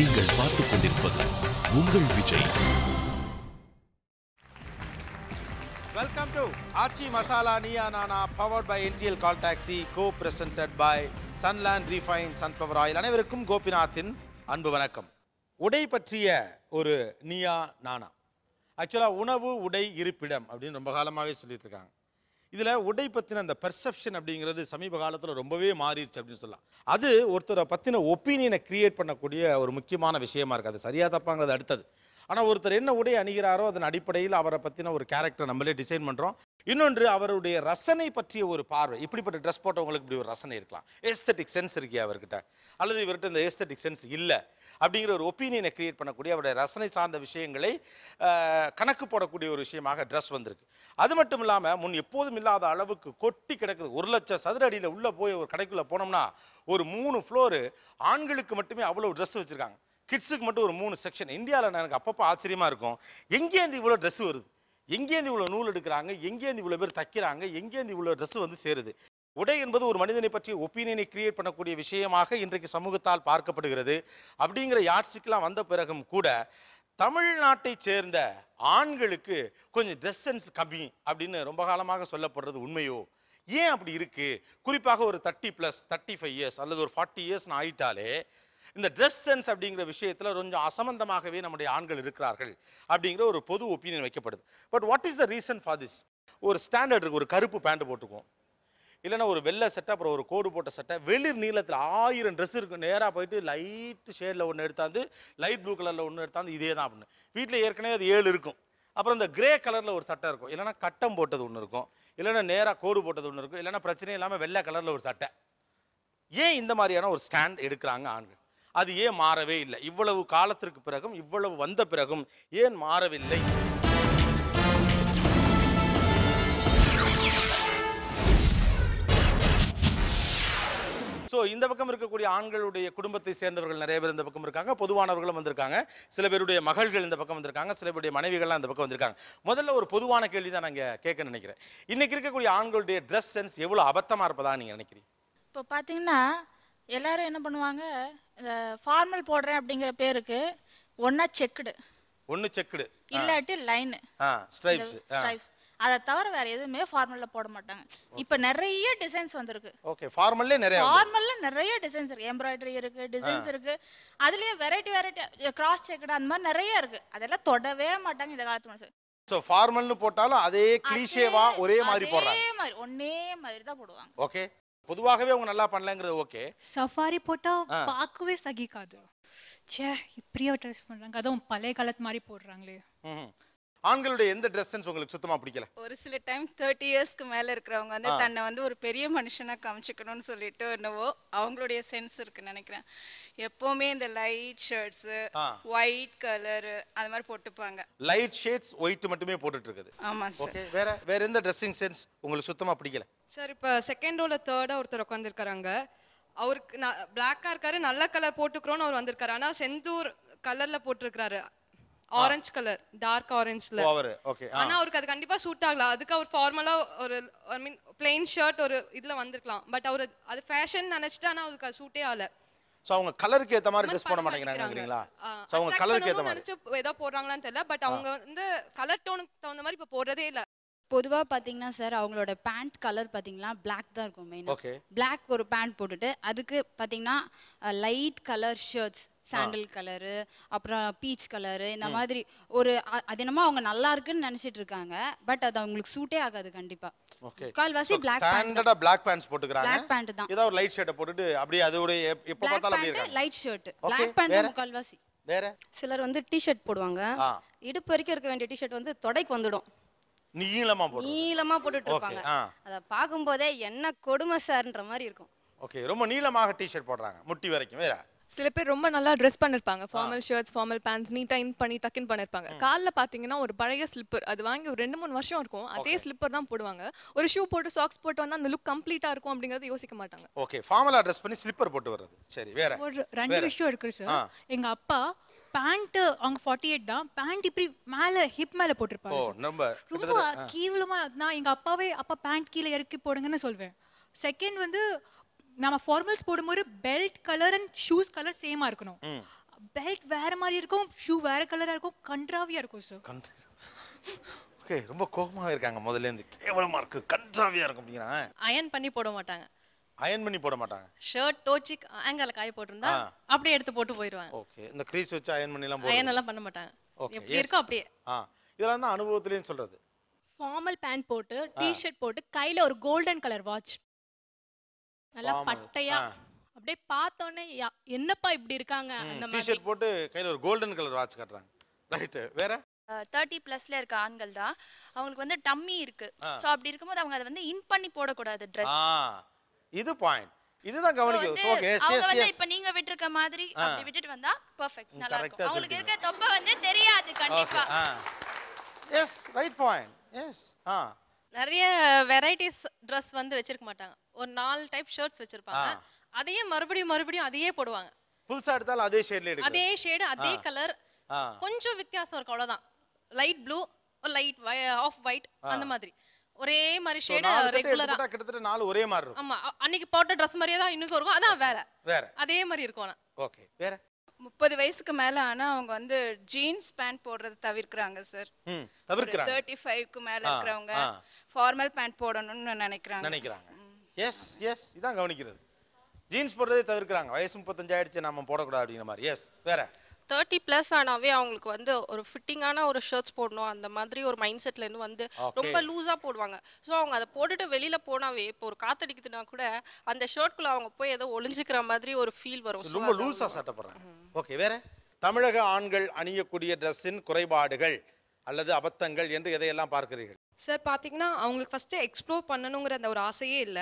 நீங்கள் பார்த்துக் கொண்டிருப்பது உங்கள் Vijay welcome to Aachi Masala Neeya Naana powered by NTL call taxi go presented by Sunland refine sunflower oil அனைவருக்கும் கோபிநாத்தின் அன்பு வணக்கம் உடை பற்றிய ஒரு நீயா நானா ஆக்சுவலாக உணவு உடை இருப்பிடம் அப்படின்னு ரொம்ப காலமாகவே சொல்லிட்டு இருக்காங்க இதில் உடை பற்றின அந்த பெர்செப்ஷன் அப்படிங்கிறது சமீப காலத்தில் ரொம்பவே மாறிடுச்சு அப்படின்னு சொல்லலாம் அது ஒருத்தரை பற்றின ஒப்பீனியனை கிரியேட் பண்ணக்கூடிய ஒரு முக்கியமான விஷயமா இருக்குது அது சரியாக தப்பாங்கிறது அடுத்தது ஆனால் ஒருத்தர் என்ன உடை அணிகிறாரோ அதன் அடிப்படையில் அவரை பற்றின ஒரு கேரக்டர் நம்மளே டிசைன் பண்ணுறோம் இன்னொன்று அவருடைய ரசனை பற்றிய ஒரு பார்வை இப்படிப்பட்ட ட்ரெஸ் போட்டவங்களுக்கு இப்படி ஒரு ரசனை இருக்கலாம் ஏஸ்தட்டிக் சென்ஸ் இருக்கே அவர்கிட்ட அல்லது இவர்கிட்ட இந்த ஏஸ்தட்டிக் சென்ஸ் இல்லை அப்படிங்கிற ஒரு ஒப்பீனியனை கிரியேட் பண்ணக்கூடிய அவருடைய ரசனை சார்ந்த விஷயங்களை கணக்கு போடக்கூடிய ஒரு விஷயமாக ட்ரெஸ் வந்திருக்கு அது மட்டும் இல்லாமல் முன் எப்போதும் இல்லாத அளவுக்கு கொட்டி கிடக்குது ஒரு லட்சம் சதுர அடியில் உள்ளே போய் ஒரு கடைக்குள்ளே போனோம்னா ஒரு மூணு ஃப்ளோரு ஆண்களுக்கு மட்டுமே அவ்வளோ ட்ரெஸ் வச்சுருக்காங்க கிட்ஸுக்கு மட்டும் ஒரு மூணு செக்ஷன் இந்தியாவில் எனக்கு அப்பப்போ ஆச்சரியமாக இருக்கும் எங்கேருந்து இவ்வளோ ட்ரெஸ் வருது எங்கேருந்து இவ்வளோ நூல் எடுக்கிறாங்க எங்கேருந்து இவ்வளோ பேர் தைக்கிறாங்க எங்கேருந்து இவ்வளோ ட்ரெஸ் வந்து சேருது உடை என்பது ஒரு மனிதனை பற்றி ஒப்பீனியனை கிரியேட் பண்ணக்கூடிய விஷயமாக இன்றைக்கு சமூகத்தால் பார்க்கப்படுகிறது அப்படிங்கிற யாட்ஸுக்கெல்லாம் வந்த பிறகும் கூட தமிழ்நாட்டை சேர்ந்த ஆண்களுக்கு கொஞ்சம் ட்ரெஸ் சென்ஸ் கம்மி அப்படின்னு ரொம்ப காலமாக சொல்லப்படுறது உண்மையோ ஏன் அப்படி இருக்கு குறிப்பாக ஒரு thirty plus thirty five years அல்லது ஒரு ஃபார்ட்டி இயர்ஸ்னு ஆயிட்டாலே இந்த ட்ரெஸ் சென்ஸ் அப்படிங்கிற விஷயத்தில் கொஞ்சம் அசம்பந்தமாகவே நம்முடைய ஆண்கள் இருக்கிறார்கள் அப்படிங்கிற ஒரு பொது ஒப்பீனியன் வைக்கப்படுது but what is the reason for this ஒரு ஸ்டாண்டர்ட் இருக்கு ஒரு கருப்பு பேண்ட் போட்டுக்குவோம் இல்லைன்னா ஒரு வெள்ளை சட்டை அப்புறம் ஒரு கோடு போட்ட சட்டை வெளிர் நீளத்தில் ஆயிரம் ட்ரெஸ் இருக்கும் நேராக போயிட்டு லைட் ஷேடில் ஒன்று எடுத்தாந்து லைட் ப்ளூ கலரில் ஒன்று எடுத்தாந்து இதே தான் அப்படின்னு வீட்டில் ஏற்கனவே அது ஏழு இருக்கும் அப்புறம் இந்த கிரே கலரில் ஒரு சட்டை இருக்கும் இல்லைன்னா கட்டம் போட்டது ஒன்று இருக்கும் இல்லைன்னா நேராக கோடு போட்டது ஒன்று இருக்கும் இல்லைனா பிரச்சனை இல்லாமல் வெள்ளை கலரில் ஒரு சட்டை ஏன் இந்த மாதிரியான ஒரு ஸ்டாண்ட் எடுக்கிறாங்க ஆண்கள் அது ஏன் மாறவே இல்லை இவ்வளவு காலத்திற்கு பிறகும் இவ்வளவு வந்த பிறகும் ஏன் மாறவில்லை ஸோ இந்த பக்கம் இருக்கக்கூடிய ஆண்களுடைய குடும்பத்தை சேர்ந்தவர்கள் நிறைய பேர் இந்த பக்கம் இருக்காங்க பொதுவானவர்களும் வந்திருக்காங்க சில பேருடைய மகள்கள் இந்த பக்கம் வந்திருக்காங்க சில பேருடைய மனைவிகள்லாம் இந்த பக்கம் வந்திருக்காங்க முதல்ல ஒரு பொதுவான கேள்வி தான் நாங்கள் கேட்க நினைக்கிறேன் இன்னைக்கு இருக்கக்கூடிய ஆண்களுடைய ட்ரெஸ் சென்ஸ் எவ்வளோ அபத்தமாக இருப்பதா நீங்கள் நினைக்கிறீங்க இப்போ பார்த்தீங்கன்னா எல்லாரும் என்ன பண்ணுவாங்க ஃபார்மல் போடுறேன் அப்படிங்கிற பேருக்கு ஒன்னா செக்குடு ஒன்று செக்குடு இல்லாட்டி லைன் ஸ்ட்ரைப்ஸ் ஸ்ட்ரைப்ஸ் அதை தவிர வேற எதுவுமே ஃபார்மல்ல போட மாட்டாங்க இப்போ நிறைய டிசைன்ஸ் வந்திருக்கு ஓகே ஃபார்மல்ல நிறைய ஃபார்மல்ல நிறைய டிசைன்ஸ் இருக்கு எம்ப்ராய்டரி இருக்கு டிசைன்ஸ் இருக்கு அதுலயே வெரைட்டி வெரைட்டி கிராஸ் செக்கட் அந்த மாதிரி நிறைய இருக்கு அதெல்லாம் தொடவே மாட்டாங்க இந்த காலத்து மனுஷன் சோ ஃபார்மல்னு போட்டாலும் அதே கிளிஷேவா ஒரே மாதிரி போடுறாங்க ஒரே மாதிரி ஒண்ணே மாதிரி தான் போடுவாங்க ஓகே பொதுவாகவே அவங்க நல்லா பண்ணலங்கிறது ஓகே சஃபாரி போட்டா பாக்கவே சகிக்காது சே இப்படியே ட்ரெஸ் பண்றாங்க அதுவும் பழைய காலத்து மாதிரி போடுறாங்களே ஆண்களுடைய எந்த ட்ரெஸ் சென்ஸ் உங்களுக்கு சுத்தமா பிடிக்கல ஒரு சில டைம் தேர்ட்டி இயர்ஸ்க்கு மேல இருக்கிறவங்க வந்து தன்னை வந்து ஒரு பெரிய மனுஷனா காமிச்சுக்கணும்னு சொல்லிட்டு என்னவோ அவங்களுடைய சென்ஸ் இருக்குன்னு நினைக்கிறேன் எப்பவுமே இந்த லைட் ஷர்ட்ஸ் ஒயிட் கலர் அந்த மாதிரி போட்டுப்பாங்க லைட் ஷேட்ஸ் ஒயிட் மட்டுமே போட்டுட்டு இருக்குது ஆமா சார் வேற வேற எந்த ட்ரெஸ்ஸிங் சென்ஸ் உங்களுக்கு சுத்தமா பிடிக்கல சார் இப்ப செகண்ட் ரோல தேர்டா ஒருத்தர் உட்காந்துருக்காங்க அவருக்கு நான் பிளாக்காக இருக்காரு நல்ல கலர் போட்டுக்கிறோன்னு அவர் வந்திருக்காரு ஆனால் செந்தூர் கலரில் போட்டிருக்கிறாரு ஆரஞ்சு கலர் டார்க் ஆரஞ்சுல ஓகே ஆனா அவருக்கு அது கண்டிப்பா சூட் ஆகல அதுக்கு அவர் ஃபார்மலா ஒரு ஐ மீன் பிளைன் ஷர்ட் ஒரு இதுல வந்திருக்கலாம் பட் அவர் அது ஃபேஷன் நினைச்சிட்டு ஆனா அதுக்கு அது சூட்டே ஆகல சோ அவங்க கலருக்கு ஏத்த மாதிரி ட்ரெஸ் போட மாட்டேங்கிறாங்கங்களா சோ அவங்க கலருக்கு ஏத்த மாதிரி நினைச்சு ஏதோ போடுறாங்களான்னு தெரியல பட் அவங்க வந்து கலர் டோனுக்கு தகுந்த மாதிரி இப்ப போடுறதே இல்ல பொதுவா பாத்தீங்கன்னா சார் அவங்களோட பேண்ட் கலர் பாத்தீங்கன்னா பிளாக் தான் இருக்கும் மெயின் பிளாக் ஒரு பேண்ட் போட்டுட்டு அதுக்கு பாத்தீங்கன்னா light colour shirts sandal colour அப்புறம் பீச் கலரு இந்த மாதிரி ஒரு அதினமா அவங்க நல்லா இருக்குன்னு நினைச்சிட்டு இருக்காங்க பட் அது அவங்களுக்கு சூட்டே ஆகாது கண்டிப்பா கால்வாசி பிளாக் பேண்ட் பிளாக் பேண்ட்ஸ் போட்டுக்கறாங்க பிளாக் பேண்ட் தான் ஏதாவது ஒரு லைட் ஷர்ட் போட்டுட்டு அப்படியே ஒரு எப்ப பார்த்தாலும் அப்படியே லைட் ஷர்ட் பிளாக் பேண்ட் கால்வாசி வேற சிலர் வந்து டி-ஷர்ட் போடுவாங்க இடுப்பு வரைக்கும் இருக்க வேண்டிய டி-ஷர்ட் வந்து தொடைக்கு வந்துடும் நீளமா நீளமா போட்டுட்டு இருப்பாங்க அத பாக்கும்போதே என்ன கொடுமை சார்ன்ற மாதிரி இருக்கும் ஓகே ரொம்ப நீளமாக டிஷர்ட் ஷர்ட் போடுறாங்க முட்டி வரைக்கும் வேற சில பேர் ரொம்ப நல்லா ட்ரெஸ் பண்ணிருப்பாங்க ஃபார்மல் ஷர்ட்ஸ் ஃபார்மல் பேண்ட்ஸ் நீட்டாக இன் பண்ணி டக்கின் பண்ணிருப்பாங்க காலில் பார்த்தீங்கன்னா ஒரு பழைய ஸ்லிப்பர் அது வாங்கி ஒரு ரெண்டு மூணு வருஷம் இருக்கும் அதே ஸ்லிப்பர் தான் போடுவாங்க ஒரு ஷூ போட்டு சாக்ஸ் போட்டு வந்தால் அந்த லுக் கம்ப்ளீட்டாக இருக்கும் அப்படிங்கிறது யோசிக்க மாட்டாங்க ஓகே ஃபார்மலாக ட்ரெஸ் பண்ணி ஸ்லிப்பர் போட்டு வர்றது சரி வேற ஒரு ரெண்டு விஷயம் இருக்கு சார் எங்கள் அப்பா பேண்ட் அவங்க ஃபார்ட்டி எயிட் தான் பேண்ட் இப்படி மேலே ஹிப் மேலே போட்டிருப்பாங்க ரொம்ப கீவலமாக நான் எங்கள் அப்பாவே அப்பா பேண்ட் கீழே இறக்கி போடுங்கன்னு சொல்வேன் செகண்ட் வந்து நம்ம ஃபார்மல்ஸ் போடும்போது belt colour and shoes colour சேமா இருக்கணும் பெல்ட் வேற மாதிரி இருக்கும் ஷூ வேற கலரா இருக்கும் கன்றாவியா இருக்கும் சார் ஓகே ரொம்ப கோபமாவே இருக்காங்க முதல்ல இருந்து கேவலமா இருக்கு கன்றாவியா இருக்கும் அப்படிங்கிறாங்க அயன் பண்ணி போட மாட்டாங்க அயன் பண்ணி போட மாட்டாங்க ஷர்ட் தோச்சி ஆங்கல காய போட்டுருந்தா அப்படியே எடுத்து போட்டு போயிடுவாங்க ஓகே இந்த க்ரீஸ் வச்சு அயன் பண்ணி எல்லாம் அயன் எல்லாம் பண்ண மாட்டாங்க எப்படி இருக்கும் அப்படியே ஆ இதெல்லாம் தான் அனுபவத்திலயும் சொல்றது ஃபார்மல் பேண்ட் போட்டு டி ஷர்ட் போட்டு கையில ஒரு கோல்டன் கலர் வாட்ச் நல்லா பட்டையா அப்படியே பார்த்தோன்னே என்னப்பா இப்படி இருக்காங்க அந்த மாதிரி போட்டு கையில ஒரு கோல்டன் கலர் வாட்ச் கட்டுறாங்க வேற தேர்ட்டி இருக்க ஆண்கள் தான் அவங்களுக்கு வந்து டம்மி இருக்கு ஸோ அப்படி இருக்கும்போது அவங்க அதை வந்து இன் பண்ணி போடக்கூடாது ட்ரெஸ் இது பாயிண்ட் இதுதான் இப்ப நீங்க விட்டுருக்க மாதிரி விட்டுட்டு வந்தா நல்லா இருக்கும் அவங்களுக்கு இருக்க வந்து தெரியாது கண்டிப்பா நிறைய வெரைட்டிஸ் ட்ரெஸ் வந்து வச்சிருக்க மாட்டாங்க ஒரு நாலு டைப் ஷர்ட்ஸ் வச்சிருப்பாங்க அதையே மறுபடியும் மறுபடியும் அதையே போடுவாங்க புதுசா எடுத்தாலும் அதே ஷேட்ல எடுக்க அதே ஷேடு அதே கலர் கொஞ்சம் வித்தியாசம் இருக்கும் அவ்வளவுதான் light blue light off white அந்த மாதிரி ஒரே மாதிரி ஷேடு ரெகுலரா கிட்டத்தட்ட நாலு ஒரே மாதிரி இருக்கும் ஆமா அன்னைக்கு போட்ட ட்ரெஸ் மாதிரியே தான் இன்னைக்கு இருக்கும் அதான் வேற வேற அதே மாதிரி இருக்கும் ஓகே வேற முப்பது வயசுக்கு மேல ஆனா அவங்க வந்து ஜீன்ஸ் பேண்ட் போடுறது தவிர்க்கிறாங்க சார் தவிர்க்கிறாங்க தேர்ட்டி ஃபைவ்க்கு மேல இருக்கிறவங்க ஃபார்மல் பேண்ட் போடணும்னு நினைக்கிறாங்க நினைக்கிறாங்க எஸ் எஸ் இதான் கவனிக்கிறது ஜீன்ஸ் போடுறதே தவிர்க்கிறாங்க வயசு முப்பத்தஞ்சாயிடுச்சு நம்ம போடக்கூடாது அப்படிங்கிற மாதிரி எஸ் வேற தேர்ட்டி ப்ளஸ் ஆனாவே அவங்களுக்கு வந்து ஒரு ஃபிட்டிங்கான ஒரு ஷர்ட்ஸ் போடணும் அந்த மாதிரி ஒரு மைண்ட் செட்ல இருந்து வந்து ரொம்ப லூஸா போடுவாங்க ஸோ அவங்க அதை போட்டுட்டு வெளியில போனாவே இப்போ ஒரு காத்தடிக்குதுன்னா கூட அந்த ஷர்ட்குள்ளே அவங்க போய் ஏதோ ஒளிஞ்சுக்கிற மாதிரி ஒரு ஃபீல் வரும் ரொம்ப லூஸா சட்டப்படுறாங்க ஓகே mm-hmm. வேற தமிழக ஆண்கள் அணியக்கூடிய ட்ரெஸ்ஸின் குறைபாடுகள் அல்லது அபத்தங்கள் என்று எதையெல்லாம் பார்க்கிறீர்கள் சார் பாத்தீங்கன்னா அவங்களுக்கு ஃபர்ஸ்ட் எக்ஸ்ப்ளோர் பண்ணணுங்கிற அந்த ஒரு ஆசையே இல்ல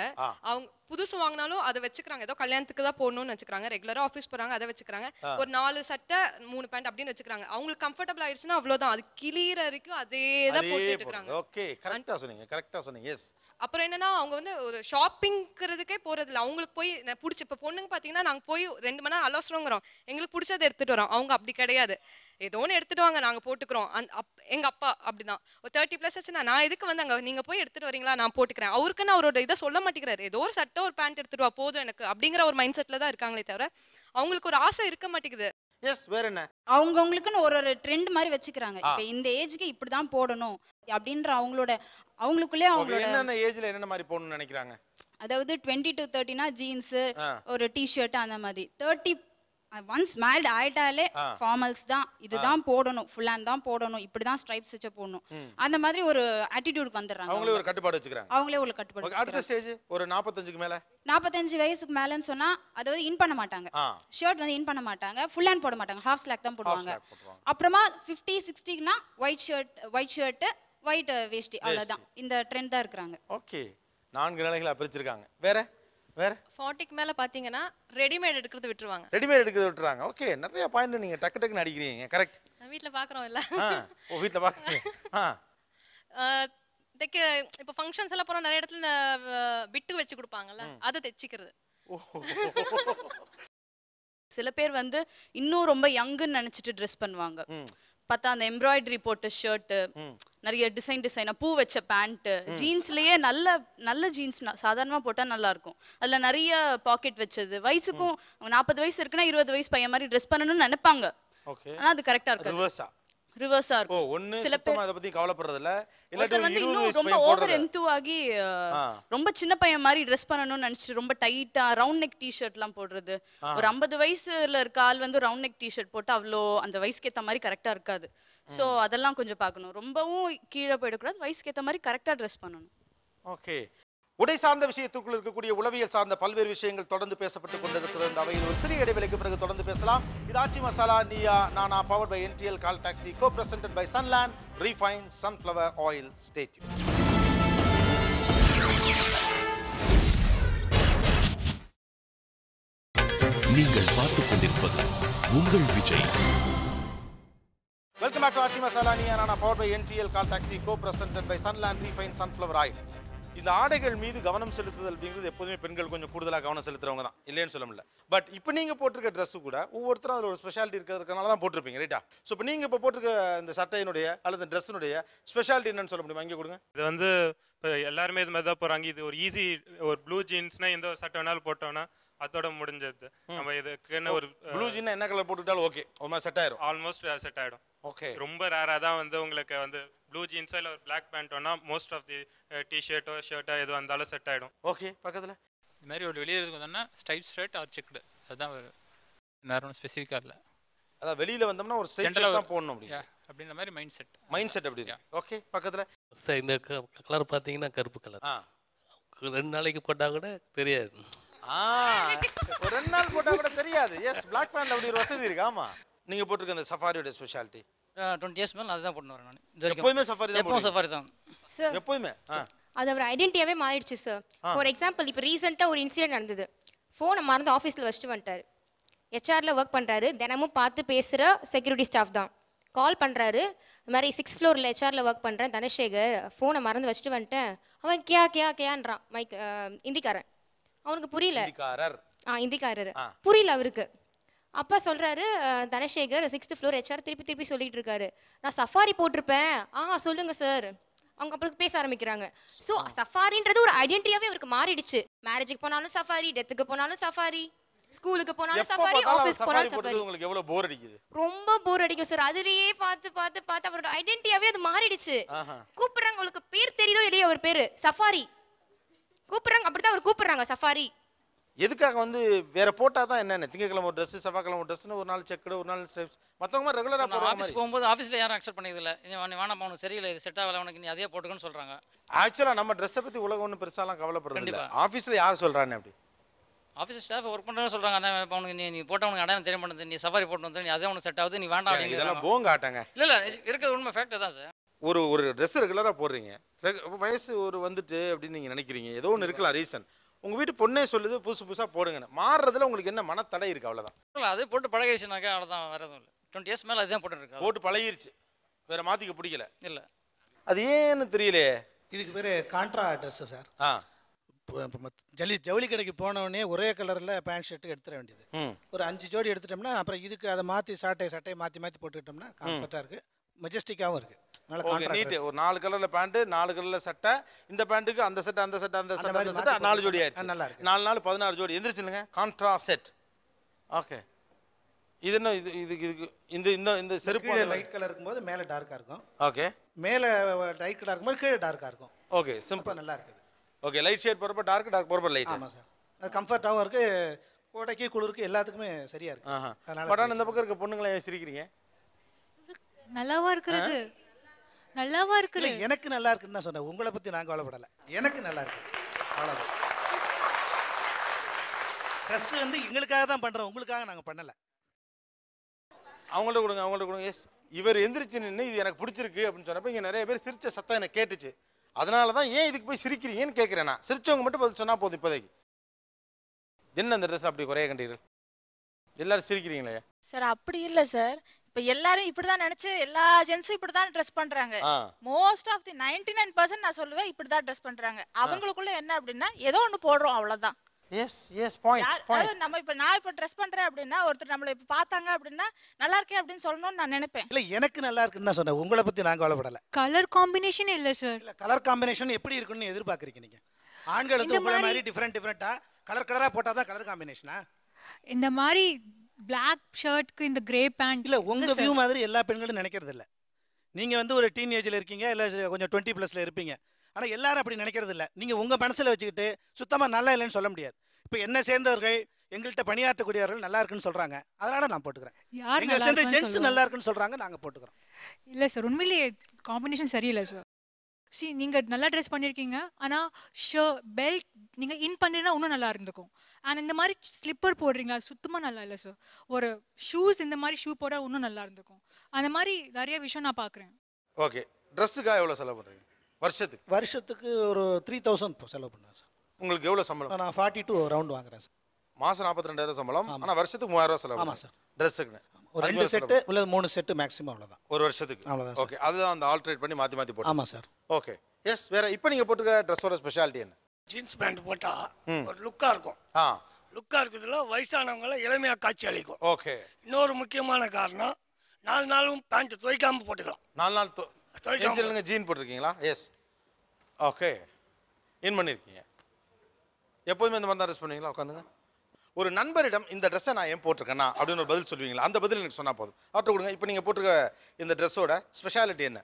அவங்க புதுசு வாங்கினாலும் அதை வச்சுக்கிறாங்க ஏதோ கல்யாணத்துக்கு தான் போகணும்னு வச்சுக்கிறாங்க ரெகுலராக ஆஃபீஸ் போகிறாங்க அதை வச்சுக்கிறாங்க ஒரு நாலு சட்டை மூணு பேண்ட் அப்படின்னு வச்சுக்கிறாங்க அவங்களுக்கு கம்ஃபர்டபுள் ஆயிடுச்சுன்னா அவ்வளோதான் அது கிளியற வரைக்கும் அதே தான் போட்டுட்டு ஓகே கரெக்டாக சொன்னீங்க கரெக்டாக சொன்னீங்க எஸ் அப்புறம் என்னன்னா அவங்க வந்து ஒரு ஷாப்பிங்கிறதுக்கே போறது இல்லை அவங்களுக்கு போய் பிடிச்ச இப்போ பொண்ணுங்க பார்த்தீங்கன்னா நாங்கள் போய் ரெண்டு மணி நேரம் அலோசனங்கிறோம் எங்களுக்கு பிடிச்சதை எடுத்துட்டு வரோம் அவங்க அப்படி கிடையாது ஏதோ ஒன்று எடுத்துட்டு வாங்க நாங்கள் போட்டுக்கிறோம் அந் அப் எங்கள் அப்பா அப்படிதான் ஒரு தேர்ட்டி ப்ளஸ் ஆச்சுன்னா நான் எதுக்கு வந்து அங்கே நீங்கள் போய் எடுத்துட்டு வரீங்களா நான் போட்டுக்கிறேன் அவருக்குன்னு அவரோட இதை சொல்ல மாட்டேங்கிறாரு ஏதோ ஒரு சட்டை ஷார்ட்டாக ஒரு பேண்ட் எடுத்துட்டு வா போதும் எனக்கு அப்படிங்கிற ஒரு மைண்ட் செட்ல தான் இருக்காங்களே தவிர அவங்களுக்கு ஒரு ஆசை இருக்க மாட்டேங்குது எஸ் வேற என்ன அவங்கவுங்களுக்குன்னு ஒரு ஒரு ட்ரெண்ட் மாதிரி வச்சுக்கிறாங்க இப்போ இந்த ஏஜ்க்கு இப்படிதான் போடணும் அப்படின்ற அவங்களோட அவங்களுக்குள்ளே அவங்களோட என்னென்ன ஏஜ்ல என்னென்ன மாதிரி போடணும்னு நினைக்கிறாங்க அதாவது டுவெண்ட்டி டு தேர்ட்டினா ஜீன்ஸ் ஒரு டிஷர்ட் அந்த மாதிரி தேர்ட்டி ஒன்ஸ் மேரிட் ஆயிட்டாலே ஃபார்மல்ஸ் தான் இதுதான் போடணும் ஃபுல் ஹேண்ட் தான் போடணும் இப்படி தான் ஸ்ட்ரைப் ஸ்டிட்ச் போடணும் அந்த மாதிரி ஒரு ஆட்டிட்யூட்க்கு வந்துறாங்க அவங்களே ஒரு கட்டுப்பாடு வச்சுக்கறாங்க அவங்களே ஒரு கட்டுப்பாடு அடுத்த ஸ்டேஜ் ஒரு 45க்கு மேல 45 வயசுக்கு மேலன்னு சொன்னா அதாவது இன் பண்ண மாட்டாங்க ஷர்ட் வந்து இன் பண்ண மாட்டாங்க ஃபுல் ஹேண்ட் போட மாட்டாங்க ஹாஃப் ஸ்லாக் தான் போடுவாங்க அப்புறமா 50 60க்குனா white shirt white shirt white வேஷ்டி அவ்வளவுதான் இந்த ட்ரெண்ட் தான் இருக்காங்க ஓகே நான்கு நிலைகளா பிரிச்சிருக்காங்க வேற வேற ஃபார்ட்டிக்கு மேல பாத்தீங்கன்னா ரெடிமேட் எடுக்கிறது விட்டுருவாங்க ரெடிமேட் எடுக்கிறது விட்டுறாங்க ஓகே நிறைய பாயிண்ட் நீங்க டக்கு டக்குன்னு அடிக்கிறீங்க கரெக்ட் வீட்ல பாக்குறோம் இல்ல ஓ வீட்ல பாக்குறீங்க தைக்க இப்போ ஃபங்க்ஷன்ஸ் எல்லாம் போறோம் நிறைய இடத்துல இந்த பிட்டு வச்சு கொடுப்பாங்கல்ல அதை தைச்சிக்கிறது சில பேர் வந்து இன்னும் ரொம்ப யங்குன்னு நினைச்சிட்டு ட்ரெஸ் பண்ணுவாங்க பார்த்தா அந்த எம்ப்ராய்டரி போட்ட ஷர்ட்டு நிறைய டிசைன் டிசைன் பூ வச்ச பேண்ட்டு ஜீன்ஸ்லயே நல்ல நல்ல ஜீன்ஸ் சாதாரணமாக போட்டால் நல்லா இருக்கும் அதில் நிறைய பாக்கெட் வச்சது வயசுக்கும் நாற்பது வயசு இருக்குன்னா இருபது வயசு பையன் மாதிரி ட்ரெஸ் பண்ணணும்னு நினைப்பாங்க ஆனால் அது கரெக்டாக இருக்கு ரிவர்ஸா இருக்கும் ஓ ஒண்ணு சில பேர் அத பத்தி கவலைப்படுறது இல்ல இல்லாட்டி வந்து இன்னும் ரொம்ப ஓவர் எந்து ஆகி ரொம்ப சின்ன பையன் மாதிரி Dress பண்ணனும் நினைச்சு ரொம்ப டைட்டா ரவுண்ட் நெக் டி எல்லாம் போடுறது ஒரு 50 வயசுல இருக்க ஆள் வந்து ரவுண்ட் நெக் டி-ஷர்ட் போட்டு அவ்வளோ அந்த வயசுக்கு ஏத்த மாதிரி கரெக்டா இருக்காது சோ அதெல்லாம் கொஞ்சம் பாக்கணும் ரொம்பவும் கீழே போயிடக்கூடாது வயசுக்கு ஏத்த மாதிரி கரெக்டா ட்ரெஸ் பண்ணனும் ஓகே உடை சார்ந்த விஷயத்துக்குள் இருக்கக்கூடிய உளவியல் சார்ந்த பல்வேறு விஷயங்கள் தொடர்ந்து பேசப்பட்டுக் கொண்டிருக்கிறது இந்த அவையில் ஒரு சிறிய இடைவெளிக்கு பிறகு தொடர்ந்து பேசலாம் இது ஆச்சி Masala Neeya Naana power by NTL call taxi go present by Sunland refine sunflower oil ஸ்டேட்யூ நீங்கள் பார்த்துக் கொண்டிருப்பது உங்கள் Vijay welcome back to Aachi Masala நீ Naana power by NTL call taxi go present by Sunland refine sunflower oil இந்த ஆடைகள் மீது கவனம் செலுத்துதல் அப்படிங்கிறது எப்போதுமே பெண்கள் கொஞ்சம் கூடுதலாக கவனம் செலுத்துறவங்க தான் இல்லைன்னு சொல்ல முடியல பட் இப்போ நீங்கள் போட்டிருக்க ட்ரெஸ்ஸு கூட ஒவ்வொருத்தரும் அதில் ஒரு ஸ்பெஷாலிட்டி இருக்கிறதுனால தான் போட்டிருப்பீங்க ரைட்டா ஸோ இப்போ நீங்கள் இப்போ போட்டிருக்க இந்த சட்டையினுடைய அல்லது ட்ரெஸ்ஸினுடைய ஸ்பெஷாலிட்டி என்னன்னு சொல்ல முடியுமா இங்கே கொடுங்க இது வந்து இப்போ எல்லாருமே இது மாதிரி தான் போகிறாங்க இது ஒரு ஈஸி ஒரு ப்ளூ ஜீன்ஸ்னால் எந்த ஒரு சட்டை வேணாலும் போட்டோம்னா அதோட முடிஞ்சது நம்ம இதுக்கு oh, என்ன ஒரு ப்ளூ ஜீன் என்ன கலர் போட்டுக்கிட்டாலும் ஓகே ஒரு மாதிரி செட் ஆயிடும் ஆல்மோஸ்ட் செட் ஆயிடும் ஓகே ரொம்ப ரேராக தான் வந்து உங்களுக்கு வந்து ப்ளூ ஜீன்ஸோ இல்லை ஒரு பிளாக் பேண்ட்டோனா மோஸ்ட் ஆஃப் தி டிஷர்ட்டோ uh, ஷர்ட்டோ எதுவாக இருந்தாலும் செட் ஆகிடும் ஓகே பக்கத்தில் இது மாதிரி ஒரு வெளியே இருக்கு வந்தோம்னா ஸ்டைப் ஷர்ட் ஆர் செக்குடு அதுதான் ஒரு நேரம் ஸ்பெசிஃபிக்காக இல்லை அதான் வெளியில் வந்தோம்னா ஒரு ஸ்டைப் தான் போடணும் அப்படியா அப்படின்ற மாதிரி மைண்ட் செட் மைண்ட் செட் அப்படி ஓகே பக்கத்தில் சார் இந்த கலர் பார்த்தீங்கன்னா கருப்பு கலர் ரெண்டு நாளைக்கு போட்டால் கூட தெரியாது ஆ ஒரு ரெண்டு நாள் போட்டால் கூட தெரியாது எஸ் பிளாக் பேண்ட் அப்படி ஒரு வசதி இருக்கு ஆமாம் நீங்கள் போட்டிருக்க அந்த சஃபாரியோட ஸ்பெஷாலிட்டி டுவெண்ட்டி இயர்ஸ் மேலே அதுதான் போட்டு வரேன் நான் எப்பவுமே சஃபாரி எப்பவும் சஃபாரி தான் சார் எப்பவுமே அது அவர் ஐடென்டிட்டியாவே மாறிடுச்சு சார் ஃபார் எக்ஸாம்பிள் இப்போ ரீசெண்டாக ஒரு இன்சிடென்ட் நடந்தது ஃபோனை மறந்து ஆஃபீஸில் வச்சுட்டு வந்துட்டார் ஹெச்ஆரில் ஒர்க் பண்ணுறாரு தினமும் பார்த்து பேசுகிற செக்யூரிட்டி ஸ்டாஃப் தான் கால் பண்ணுறாரு இது மாதிரி சிக்ஸ் ஃப்ளோரில் ஹெச்ஆரில் ஒர்க் பண்ணுறேன் தனசேகர் ஃபோனை மறந்து வச்சுட்டு வந்துட்டேன் அவன் கியா கியா கியான்றான் மைக் இந்திக்காரன் அவனுக்கு புரியல ஆ இந்திக்காரர் புரியல அவருக்கு அப்பா சொல்கிறாரு தனசேகர் சிக்ஸ்த்து ஃப்ளோர் ஹெச்ஆர் திருப்பி திருப்பி சொல்லிகிட்டு இருக்காரு நான் சஃபாரி போட்டிருப்பேன் ஆ சொல்லுங்கள் சார் அவங்க அப்புறம் பேச ஆரம்பிக்கிறாங்க ஸோ சஃபாரின்றது ஒரு ஐடென்டிட்டியாகவே அவருக்கு மாறிடுச்சு மேரேஜுக்கு போனாலும் சஃபாரி டெத்துக்கு போனாலும் சஃபாரி ஸ்கூலுக்கு போனாலும் சஃபாரி ஆஃபீஸ் போனாலும் சஃபாரி உங்களுக்கு எவ்வளவு போர் அடிக்குது ரொம்ப போர் அடிக்கும் சார் அதுலயே பார்த்து பார்த்து பார்த்து அவரோட ஐடென்டிட்டியாவே அது மாறிடுச்சு கூப்பிடுறாங்க உங்களுக்கு பேர் தெரியுதோ இல்லையோ அவர் பேரு சஃபாரி கூப்பிடுறாங்க அப்படிதான் அவர் கூப்பிடுறாங்க சஃபாரி எதுக்காக வந்து வேற போட்டா தான் என்ன திங்கக்கிழமை ஒரு ட்ரெஸ் செவ்வாய்க்கிழமை ஒரு ட்ரெஸ்னு ஒரு நாள் செக்குடு ஒரு நாள் ஸ்டெப்ஸ் மற்றவங்க ரெகுலராக ஆஃபீஸ் போகும்போது ஆஃபீஸில் யாரும் அக்செப்ட் பண்ணியதில்ல வேணாம் உனக்கு சரியில்லை இது செட் ஆகலை உனக்கு நீ அதே போட்டுக்கன்னு சொல்கிறாங்க ஆக்சுவலாக நம்ம ட்ரெஸ்ஸை பற்றி உலகம் ஒன்றும் பெருசாலாம் கவலைப்படுறது ஆஃபீஸில் யார் சொல்கிறான்னு அப்படி ஆஃபீஸ் ஸ்டாஃப் ஒர்க் பண்ணுறேன்னு சொல்கிறாங்க அண்ணா இப்போ உனக்கு நீ நீ போட்டவனுக்கு அடையாளம் தெரிய மாட்டேங்குது நீ சவாரி போட்டு வந்து நீ அதே உனக்கு செட் ஆகுது நீ வேண்டாம் அப்படின்னு இதெல்லாம் போங்க ஆட்டாங்க இல்லை இல்லை இருக்கிறது உண்மை ஃபேக்ட் தான் சார் ஒரு ஒரு ட்ரெஸ் ரெகுலராக போடுறீங்க வயசு ஒரு வந்துட்டு அப்படின்னு நீங்கள் நினைக்கிறீங்க ஏதோ ஒன்று இருக்கலாம் ரீசன் உங்கள் வீட்டு பொண்ணே சொல்லுது புதுசு புதுசாக போடுங்கன்னு மாறுறதுல உங்களுக்கு என்ன மனத்தடை இருக்குது அவ்வளோதான் இல்லை அது போட்டு பழகிடுச்சுனாக்கா அவ்வளோதான் வேறு எதுவும் இல்லை டுவெண்ட்டி இயர்ஸ் மேலே அதுதான் போட்டுருக்கு போட்டு பழகிருச்சு வேறு மாற்றிக்க பிடிக்கல இல்லை அது ஏன்னு தெரியலையே இதுக்கு பேர் கான்ட்ரா ட்ரெஸ்ஸு சார் ஆ ஜல்லி ஜவுளி கடைக்கு போனவொடனே ஒரே கலரில் பேண்ட் ஷர்ட்டு எடுத்துட வேண்டியது ஒரு அஞ்சு ஜோடி எடுத்துட்டோம்னா அப்புறம் இதுக்கு அதை மாற்றி சாட்டை சட்டையை மாற்றி மாற்றி போட்டுக்கிட்டோம்னா கம்ஃபர்ட்டாக இருக்குது மெஜஸ்டிக்காகவும் இருக்குது நீட் ஒரு நாலு கலர்ல பேண்ட் நாலு கலர்ல சட்டை இந்த பேண்ட்டுக்கு அந்த செட்டை அந்த செட்டை அந்த சட்டை அந்த சட்டை நாலு ஜோடி ஆயிடுச்சு நல்லா இருக்கு நாலு நாலு பதினாறு ஜோடி எந்திரிச்சுங்க கான்ட்ரா செட் ஓகே இது என்ன இது இது இதுக்கு இந்த இந்த இந்த செருப்பு லைட் கலர் இருக்கும்போது மேலே டார்க்காக இருக்கும் ஓகே மேலே லைட் கலர் இருக்கும்போது கீழே டார்க்காக இருக்கும் ஓகே சிம்பிள் நல்லா இருக்குது ஓகே லைட் ஷேட் போகிறப்ப டார்க் டார்க் போகிறப்ப லைட் ஆமாம் சார் அது கம்ஃபர்ட்டாகவும் இருக்குது கோடைக்கு குளிருக்கு எல்லாத்துக்குமே சரியாக இருக்கும் இருக்குது பட் ஆனால் இந்த பக்கம் இருக்க பொண்ணுங்களை சிரிக்கிறீங்க நல்லாவா இருக்கிறது நல்லாவா இருக்கிறது எனக்கு நல்லா இருக்குன்னு தான் சொன்னேன் உங்களை பத்தி நான் கவலைப்படல எனக்கு நல்லா இருக்கு அவ்வளவு ட்ரெஸ் வந்து எங்களுக்காக தான் பண்றோம் உங்களுக்காக நாங்க பண்ணல அவங்கள்ட்ட கொடுங்க அவங்கள்ட்ட கொடுங்க எஸ் இவர் எந்திரிச்சு நின்று இது எனக்கு பிடிச்சிருக்கு அப்படின்னு சொன்னப்ப இங்கே நிறைய பேர் சிரிச்ச சத்தம் எனக்கு கேட்டுச்சு அதனால தான் ஏன் இதுக்கு போய் சிரிக்கிறீங்கன்னு கேட்குறேன் நான் சிரிச்சவங்க மட்டும் பதில் சொன்னால் போதும் இப்போதைக்கு என்ன அந்த ட்ரெஸ் அப்படி குறைய கண்டீர்கள் எல்லாரும் சிரிக்கிறீங்களே சார் அப்படி இல்லை சார் இப்ப எல்லாரும் இப்படிதான் நினைச்சு எல்லா ஜென்ஸும் இப்படிதான் ட்ரெஸ் பண்றாங்க most of the ninety nine percent நான் சொல்லுவேன் இப்படிதான் ட்ரெஸ் பண்றாங்க அவங்களுக்குள்ள என்ன அப்படின்னா ஏதோ ஒண்ணு போடுறோம் அவ்வளவுதான் எஸ் நம்ம இப்ப நான் இப்ப ட்ரெஸ் பண்றேன் ஒருத்தர் நம்மள இப்ப நல்லா சொல்லணும்னு நான் நினைப்பேன் இல்ல எனக்கு நல்லா இருக்குன்னு சொன்னேன் பத்தி நான் கவலைப்படல கலர் காம்பினேஷன் இல்ல இல்ல கலர் எப்படி எதிர்பார்க்கறீங்க நீங்க ஆண்கள் வந்து கலர் கலரா கலர் இந்த மாதிரி பிளாக் ஷர்ட்க்கு இந்த கிரே பேண்ட் இல்ல உங்க வியூ மாதிரி எல்லா பெண்களும் நினைக்கிறது இல்ல நீங்க வந்து ஒரு டீனேஜ்ல இருக்கீங்க இல்லை கொஞ்சம் டுவெண்ட்டி பிளஸ்ல இருப்பீங்க ஆனால் எல்லாரும் அப்படி நினைக்கிறது இல்லை நீங்கள் உங்கள் மனசில் வச்சுக்கிட்டு சுத்தமாக நல்லா இல்லைன்னு சொல்ல முடியாது இப்போ என்ன சேர்ந்தவர்கள் எங்கள்கிட்ட பணியாற்றக்கூடியவர்கள் நல்லா இருக்குன்னு சொல்கிறாங்க அதனால் நான் போட்டுக்கிறேன் யார் சேர்ந்த ஜென்ஸ் நல்லா இருக்குன்னு சொல்றாங்க நாங்க போட்டுக்கிறோம் இல்லை சார் உண்மையிலேயே காம்பினேஷன் சரியில்லை சார் சி நீங்கள் நல்லா ட்ரெஸ் பண்ணியிருக்கீங்க ஆனால் ஷோ பெல்ட் நீங்கள் இன் பண்ணினா இன்னும் நல்லா இருந்துக்கும் அண்ட் இந்த மாதிரி ஸ்லிப்பர் போடுறீங்களா சுத்தமாக நல்லா இல்லை சார் ஒரு ஷூஸ் இந்த மாதிரி ஷூ போட இன்னும் நல்லா இருந்துக்கும் அந்த மாதிரி நிறைய விஷயம் நான் பார்க்குறேன் ஓகே ட்ரெஸ்ஸுக்காக எவ்வளோ செலவு பண்ணுறீங்க வருஷத்துக்கு வருஷத்துக்கு ஒரு த்ரீ தௌசண்ட் செலவு பண்ணுவேன் சார் உங்களுக்கு எவ்வளோ சம்பளம் நான் ஃபார்ட்டி டூ ரவுண்ட் வாங்குறேன் சார் மாசம் நாற்பத்தி ரெண்டாயிரம் சம்பளம் ஆனால் வருஷத்துக்கு மூவாயிரம் ரூபா செலவு ஆமாம் சார் ட்ரெஸ்ஸுக்குன்னு ஒரு ரெண்டு செட்டு இல்லை மூணு செட்டு மேக்ஸிமம் அவ்வளோதான் ஒரு வருஷத்துக்கு அவ்வளோதான் ஓகே அதுதான் அந்த ஆல்ட்ரேட் பண்ணி மாற்றி மாற்றி போட்டு ஆமாம் சார் ஓகே எஸ் வேற இப்போ நீங்கள் போட்டுருக்க ட்ரெஸ்ஸோட ஸ்பெஷாலிட்டி என்ன ஜீன்ஸ் பேண்ட் போட்டால் ஒரு லுக்காக இருக்கும் ஆ லுக்காக இருக்கிறதுல வயசானவங்களை இளமையாக காட்சி அளிக்கும் ஓகே இன்னொரு முக்கியமான காரணம் நாலு நாளும் பேண்ட் துவைக்காமல் போட்டுக்கலாம் நாலு நாள் துவைக்காமல் ஜீன் போட்டிருக்கீங்களா எஸ் ஓகே இன் பண்ணியிருக்கீங்க எப்போதுமே இந்த மாதிரி தான் ட்ரெஸ் பண்ணுவீங்களா உட்காந்துங்க ஒரு நண்பரிடம் இந்த ட்ரெஸ்ஸை நான் ஏன் போட்டிருக்கேன்னா அப்படின்னு ஒரு பதில் சொல்லுவீங்களா அந்த பதில் எனக்கு சொன்னால் போதும் அவர்கிட்ட கொடுங்க இப்போ நீங்கள் போட்டிருக்க இந்த ட்ரெஸ்ஸோட ஸ்பெஷாலிட்டி என்ன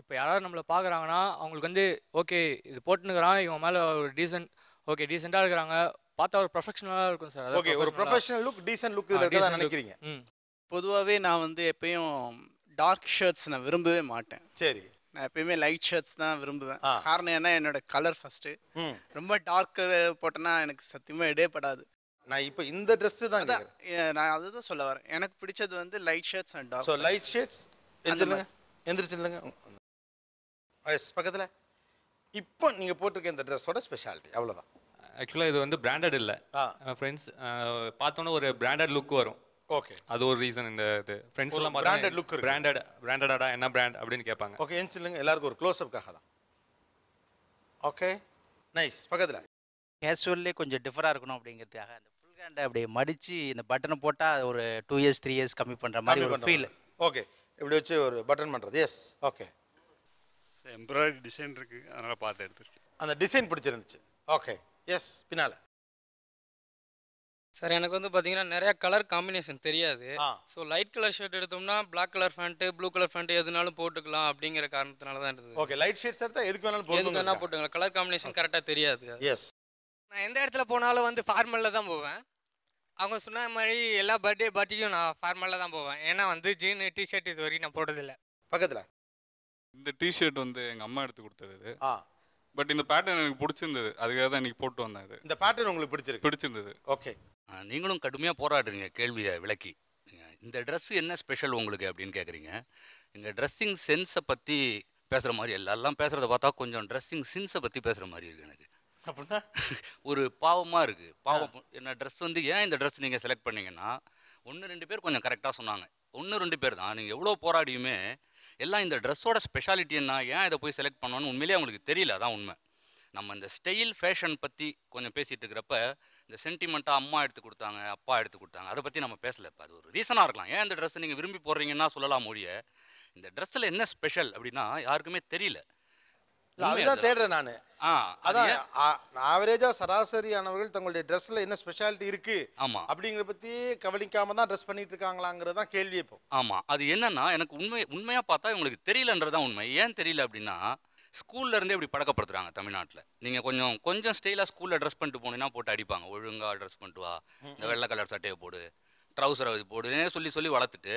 இப்போ யாராவது நம்மளை பார்க்குறாங்கன்னா அவங்களுக்கு வந்து ஓகே இது போட்டுனுக்கிறான் இவன் மேலே ஒரு டீசென்ட் ஓகே டீசெண்டாக இருக்கிறாங்க பார்த்தா ஒரு ப்ரொஃபஷனலாக இருக்கும் சார் ஓகே ஒரு ப்ரொஃபஷனல் லுக் டீசென்ட் லுக் இதில் நினைக்கிறீங்க பொதுவாகவே நான் வந்து எப்பயும் டார்க் ஷர்ட்ஸ் நான் விரும்பவே மாட்டேன் சரி நான் எப்பயுமே லைட் ஷர்ட்ஸ் தான் விரும்புவேன் காரணம் ஏன்னா என்னோட கலர் ஃபர்ஸ்ட் ரொம்ப டார்க் போட்டேன்னா எனக்கு சத்தியமா படாது நான் இப்போ இந்த ட்ரெஸ் தான் நான் அதுதான் சொல்ல வரேன் எனக்கு பிடிச்சது வந்து light shirts and so light shirts எந்திரிச்சிருங்க எந்திரிச்சு எஸ் பக்கத்தில் இப்போ நீங்கள் போட்டிருக்க இந்த ட்ரெஸ்ஸோட ஸ்பெஷாலிட்டி அவ்வளோதான் ஆக்சுவலாக இது வந்து பிராண்டட் இல்லை ஃப்ரெண்ட்ஸ் பார்த்தோன்னே ஒரு பிராண்டட் லுக் வரும் ஓகே அது ஒரு ரீசன் இந்த இது ஃப்ரெண்ட்ஸ் எல்லாம் பிராண்டட் லுக் பிராண்டட் பிராண்டடாடா என்ன பிராண்ட் அப்படின்னு கேட்பாங்க ஓகே ஏன் எல்லாருக்கும் ஒரு க்ளோஸ் அப்காக தான் ஓகே நைஸ் பக்கத்தில் கேஷுவல்லே கொஞ்சம் டிஃபராக இருக்கணும் அப்படிங்கிறதுக்காக அந்த பேக்ரவுண்டை அப்படியே மடித்து இந்த பட்டனை போட்டால் ஒரு டூ இயர்ஸ் த்ரீ இயர்ஸ் கம்மி பண்ணுற மாதிரி ஒரு ஃபீல் ஓகே இப்படி வச்சு ஒரு பட்டன் பண்ணுறது எஸ் ஓகே எம்ப்ராய்டரி டிசைன் இருக்குது அதனால் பார்த்து எடுத்துருக்கேன் அந்த டிசைன் பிடிச்சிருந்துச்சு ஓகே எஸ் பின்னால் சார் எனக்கு வந்து பார்த்தீங்கன்னா நிறைய கலர் காம்பினேஷன் தெரியாது ஸோ லைட் கலர் ஷர்ட் எடுத்தோம்னா black colour pant blue colour pant எதுனாலும் போட்டுக்கலாம் அப்படிங்கிற காரணத்தினால தான் இருக்குது ஓகே லைட் ஷர்ட்ஸ் எடுத்தால் எதுக்கு வேணாலும் வேணால் போட்டுக்கலாம் கலர் காம்பினேஷன் கரெக்டாக தெரியாது எஸ் நான் எந்த இடத்துல போனாலும் வந்து ஃபார்மலில் தான் போவேன் அவங்க சொன்ன மாதிரி எல்லா பர்த்டே பார்ட்டியும் நான் ஃபார்மலில் தான் போவேன் ஏன்னா வந்து ஜீன் டிஷர்ட் இது வரைக்கும் நான் போடுறதில்லை பக்கத்தில் இந்த டிஷர்ட் வந்து எங்கள் அம்மா எடுத்து கொடுத்தது இது ஆ பட் இந்த பேட்டர்ன் எனக்கு பிடிச்சிருந்தது அதுக்காக தான் இன்னைக்கு போட்டு வந்தேன் இது இந்த பேட்டர்ன் உங்களுக்கு பிடிச்சிருக்கு பிடிச்சிருந்தது ஓகே நீங்களும் கடுமையாக போராடுறீங்க கேள்வியை விளக்கி இந்த ட்ரெஸ் என்ன ஸ்பெஷல் உங்களுக்கு அப்படின்னு கேட்குறீங்க எங்கள் ட்ரெஸ்ஸிங் சென்ஸை பற்றி பேசுகிற மாதிரி எல்லாம் பேசுகிறத பார்த்தா கொஞ்சம் ட்ரெஸ்ஸிங் சென்ஸை பற்றி பேசுகிற மாதிரி இருக்குது எனக்கு அப்படின்னா ஒரு பாவமாக இருக்குது பாவம் என்ன ட்ரெஸ் வந்து ஏன் இந்த ட்ரெஸ் நீங்கள் செலக்ட் பண்ணீங்கன்னா ஒன்று ரெண்டு பேர் கொஞ்சம் கரெக்டாக சொன்னாங்க ஒன்று ரெண்டு பேர் தான் நீங்கள் எவ்வளோ போராடியுமே எல்லாம் இந்த ட்ரெஸ்ஸோட ஸ்பெஷாலிட்டி என்ன ஏன் இதை போய் செலக்ட் பண்ணணும்னு உண்மையிலே அவங்களுக்கு தெரியல அதான் உண்மை நம்ம இந்த ஸ்டைல் ஃபேஷன் பற்றி கொஞ்சம் பேசிகிட்டு இருக்கிறப்ப இந்த சென்டிமெண்ட்டாக அம்மா எடுத்து கொடுத்தாங்க அப்பா எடுத்து கொடுத்தாங்க அதை பற்றி நம்ம பேசலை இப்போ அது ஒரு ரீசனாக இருக்கலாம் ஏன் இந்த ட்ரெஸ்ஸை நீங்கள் விரும்பி போடுறீங்கன்னா சொல்லலாம் மொழியை இந்த ட்ரெஸ்ஸில் என்ன ஸ்பெஷல் அப்படின்னா யாருக்குமே தெரியல தேடுறேன் அதான் ஆவரேஜா சராசரியானவர்கள் தங்களுடைய ட்ரெஸ்ல என்ன ஸ்பெஷாலிட்டி இருக்கு கவனிக்காம தான் ட்ரெஸ் இருக்காங்களாங்கிறது கேள்வி இப்போ அது எனக்கு உண்மை பார்த்தா உண்மை ஏன் தெரியல அப்படின்னா ஸ்கூல்ல இருந்தே இப்படி தமிழ்நாட்டில் கொஞ்சம் கொஞ்சம் ட்ரெஸ் பண்ணிட்டு போட்டு அடிப்பாங்க ஒழுங்கா ட்ரெஸ் பண்ணிட்டு வா வெள்ளை கலர் சட்டையை போடு சொல்லி சொல்லி வளர்த்துட்டு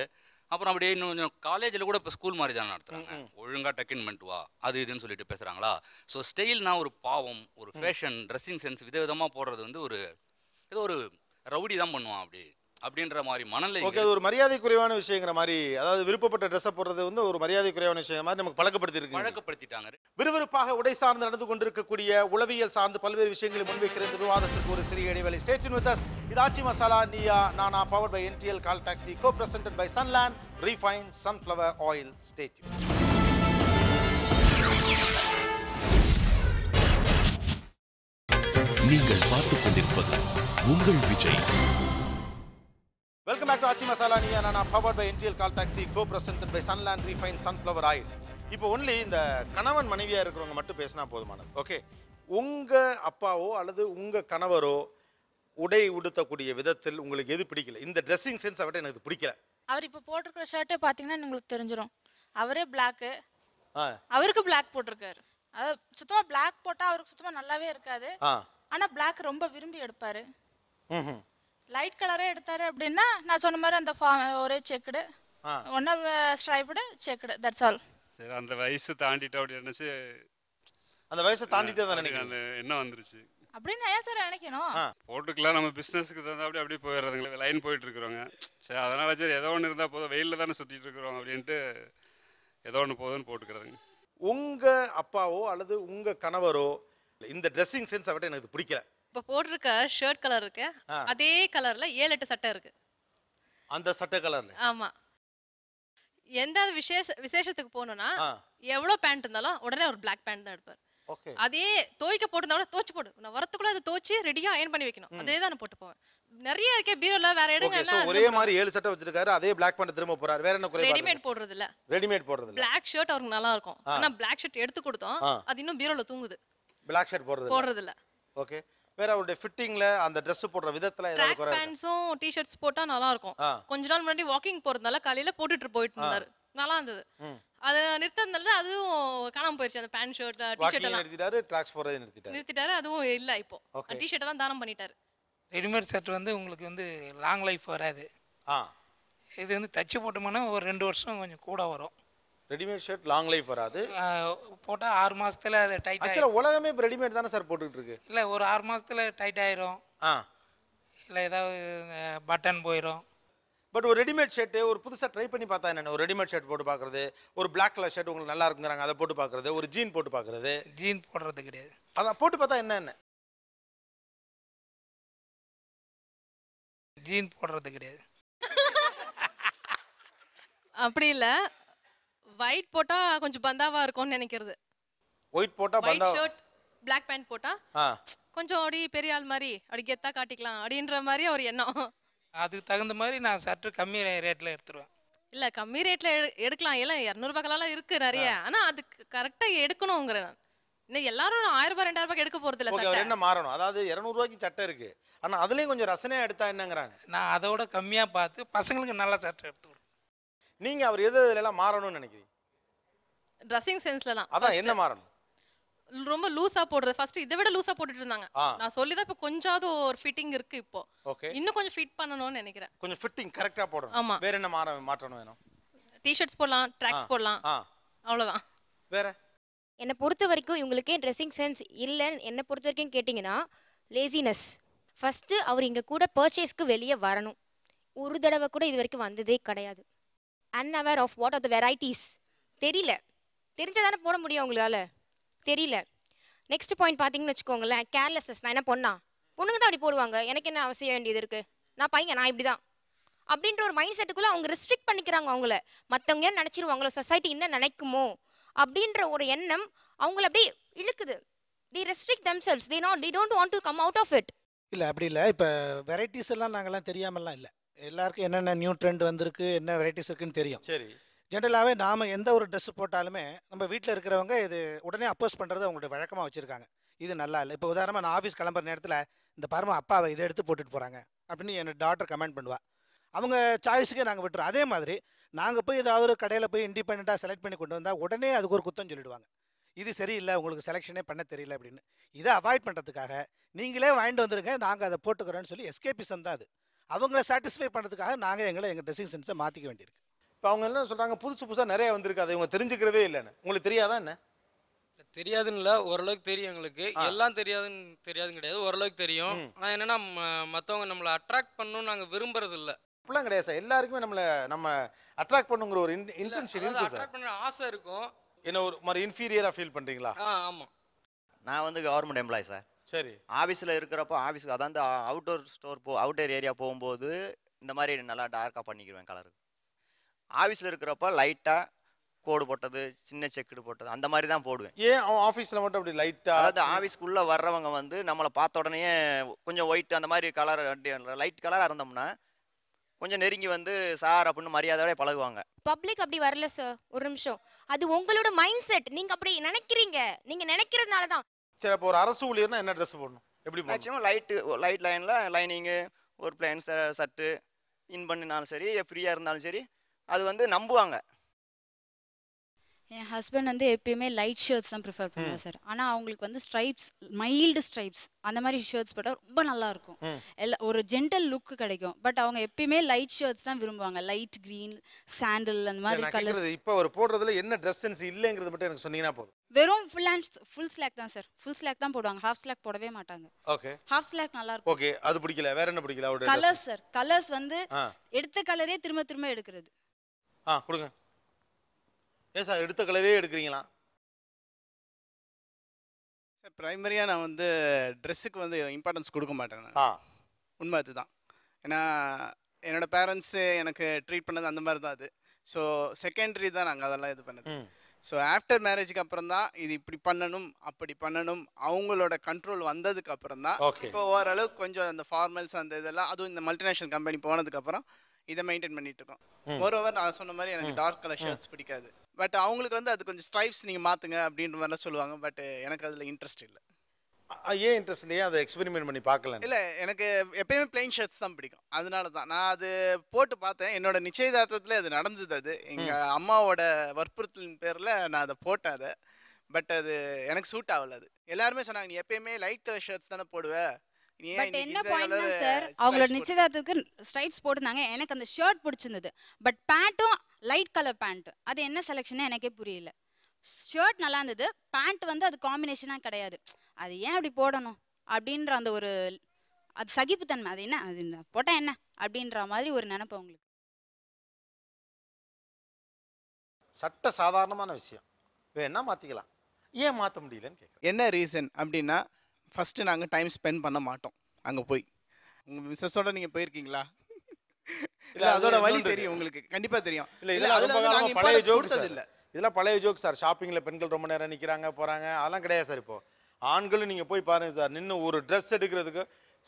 அப்புறம் அப்படியே இன்னும் கொஞ்சம் காலேஜில் கூட இப்போ ஸ்கூல் மாதிரி தான் நடத்துகிறாங்க ஒழுங்காக டக்கின் பண்ணிட்டு வா அது இதுன்னு சொல்லிட்டு பேசுகிறாங்களா ஸோ ஸ்டைல்னா ஒரு பாவம் ஒரு ஃபேஷன் ட்ரெஸ்ஸிங் சென்ஸ் விதவிதமாக போடுறது வந்து ஒரு ஏதோ ஒரு ரவுடி தான் பண்ணுவான் அப்படி அப்படின்ற மாதிரி மனநிலை ஓகே அது ஒரு மரியாதை குறைவான விஷயங்கிற மாதிரி அதாவது விருப்பப்பட்ட ட்ரெஸ்ஸை போடுறது வந்து ஒரு மரியாதை குறைவான விஷயம் மாதிரி நமக்கு பழக்கப்படுத்திருக்கு பழக்கப்படுத்திட்டாங்க விறுவிறுப்பாக உடை சார்ந்து நடந்து கொண்டிருக்கக்கூடிய உளவியல் சார்ந்து பல்வேறு விஷயங்களை முன்வைக்கிற இந்த விவாதத்திற்கு ஒரு சிறிய இடைவெளி ஸ்டேட்டின் வித் அஸ் இதாச்சி Masala Neeya Naana power by NTL call taxi go present by Sunland refine sunflower oil stay tuned நீங்கள் பார்த்துக் கொண்டிருப்பது உங்கள் Vijay back to Achi Masala Niya Nana, powered by NTL Call Taxi, co-presented by Sunland Refine Sunflower Oil. இப்போ only இந்த கணவன் மனைவியாக இருக்கிறவங்க மட்டும் பேசினா போதுமானது ஓகே உங்கள் அப்பாவோ அல்லது உங்கள் கணவரோ உடை உடுத்தக்கூடிய விதத்தில் உங்களுக்கு எது பிடிக்கல இந்த ட்ரெஸ்ஸிங் சென்ஸ் அவர்கிட்ட எனக்கு பிடிக்கல அவர் இப்போ போட்டிருக்கிற ஷர்ட்டே பார்த்தீங்கன்னா உங்களுக்கு தெரிஞ்சிடும் அவரே பிளாக்கு அவருக்கு பிளாக் போட்டிருக்காரு அதாவது சுத்தமாக பிளாக் போட்டால் அவருக்கு சுத்தமாக நல்லாவே இருக்காது ஆனால் பிளாக் ரொம்ப விரும்பி எடுப்பாரு லைட் கலரே எடுத்தாரு அப்படின்னா நான் சொன்ன மாதிரி அந்த ஒரே செக்குடு ஒன்னா ஸ்ட்ரைப்டு செக்குடு தட்ஸ் ஆல் சரி அந்த வயசு தாண்டிட்டு அப்படின்னு நினைச்சு அந்த வயசை தாண்டிட்டே தான் நினைக்கிறேன் என்ன வந்துருச்சு அப்படின்னு ஏன் சார் நினைக்கணும் போட்டுக்கலாம் நம்ம பிஸ்னஸுக்கு தகுந்த அப்படி அப்படியே போயிடுறதுங்களே லைன் போயிட்டு இருக்கிறோங்க சரி அதனால சரி ஏதோ ஒன்று இருந்தால் போதும் வெயிலில் தானே சுற்றிட்டு இருக்கிறோம் அப்படின்ட்டு ஏதோ ஒன்று போதும்னு போட்டுக்கிறதுங்க உங்கள் அப்பாவோ அல்லது உங்கள் கணவரோ இந்த ட்ரெஸ்ஸிங் சென்ஸை அவட்ட எனக்கு பிடிக்கல இப்ப போட்டிருக்க ஷர்ட் கலர் இருக்கு அதே கலர்ல ஏழு எட்டு சட்டை இருக்கு அந்த சட்டை கலர்ல ஆமா எந்த விசேஷ விசேஷத்துக்கு போகணும்னா எவ்வளவு பேண்ட் இருந்தாலும் உடனே ஒரு பிளாக் பேண்ட் தான் எடுப்பார் அதே துவைக்க கூட தோச்சு போடு நான் வரத்துக்குள்ள அதை தோச்சு ரெடியா அயன் பண்ணி வைக்கணும் அதே தான் போட்டு போவேன் நிறைய இருக்கே பீரோல வேற எடுங்க ஒரே மாதிரி ஏழு சட்டை வச்சிருக்காரு அதே பிளாக் பேண்ட் திரும்ப போறாரு வேற என்ன ரெடிமேட் போடுறது இல்ல ரெடிமேட் போடுறது பிளாக் ஷர்ட் அவருக்கு நல்லா இருக்கும் ஆனா பிளாக் ஷர்ட் எடுத்து கொடுத்தோம் அது இன்னும் பீரோல தூங்குது பிளாக் ஷர்ட் போடுறது போடுறது இல்ல ஓகே வேற அவருடைய ஃபிட்டிங்ல அந்த ட்ரெஸ் போடுற விதத்துல ஏதாவது ட்ராக் குறை பேண்ட்ஸும் டிஷர்ட்ஸ் போட்டா நல்லா இருக்கும் கொஞ்ச நாள் முன்னாடி வாக்கிங் போறதுனால காலையில போட்டுட்டு போயிட்டு இருந்தாரு நல்லா இருந்தது அது நிறுத்ததுனால அதுவும் காணாம போயிருச்சு அந்த பேண்ட் ஷர்ட் டிஷர்ட் எல்லாம் நிறுத்திட்டாரு ட்ராக்ஸ் போடுறதை நிறுத்திட்டாரு அதுவும் இல்ல இப்போ டிஷர்ட் எல்லாம் தானம் பண்ணிட்டாரு ரெடிமேட் ஷர்ட் வந்து உங்களுக்கு வந்து லாங் லைஃப் வராது இது வந்து தச்சு போட்டோம்னா ஒரு ரெண்டு வருஷம் கொஞ்சம் கூட வரும் ரெடிமேட் ஷர்ட் லாங் லைஃப் வராது போட்டால் ஆறு மாதத்தில் அது டைட் ஆக்சுவலாக உலகமே இப்போ ரெடிமேட் தானே சார் போட்டுக்கிட்டு இருக்கு இல்லை ஒரு ஆறு மாதத்தில் டைட் ஆயிரும் ஆ இல்லை ஏதாவது பட்டன் போயிடும் பட் ஒரு ரெடிமேட் ஷர்ட்டு ஒரு புதுசாக ட்ரை பண்ணி பார்த்தா என்ன ஒரு ரெடிமேட் ஷர்ட் போட்டு பார்க்குறது ஒரு பிளாக் கலர் ஷர்ட் உங்களுக்கு நல்லா இருக்குங்கிறாங்க அதை போட்டு பார்க்குறது ஒரு ஜீன் போட்டு பார்க்குறது ஜீன் போடுறது கிடையாது அதான் போட்டு பார்த்தா என்ன என்ன ஜீன் போடுறது கிடையாது அப்படி இல்லை ஒயிட் போட்டா கொஞ்சம் பந்தாவா இருக்கும்னு நினைக்கிறது ஒயிட் போட்டா ஒயிட் ஷர்ட் பிளாக் பேண்ட் போட்டா கொஞ்சம் அடி பெரிய ஆள் மாதிரி அடி கெத்தா காட்டிக்கலாம் அப்படின்ற மாதிரி ஒரு எண்ணம் அதுக்கு தகுந்த மாதிரி நான் சற்று கம்மி ரேட்ல எடுத்துருவேன் இல்ல கம்மி ரேட்ல எடுக்கலாம் இல்ல இரநூறுபாக்கெல்லாம் இருக்கு நிறைய ஆனா அது கரெக்டா எடுக்கணுங்கிற நான் இன்னும் எல்லாரும் ஆயிரம் ரூபாய் ரெண்டாயிரம் ரூபாய்க்கு எடுக்க போறது இல்ல சட்டை என்ன மாறணும் அதாவது 200 ரூபாய்க்கு சட்டை இருக்கு ஆனா அதுலயும் கொஞ்சம் ரசனையா எடுத்தா என்னங்கறாங்க நான் அதோட கம்மியா பார்த்து பசங்களுக்கு நல்ல சட்டை எடுத்து நீங்க அவர் எது எல்லாம் மாறணும்னு நினைக்கிறீங்க ட்ரெஸ்ஸிங் சென்ஸ்ல தான் அதான் என்ன மாறணும் ரொம்ப லூசா போடுறது ஃபர்ஸ்ட் இதை விட லூசா போட்டுட்டு இருந்தாங்க நான் சொல்லி தான் இப்ப கொஞ்சாவது ஒரு ஃபிட்டிங் இருக்கு இப்போ இன்னும் கொஞ்சம் ஃபிட் பண்ணணும்னு நினைக்கிறேன் கொஞ்சம் ஃபிட்டிங் கரெக்டா போடணும் ஆமா வேற என்ன மாற மாற்றணும் வேணும் டிஷர்ட்ஸ் போடலாம் ட்ராக்ஸ் போடலாம் அவ்வளவுதான் வேற என்ன பொறுத்த வரைக்கும் இவங்களுக்கே ட்ரெஸ்ஸிங் சென்ஸ் இல்ல என்ன பொறுத்த வரைக்கும் கேட்டிங்கன்னா லேசினஸ் ஃபர்ஸ்ட் அவர் இங்க கூட பர்ச்சேஸ்க்கு வெளியே வரணும் ஒரு தடவை கூட இது வரைக்கும் வந்ததே கிடையாது unaware of what are the varieties தெரியல தெரிஞ்சால் தானே போட முடியும் உங்களால் தெரியல நெக்ஸ்ட் பாயிண்ட் பார்த்தீங்கன்னு வச்சுக்கோங்களேன் கேர்லெஸ்னஸ் நான் என்ன பொண்ணா பொண்ணுங்க தான் அப்படி போடுவாங்க எனக்கு என்ன அவசியம் வேண்டியது இருக்குது நான் பையன் நான் இப்படி தான் அப்படின்ற ஒரு மைண்ட் செட்டுக்குள்ளே அவங்க ரெஸ்ட்ரிக்ட் பண்ணிக்கிறாங்க அவங்கள மற்றவங்க என்ன நினச்சிருவாங்களோ சொசைட்டி என்ன நினைக்குமோ அப்படின்ற ஒரு எண்ணம் அவங்கள அப்படியே இழுக்குது the restrict themselves the not the don't want to come out of it இல்லை அப்படி இல்லை இப்போ வெரைட்டிஸ் எல்லாம் நாங்கள்லாம் தெரியாமல்லாம் இல்லை எல்லாருக்கும் என்னென்ன நியூ ட்ரெண்ட் வந்திருக்கு என்ன வெரைட்டிஸ் இருக்குன்னு தெரியும் சரி ஜென்ரலாகவே நாம் எந்த ஒரு ட்ரெஸ் போட்டாலுமே நம்ம வீட்டில் இருக்கிறவங்க இது உடனே அப்போஸ் பண்ணுறது அவங்களுடைய வழக்கமாக வச்சுருக்காங்க இது நல்லா இல்லை இப்போ உதாரணமாக நான் ஆஃபீஸ் கிளம்புற நேரத்தில் இந்த பரம அப்பாவை இதை எடுத்து போட்டுட்டு போகிறாங்க அப்படின்னு என்னோட டாக்டர் கமெண்ட் பண்ணுவாள் அவங்க சாய்ஸுக்கே நாங்கள் விட்டுருவோம் அதே மாதிரி நாங்கள் போய் ஏதாவது கடையில் போய் இண்டிபெண்ட்டாக செலக்ட் பண்ணி கொண்டு வந்தால் உடனே அதுக்கு ஒரு குத்தம் சொல்லிடுவாங்க இது சரியில்லை உங்களுக்கு செலெக்ஷனே பண்ண தெரியல அப்படின்னு இதை அவாய்ட் பண்ணுறதுக்காக நீங்களே வாங்கிட்டு வந்துருங்க நாங்கள் அதை போட்டுக்கிறோன்னு சொல்லி எஸ்கேபிசம் தான் அது அவங்கள சாட்டிஸ்ஃபை பண்ணுறதுக்காக நாங்கள் எங்களை எங்கள் ட்ரெஸ்ஸிங் சென்ஸை மாற்றிக்க வேண்டியிருக்கு இப்போ அவங்க என்ன சொல்கிறாங்க புதுசு புதுசாக நிறைய வந்திருக்காது இவங்க தெரிஞ்சுக்கிறதே இல்லைன்னு உங்களுக்கு தெரியாதா என்ன தெரியாதுன்னு இல்லை ஓரளவுக்கு தெரியும் எங்களுக்கு எல்லாம் தெரியாதுன்னு தெரியாதுன்னு கிடையாது ஓரளவுக்கு தெரியும் ஆனால் என்னென்னா மற்றவங்க நம்மளை அட்ராக்ட் பண்ணணும்னு நாங்கள் விரும்புறது இல்லை அப்படிலாம் கிடையாது சார் எல்லாருக்குமே நம்மளை நம்ம அட்ராக்ட் பண்ணுங்கிற ஒரு இன்டென்ஷன் அட்ராக்ட் பண்ண ஆசை இருக்கும் என்ன ஒரு மாதிரி இன்ஃபீரியராக ஃபீல் பண்ணுறீங்களா ஆ ஆமாம் நான் வந்து கவர்மெண்ட் எம்ப்ளாய் சார் சரி ஆஃபீஸில் இருக்கிறப்போ ஆஃபீஸுக்கு அதாவது அவுட்டோர் ஸ்டோர் போ அவுட்டோர் ஏரியா போகும்போது இந்த மாதிரி நல்லா டார்க்காக பண்ணிக்கிடுவேன் கலருக்கு ஆஃபீஸில் இருக்கிறப்ப லைட்டாக கோடு போட்டது சின்ன செக்குடு போட்டது அந்த மாதிரி தான் போடுவேன் ஏன் அவன் ஆஃபீஸில் மட்டும் அப்படி லைட்டாக அதாவது ஆஃபீஸ்க்குள்ளே வர்றவங்க வந்து நம்மளை பார்த்த உடனே கொஞ்சம் ஒயிட் அந்த மாதிரி கலர் லைட் கலராக இருந்தோம்னா கொஞ்சம் நெருங்கி வந்து சார் அப்படின்னு மரியாதையோட பழகுவாங்க பப்ளிக் அப்படி வரல சார் ஒரு நிமிஷம் அது உங்களோட மைண்ட் செட் நீங்கள் அப்படி நினைக்கிறீங்க நீங்கள் நினைக்கிறதுனால தான் சரி அப்போ ஒரு அரசு ஊழியர்னா என்ன ட்ரெஸ் போடணும் எப்படி மேக்ஸிமம் லைட்டு லைட் லைனில் லைனிங்கு ஒரு பிளைன் ச சர்ட்டு இன் பண்ணினாலும் சரி ஃப்ரீயாக இருந்தாலும் சரி அது வந்து நம்புவாங்க என் ஹஸ்பண்ட் வந்து எப்பயுமே லைட் ஷர்ட்ஸ் தான் ப்ரிஃபர் பண்ணுவார் சார் ஆனால் அவங்களுக்கு வந்து ஸ்ட்ரைப்ஸ் மைல்டு ஸ்ட்ரைப்ஸ் அந்த மாதிரி ஷர்ட்ஸ் போட்டால் ரொம்ப நல்லா இருக்கும் எல்லா ஒரு ஜென்டல் லுக் கிடைக்கும் பட் அவங்க எப்பயுமே லைட் ஷர்ட்ஸ் தான் விரும்புவாங்க லைட் கிரீன் சாண்டில் அந்த மாதிரி கலர் இப்போ ஒரு போடுறதுல என்ன ட்ரெஸ் சென்ஸ் இல்லைங்கிறது மட்டும் எனக்கு சொன்னீங்கன்னா போதும் வெறும் ஃபுல் ஹேண்ட் ஃபுல் ஸ்லாக் தான் சார் ஃபுல் ஸ்லாக் தான் போடுவாங்க ஹாஃப் ஸ்லாக் போடவே மாட்டாங்க ஓகே ஹாஃப் ஸ்லாக் நல்லா இருக்கும் ஓகே அது பிடிக்கல வேற என்ன பிடிக்கல கலர்ஸ் சார் கலர்ஸ் வந்து எடுத்த கலரே திரும்ப திரும்ப எடுக்கிறது ஆ கொடுங்க ஏன் சார் எடுத்த கலரே எடுக்கிறீங்களா சார் ப்ரைமரியாக நான் வந்து ட்ரெஸ்ஸுக்கு வந்து இம்பார்ட்டன்ஸ் கொடுக்க மாட்டேன் ஆ உண்மை அதுதான் ஏன்னா என்னோட பேரண்ட்ஸு எனக்கு ட்ரீட் பண்ணது அந்த மாதிரி தான் அது ஸோ செகண்டரி தான் நாங்கள் அதெல்லாம் இது பண்ணது ஸோ ஆஃப்டர் மேரேஜுக்கு அப்புறம் தான் இது இப்படி பண்ணணும் அப்படி பண்ணணும் அவங்களோட கண்ட்ரோல் வந்ததுக்கு அப்புறம் தான் இப்போ ஓரளவுக்கு கொஞ்சம் அந்த ஃபார்மல்ஸ் அந்த இதெல்லாம் அதுவும் இந்த மல்டிநேஷனல் கம்பெனி போனதுக்கு அப்புறம் இதை மெயின்டைன் பண்ணிட்டு இருக்கோம் ஓவர் நான் சொன்ன மாதிரி எனக்கு டார்க் கலர் ஷர்ட்ஸ் பிடிக்காது பட் அவங்களுக்கு வந்து அது கொஞ்சம் ஸ்ட்ரைப்ஸ் நீங்கள் மாற்றுங்க அப்படின்ற மாதிரிலாம் சொல்லுவாங்க பட் எனக்கு அதில் இன்ட்ரெஸ்ட் இல்லை ஏன் இன்ட்ரெஸ்ட் இல்லையே அதை எக்ஸ்பெரிமெண்ட் பண்ணி பார்க்கல இல்லை எனக்கு எப்பயுமே பிளெயின் ஷர்ட்ஸ் தான் பிடிக்கும் அதனால தான் நான் அது போட்டு பார்த்தேன் என்னோட நிச்சயதார்த்தத்தில் அது நடந்தது அது எங்கள் அம்மாவோட வற்புறுத்தலின் பேரில் நான் அதை போட்டேன் அதை பட் அது எனக்கு சூட் ஆகல அது எல்லாருமே சொன்னாங்க நீ எப்பயுமே லைட் கலர் ஷர்ட்ஸ் தானே போடுவேன் பட் என்ன பாயிண்ட்னா சார் அவங்களோட நிச்சயதார்த்தத்துக்கு ஸ்ட்ரைட்ஸ் போட்டிருந்தாங்க எனக்கு அந்த ஷர்ட் பிடிச்சிருந்தது பட் பேண்ட்டும் லைட் கலர் பேண்ட் அது என்ன செலெக்ஷன் எனக்கே புரியல ஷர்ட் நல்லா இருந்தது பேண்ட் வந்து அது காம்பினேஷனாக கிடையாது அது ஏன் அப்படி போடணும் அப்படின்ற அந்த ஒரு அது சகிப்புத்தன்மை அது என்ன அது போட்டால் என்ன அப்படின்ற மாதிரி ஒரு நினப்பு அவங்களுக்கு சட்ட சாதாரணமான விஷயம் என்ன மாற்றிக்கலாம் ஏன் மாற்ற முடியலன்னு கேட்குறேன் என்ன ரீசன் அப்படின்னா ஃபஸ்ட்டு நாங்கள் டைம் ஸ்பெண்ட் பண்ண மாட்டோம் அங்கே போய் உங்கள் மிஸ்ஸஸோட நீங்கள் போயிருக்கீங்களா இல்லை அதோட வழி தெரியும் உங்களுக்கு கண்டிப்பாக தெரியும் இல்லை இல்லை அதில் பழைய ஜோக்ஸ் இல்லை இதெல்லாம் பழைய ஜோக் சார் ஷாப்பிங்கில் பெண்கள் ரொம்ப நேரம் நிற்கிறாங்க போகிறாங்க அதெல்லாம் கிடையாது சார் இப்போது ஆண்களும் நீங்கள் போய் பாருங்கள் சார் நின்று ஒரு ட்ரெஸ் எடுக்கிறதுக்கு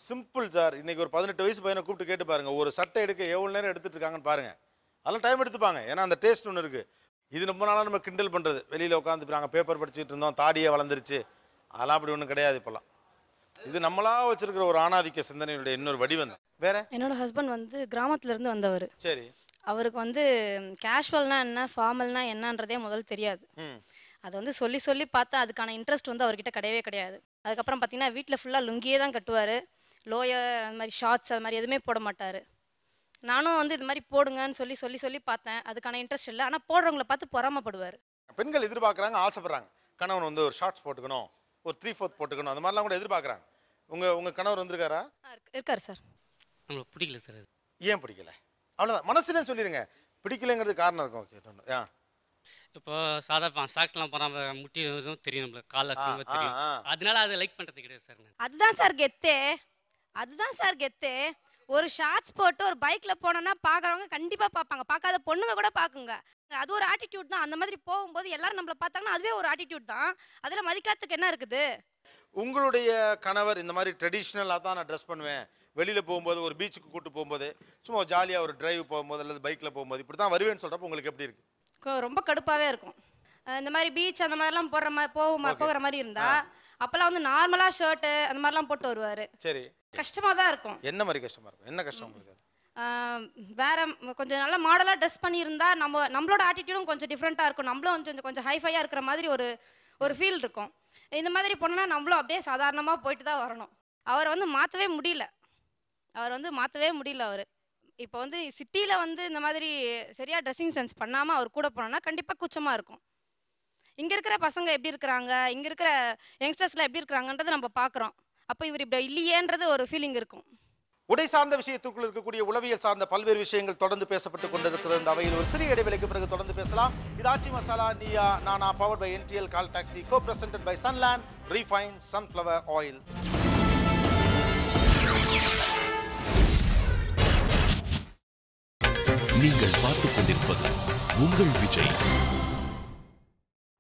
சிம்பிள் சார் இன்றைக்கி ஒரு பதினெட்டு வயசு பையனை கூப்பிட்டு கேட்டு பாருங்கள் ஒரு சட்டை எடுக்க எவ்வளோ நேரம் எடுத்துகிட்டு இருக்காங்கன்னு பாருங்கள் அதெல்லாம் டைம் எடுத்துப்பாங்க ஏன்னா அந்த டேஸ்ட் ஒன்று இருக்குது இது ரொம்ப நாளாக நம்ம கிண்டல் பண்ணுறது வெளியில் உட்காந்துட்டு நாங்கள் பேப்பர் படிச்சுட்டு இருந்தோம் தாடியே வளர்ந்துருச்சு அதெல்லாம் அப்படி ஒன்றும் கிடையாது இப்போல்லாம் இது நம்மளா வச்சிருக்கிற ஒரு ஆணாதிக்க சிந்தனையுடைய இன்னொரு வடிவம் வேற என்னோட ஹஸ்பண்ட் வந்து கிராமத்துல இருந்து வந்தவர் சரி அவருக்கு வந்து கேஷுவல்னா என்ன ஃபார்மல்னா என்னன்றதே முதல் தெரியாது அதை வந்து சொல்லி சொல்லி பார்த்தா அதுக்கான இன்ட்ரெஸ்ட் வந்து அவர்கிட்ட கிடையவே கிடையாது அதுக்கப்புறம் பார்த்தீங்கன்னா வீட்டில் ஃபுல்லாக லுங்கியே தான் கட்டுவார் லோயர் அந்த மாதிரி ஷார்ட்ஸ் அது மாதிரி எதுவுமே போட மாட்டார் நானும் வந்து இது மாதிரி போடுங்கன்னு சொல்லி சொல்லி சொல்லி பார்த்தேன் அதுக்கான இன்ட்ரெஸ்ட் இல்லை ஆனால் போடுறவங்கள பார்த்து பொறாமப்படுவார் பெண்கள் எதிர்பார்க்குறாங்க ஆசைப்படுறாங்க கணவன் வந்து ஒரு ஷார்ட்ஸ் போட்டுக்கணும் ஒரு த்ரீ ஃபோர்த் போட்டுக்கணும் அந்த மாதிரிலாம் கூட எதிர்பார்க்குறாங்க உங்கள் உங்கள் கணவர் வந்திருக்காரா இருக்கார் சார் உங்களுக்கு பிடிக்கல சார் ஏன் பிடிக்கல அவ்வளோதான் மனசுலேயே சொல்லிடுங்க பிடிக்கலங்கிறது காரணம் இருக்கும் ஓகே ஆ இப்போ சாதாரண சாக்ஸ்லாம் போறாம முட்டி தெரியும் நம்மளுக்கு கால தெரியும் அதனால அதை லைக் பண்றது கிடையாது சார் அதுதான் சார் கெத்தே அதுதான் சார் கெத்தே ஒரு ஷார்ட்ஸ் போட்டு ஒரு பைக்கில் போனோன்னா பார்க்குறவங்க கண்டிப்பாக பார்ப்பாங்க பார்க்காத பொண்ணுங்க கூட பார்க்குங்க அது ஒரு ஆட்டிடியூட் தான் அந்த மாதிரி போகும்போது எல்லாரும் நம்மளை பார்த்தாங்கன்னா அதுவே ஒரு ஆட்டிடியூட் தான் அதில் மதிக்காததுக்கு என்ன இருக்குது உங்களுடைய கணவர் இந்த மாதிரி ட்ரெடிஷ்னலாக தான் நான் ட்ரெஸ் பண்ணுவேன் வெளியில் போகும்போது ஒரு பீச்சுக்கு கூட்டு போகும்போது சும்மா ஜாலியாக ஒரு டிரைவ் போகும்போது அல்லது பைக்கில் போகும்போது இப்படி தான் வருவேன்னு சொல்கிறப்ப உங்களுக்கு எப்படி இருக்கு ரொம்ப கடுப்பாகவே இருக்கும் இந்த மாதிரி பீச் அந்த மாதிரிலாம் போடுற மாதிரி போக போகிற மாதிரி இருந்தால் அப்போல்லாம் வந்து நார்மலாக ஷர்ட்டு அந்த மாதிரிலாம் போட்டு வருவார் சரி கஷ்டமாக தான் இருக்கும் என்ன மாதிரி கஷ்டமாக இருக்கும் என்ன கஷ்டம் உங்களுக்கு வேற கொஞ்சம் நல்ல மாடலாக ட்ரெஸ் பண்ணியிருந்தா நம்ம நம்மளோட ஆட்டிடியூடும் கொஞ்சம் டிஃப்ரெண்ட்டாக இருக்கும் நம்மளும் கொஞ்சம் கொஞ்சம் ஹைஃபையாக இருக்கிற மாதிரி ஒரு ஒரு ஃபீல் இருக்கும் இந்த மாதிரி போனோம்னா நம்மளும் அப்படியே சாதாரணமாக போயிட்டு தான் வரணும் அவர் வந்து மாற்றவே முடியல அவர் வந்து மாற்றவே முடியல அவர் இப்போ வந்து சிட்டியில் வந்து இந்த மாதிரி சரியாக ட்ரெஸ்ஸிங் சென்ஸ் பண்ணாமல் அவர் கூட போனோம்னா கண்டிப்பாக குச்சமாக இருக்கும் இங்கே இருக்கிற பசங்க எப்படி இருக்கிறாங்க இங்கே இருக்கிற யங்ஸ்டர்ஸ்லாம் எப்படி இருக்கிறாங்கன்றதை நம்ம பார்க்குறோம் அப்போ இவர் இப்படி இல்லையேன்றது ஒரு ஃபீலிங் இருக்கும் உடை சார்ந்த விஷயத்துக்குள் இருக்கக்கூடிய உளவியல் சார்ந்த பல்வேறு விஷயங்கள் தொடர்ந்து பேசப்பட்டுக் கொண்டிருக்கிறது இந்த அவையில் ஒரு சிறிய இடைவெளிக்கு பிறகு தொடர்ந்து பேசலாம் இதாச்சி Masala Neeya Naana power by NTL call taxi go present by Sunland refine sunflower oil நீங்கள் பார்த்துக் கொண்டிருப்பது உங்கள் Vijay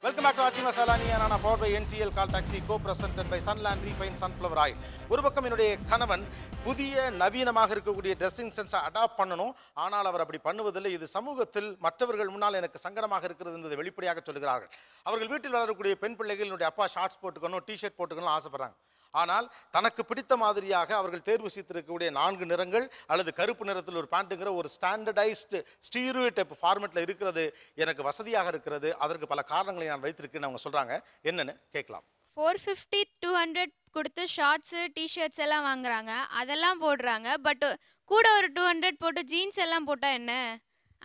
welcome back to Aachi மசாலானி நான் power by NTL call taxi go presented by Sunland refine sunflower oil ஒரு பக்கம் என்னுடைய கணவன் புதிய நவீனமாக இருக்கக்கூடிய ட்ரெஸ்ஸிங் சென்ஸை அடாப்ட் பண்ணணும் ஆனால் அவர் அப்படி பண்ணுவதில்லை இது சமூகத்தில் மற்றவர்கள் முன்னால் எனக்கு சங்கடமாக இருக்கிறது என்பதை வெளிப்படையாக சொல்கிறார்கள் அவர்கள் வீட்டில் வளரக்கூடிய பெண் பிள்ளைகள் என்னுடைய அப்பா ஷார்ட்ஸ் போட்டுக்கணும் டிஷர்ட் போட்டுக்கணும் ஆசைப்படுறாங்க ஆனால் தனக்கு பிடித்த மாதிரியாக அவர்கள் தேர்வு செய்திருக்கக்கூடிய நான்கு நிறங்கள் அல்லது கருப்பு நிறத்தில் ஒரு பேண்ட்டுங்கிற ஒரு ஸ்டாண்டர்டைஸ்டு ஸ்டீரியோ டைப் ஃபார்மெட்டில் இருக்கிறது எனக்கு வசதியாக இருக்கிறது அதற்கு பல காரணங்களை நான் வைத்திருக்கேன்னு அவங்க சொல்கிறாங்க என்னென்னு கேட்கலாம் ஃபோர் ஃபிஃப்டி டூ ஹண்ட்ரட் கொடுத்து ஷார்ட்ஸு டிஷர்ட்ஸ் எல்லாம் வாங்குறாங்க அதெல்லாம் போடுறாங்க பட் கூட ஒரு டூ ஹண்ட்ரட் போட்டு ஜீன்ஸ் எல்லாம் போட்டால் என்ன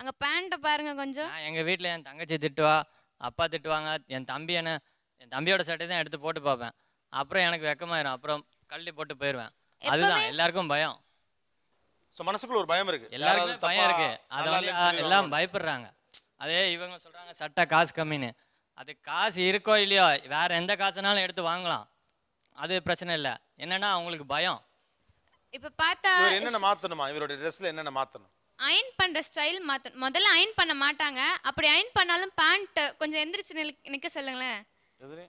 அங்கே பேண்ட்டை பாருங்கள் கொஞ்சம் எங்கள் வீட்டில் என் தங்கச்சி திட்டுவா அப்பா திட்டுவாங்க என் தம்பி என்ன என் தம்பியோட சட்டை தான் எடுத்து போட்டு பார்ப்பேன் அப்புறம் எனக்கு வெக்கமாயிரும் அப்புறம் கள்ளி போட்டு போயிடுவேன் அதுதான் எல்லாருக்கும் பயம் ஸோ மனசுக்குள்ள ஒரு பயம் இருக்கு எல்லாருக்கும் பயம் இருக்கு அதை வந்து எல்லாம் பயப்படுறாங்க அதே இவங்க சொல்றாங்க சட்டை காசு கம்மின்னு அது காசு இருக்கோ இல்லையோ வேற எந்த காசுனாலும் எடுத்து வாங்கலாம் அது பிரச்சனை இல்லை என்னன்னா அவங்களுக்கு பயம் இப்ப பார்த்தா என்னென்ன மாத்தணுமா இவரோட ட்ரெஸ்ல என்னென்ன மாத்தணும் அயன் பண்ற ஸ்டைல் மாத்த முதல்ல அயன் பண்ண மாட்டாங்க அப்படி அயன் பண்ணாலும் பேண்ட் கொஞ்சம் எந்திரிச்சு நிக்க சொல்லுங்களேன் எதிரி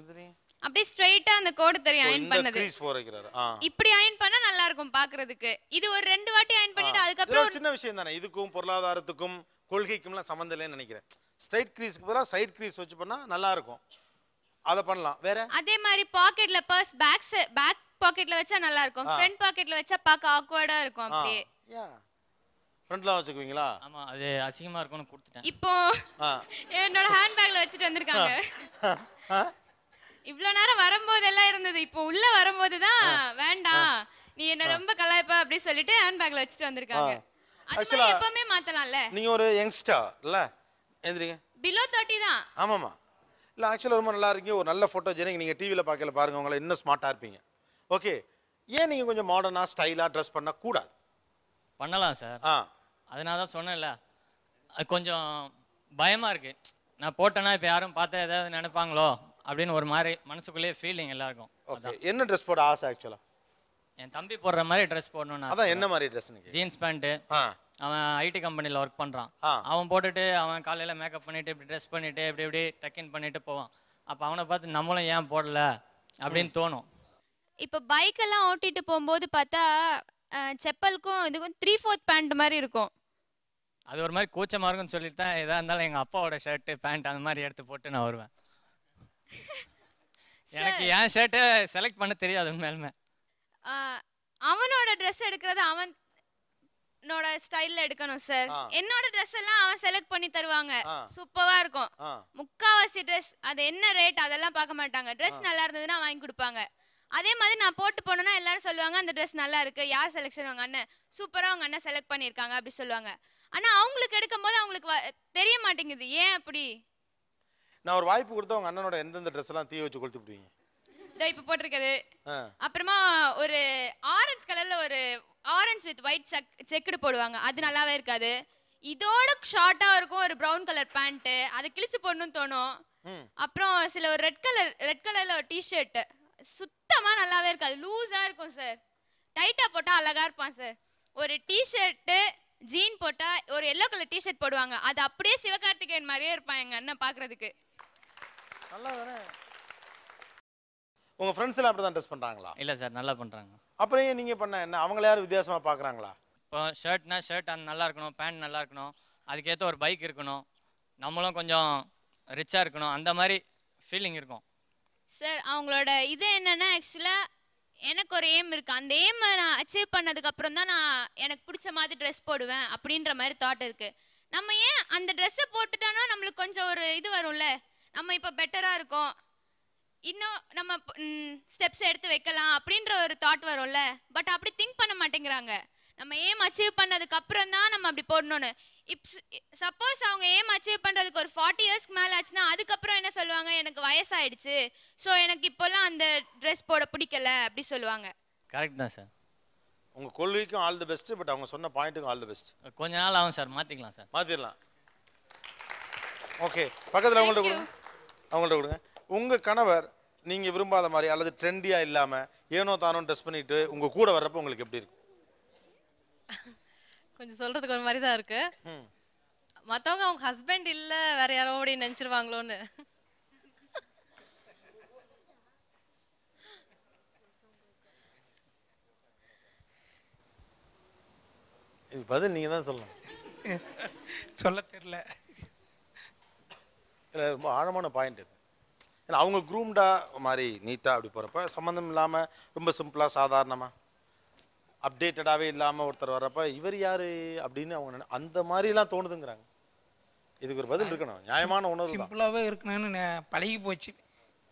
எதிரி அப்படியே ஸ்ட்ரைட்டா அந்த கோடு தெரியும் அயன் பண்ணது கிரீஸ் போறக்கிறாரு இப்படி அயன் பண்ணா நல்லா இருக்கும் பாக்குறதுக்கு இது ஒரு ரெண்டு வாட்டி அயன் பண்ணிட்டு அதுக்கு அப்புறம் சின்ன விஷயம் தானே இதுக்கும் பொருளாதாரத்துக்கும் எல்லாம் சம்பந்தம் இல்லைன்னு நினைக்கிறேன் ஸ்ட்ரைட் கிரீஸ்க்கு பதிலாக சைட் கிரீஸ் வச்சு பண்ணா நல்லா இருக்கும் அத பண்ணலாம் வேற அதே மாதிரி பாக்கெட்ல பர்ஸ் பேக் பேக் பாக்கெட்ல வச்சா நல்லா இருக்கும் ஃப்ரண்ட் பாக்கெட்ல வச்சா பாக்க ஆக்வர்டா இருக்கும் அப்படியே ஃப்ரண்ட்ல வச்சுக்குவீங்களா ஆமா அது அசிங்கமா இருக்கும்னு கொடுத்துட்டேன் இப்போ என்னோட ஹேண்ட் பேக்ல வச்சிட்டு வந்திருக்காங்க இவ்வளோ நேரம் வரும்போது எல்லாம் இருந்தது இப்போ உள்ள வரும்போது தான் வேண்டாம் நீ என்ன ரொம்ப கலாய்ப்ப அப்படி சொல்லிட்டு ஹேண்ட் பேக்ல வச்சுட்டு வந்திருக்காங்க அது எப்பவுமே மாத்தலாம்ல நீங்க ஒரு யங்ஸ்டர் இல்ல எந்திரிங்க பிலோ 30 தான் ஆமாமா இல்ல ஆக்சுவலா ரொம்ப நல்லா இருக்கீங்க ஒரு நல்ல போட்டோ ஜெனிங் நீங்க டிவில பார்க்கல பாருங்க உங்களை இன்னும் ஸ்மார்ட்டா இருப்பீங்க ஓகே ஏன் நீங்க கொஞ்சம் மாடர்னா ஸ்டைலா ட்ரெஸ் பண்ண கூடாது பண்ணலாம் சார் ஆ அதனால தான் சொன்னேன்ல கொஞ்சம் பயமா இருக்கு நான் போட்டேன்னா இப்போ யாரும் பார்த்தா ஏதாவது நினைப்பாங்களோ அப்படின்னு ஒரு மாதிரி மனசுக்குள்ளேயே ஃபீலிங் எல்லாருக்கும் என்ன ட்ரெஸ் போட ஆசை ஆக்சுவலா என் தம்பி போடுற மாதிரி ட்ரெஸ் போடணும்னு அதான் என்ன மாதிரி ட்ரெஸ் ஜீன்ஸ் பேண்ட் அவன் ஐடி கம்பெனியில் ஒர்க் பண்ணுறான் அவன் போட்டுட்டு அவன் காலையில் மேக்கப் பண்ணிட்டு இப்படி ட்ரெஸ் பண்ணிட்டு இப்படி இப்படி டக்கின் பண்ணிட்டு போவான் அப்போ அவனை பார்த்து நம்மளும் ஏன் போடல அப்படின்னு தோணும் இப்போ பைக் எல்லாம் ஓட்டிட்டு போகும்போது பார்த்தா செப்பலுக்கும் இதுக்கும் த்ரீ ஃபோர்த் பேண்ட் மாதிரி இருக்கும் அது ஒரு மாதிரி கூச்சமாக இருக்கும்னு சொல்லிட்டு தான் எதாக இருந்தாலும் எங்கள் அப்பாவோட ஷர்ட்டு பேண்ட் அந்த மாதிரி எடுத்து போட்டு நான் வருவேன் எனக்கு என் ஷர்ட்டை செலக்ட் பண்ண தெரியாது உண்மையிலுமே அவனோட ட்ரெஸ் எடுக்கிறது அவன் ஸ்டைல்ல எடுக்கணும் சார் என்னோட ட்ரெஸ் எல்லாம் அவன் செலக்ட் பண்ணி தருவாங்க சூப்பரா இருக்கும் முக்காவாசி ட்ரெஸ் அது என்ன ரேட் அதெல்லாம் பார்க்க மாட்டாங்க ட்ரெஸ் நல்லா இருந்ததுன்னா வாங்கி கொடுப்பாங்க அதே மாதிரி நான் போட்டு போனேன்னா எல்லாரும் சொல்லுவாங்க அந்த ட்ரெஸ் நல்லா இருக்கு யார் செலக்ஷன் அவங்க அண்ணன் சூப்பரா அவங்க அண்ணன் செலக்ட் பண்ணிருக்காங்க அப்படி சொல்லுவாங்க ஆனா அவங்களுக்கு எடுக்கும் போது அவங்களுக்கு தெரிய மாட்டேங்குது ஏன் அப்படி நான் ஒரு வாய்ப்பு கொடுத்தா உங்க அண்ணனோட எந்தெந்த ட்ரெஸ் எல்லாம் தீ வச்சு கொளுத்துப்பிடுவீங்க இதோ இப்போ போட்டிருக்கிறது அப்புறமா ஒரு ஆரஞ்சு கலர்ல ஒரு orange with white check checked போடுவாங்க அது நல்லாவே இருக்காது இதோட ஷார்ட்டா இருக்கும் ஒரு பிரவுன் கலர் பேண்ட் அதை கிழிச்சு போடணும்னு தோணும் அப்புறம் சில ஒரு ரெட் கலர் ரெட் கலர்ல ஒரு டிஷர்ட் சுத்தமா நல்லாவே இருக்காது லூஸா இருக்கும் சார் டைட்டா போட்டா அழகா இருப்பான் சார் ஒரு டிஷர்ட்டு ஜீன் போட்டா ஒரு எல்லோ கலர் டிஷர்ட் போடுவாங்க அது அப்படியே சிவகார்த்திகேயன் மாதிரியே இருப்பான் எங்க அண்ணன் பாக்குறதுக்கு நல்லா தானே உங்கள் ஃப்ரெண்ட்ஸ் எல்லாம் அப்படி தான் ட்ரெஸ் பண்ணுறாங்களா இல்லை சார் நல்லா பண்ணுறாங்க அப்புறம் ஏன் நீங்கள் பண்ண என்ன அவங்கள யாரும் வித்தியாசமாக பார்க்குறாங்களா இப்போ ஷர்ட்னா ஷர்ட் அந்த நல்லா இருக்கணும் பேண்ட் நல்லா இருக்கணும் அதுக்கேற்ற ஒரு பைக் இருக்கணும் நம்மளும் கொஞ்சம் ரிச்சாக இருக்கணும் அந்த மாதிரி ஃபீலிங் இருக்கும் சார் அவங்களோட இது என்னென்னா ஆக்சுவலாக எனக்கு ஒரு எய்ம் இருக்குது அந்த எய்மை நான் அச்சீவ் பண்ணதுக்கப்புறம் தான் நான் எனக்கு பிடிச்ச மாதிரி ட்ரெஸ் போடுவேன் அப்படின்ற மாதிரி தாட் இருக்குது நம்ம ஏன் அந்த ட்ரெஸ்ஸை போட்டுட்டோன்னா நம்மளுக்கு கொஞ்சம் ஒரு இது வரும்ல நம்ம இப்போ பெட்டராக இருக்கோம் இன்னும் நம்ம ஸ்டெப்ஸ் எடுத்து வைக்கலாம் அப்படின்ற ஒரு தாட் வரும்ல பட் அப்படி திங்க் பண்ண மாட்டேங்கிறாங்க நம்ம ஏம் அச்சீவ் பண்ணதுக்கு அப்புறம் தான் நம்ம அப்படி போடணும்னு இப் சப்போஸ் அவங்க ஏம் அச்சீவ் பண்ணுறதுக்கு ஒரு ஃபார்ட்டி இயர்ஸ்க்கு மேலே ஆச்சுன்னா அதுக்கப்புறம் என்ன சொல்லுவாங்க எனக்கு வயசாயிடுச்சு ஸோ எனக்கு இப்போல்லாம் அந்த ட்ரெஸ் போட பிடிக்கல அப்படி சொல்லுவாங்க கரெக்ட் தான் சார் உங்கள் கொள்கைக்கும் ஆல் தி பெஸ்ட் பட் அவங்க சொன்ன பாயிண்ட்டுக்கும் ஆல் தி பெஸ்ட் கொஞ்ச நாள் ஆகும் சார் மாற்றிக்கலாம் சார் மாற்றிடலாம் ஓகே பக்கத்தில் உங்கள்கிட்ட அவங்கள்ட்ட கொடுங்க உங்கள் கணவர் நீங்கள் விரும்பாத மாதிரி அல்லது ட்ரெண்டியாக இல்லாமல் ஏனோ தானோ ட்ரெஸ் பண்ணிட்டு உங்கள் கூட வர்றப்போ உங்களுக்கு எப்படி இருக்கும் கொஞ்சம் சொல்கிறதுக்கு ஒரு மாதிரி தான் இருக்கு மற்றவங்க அவங்க ஹஸ்பண்ட் இல்லை வேற யாரோ அப்படி நினச்சிருவாங்களோன்னு இது பதில் நீங்கள் தான் சொல்லணும் சொல்ல தெரியல எனக்கு ரொம்ப ஆழமான பாயிண்ட் இருக்குது ஏன்னா அவங்க குரூம்டா மாதிரி நீட்டாக அப்படி போகிறப்ப சம்மந்தம் இல்லாமல் ரொம்ப சிம்பிளாக சாதாரணமாக அப்டேட்டடாகவே இல்லாமல் ஒருத்தர் வர்றப்ப இவர் யார் அப்படின்னு அவங்க அந்த மாதிரிலாம் தோணுதுங்கிறாங்க இதுக்கு ஒரு பதில் இருக்கணும் நியாயமான உணவு சிம்பிளாகவே இருக்கணும்னு பழகி போச்சு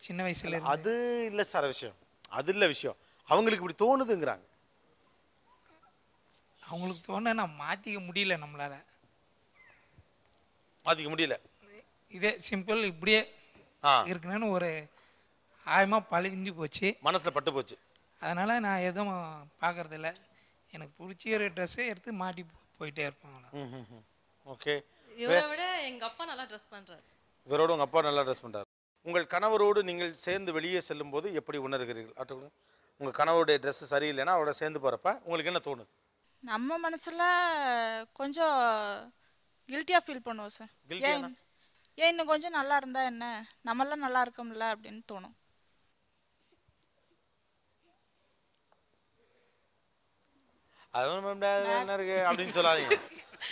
சின்ன வயசுல அது இல்லை சார் விஷயம் அது இல்லை விஷயம் அவங்களுக்கு இப்படி தோணுதுங்கிறாங்க அவங்களுக்கு தோணுன்னா மாற்றிக்க முடியல நம்மளால மாற்றிக்க முடியல இதே சிம்பிள் இப்படியே இருக்கணும்னு ஒரு ஆயமா பழிஞ்சு போச்சு மனசில் பட்டு போச்சு அதனால் நான் எதுவும் இல்ல எனக்கு பிடிச்ச ஒரு ட்ரெஸ் எடுத்து மாட்டி போயிட்டே இருப்பாங்க ஓகே இவரை விட எங்கள் அப்பா நல்லா ட்ரெஸ் பண்ணுறாரு இவரோட உங்கள் அப்பா நல்லா ட்ரெஸ் பண்ணுறாரு உங்கள் கணவரோடு நீங்கள் சேர்ந்து வெளியே செல்லும் போது எப்படி உணர்கிறீர்கள் அட்டு உங்கள் கணவருடைய ட்ரெஸ் சரியில்லைன்னா அவரோட சேர்ந்து போகிறப்ப உங்களுக்கு என்ன தோணுது நம்ம மனசில் கொஞ்சம் கில்ட்டியா ஃபீல் பண்ணுவோம் சார் ஏன் இன்னும் கொஞ்சம் நல்லா இருந்தா என்ன நம்மளாம் நல்லா இருக்கோம்ல அப்படின்னு தோணும் அது ஒன்றும் பண்ண முடியாது என்ன இருக்கு அப்படின்னு சொல்லாதீங்க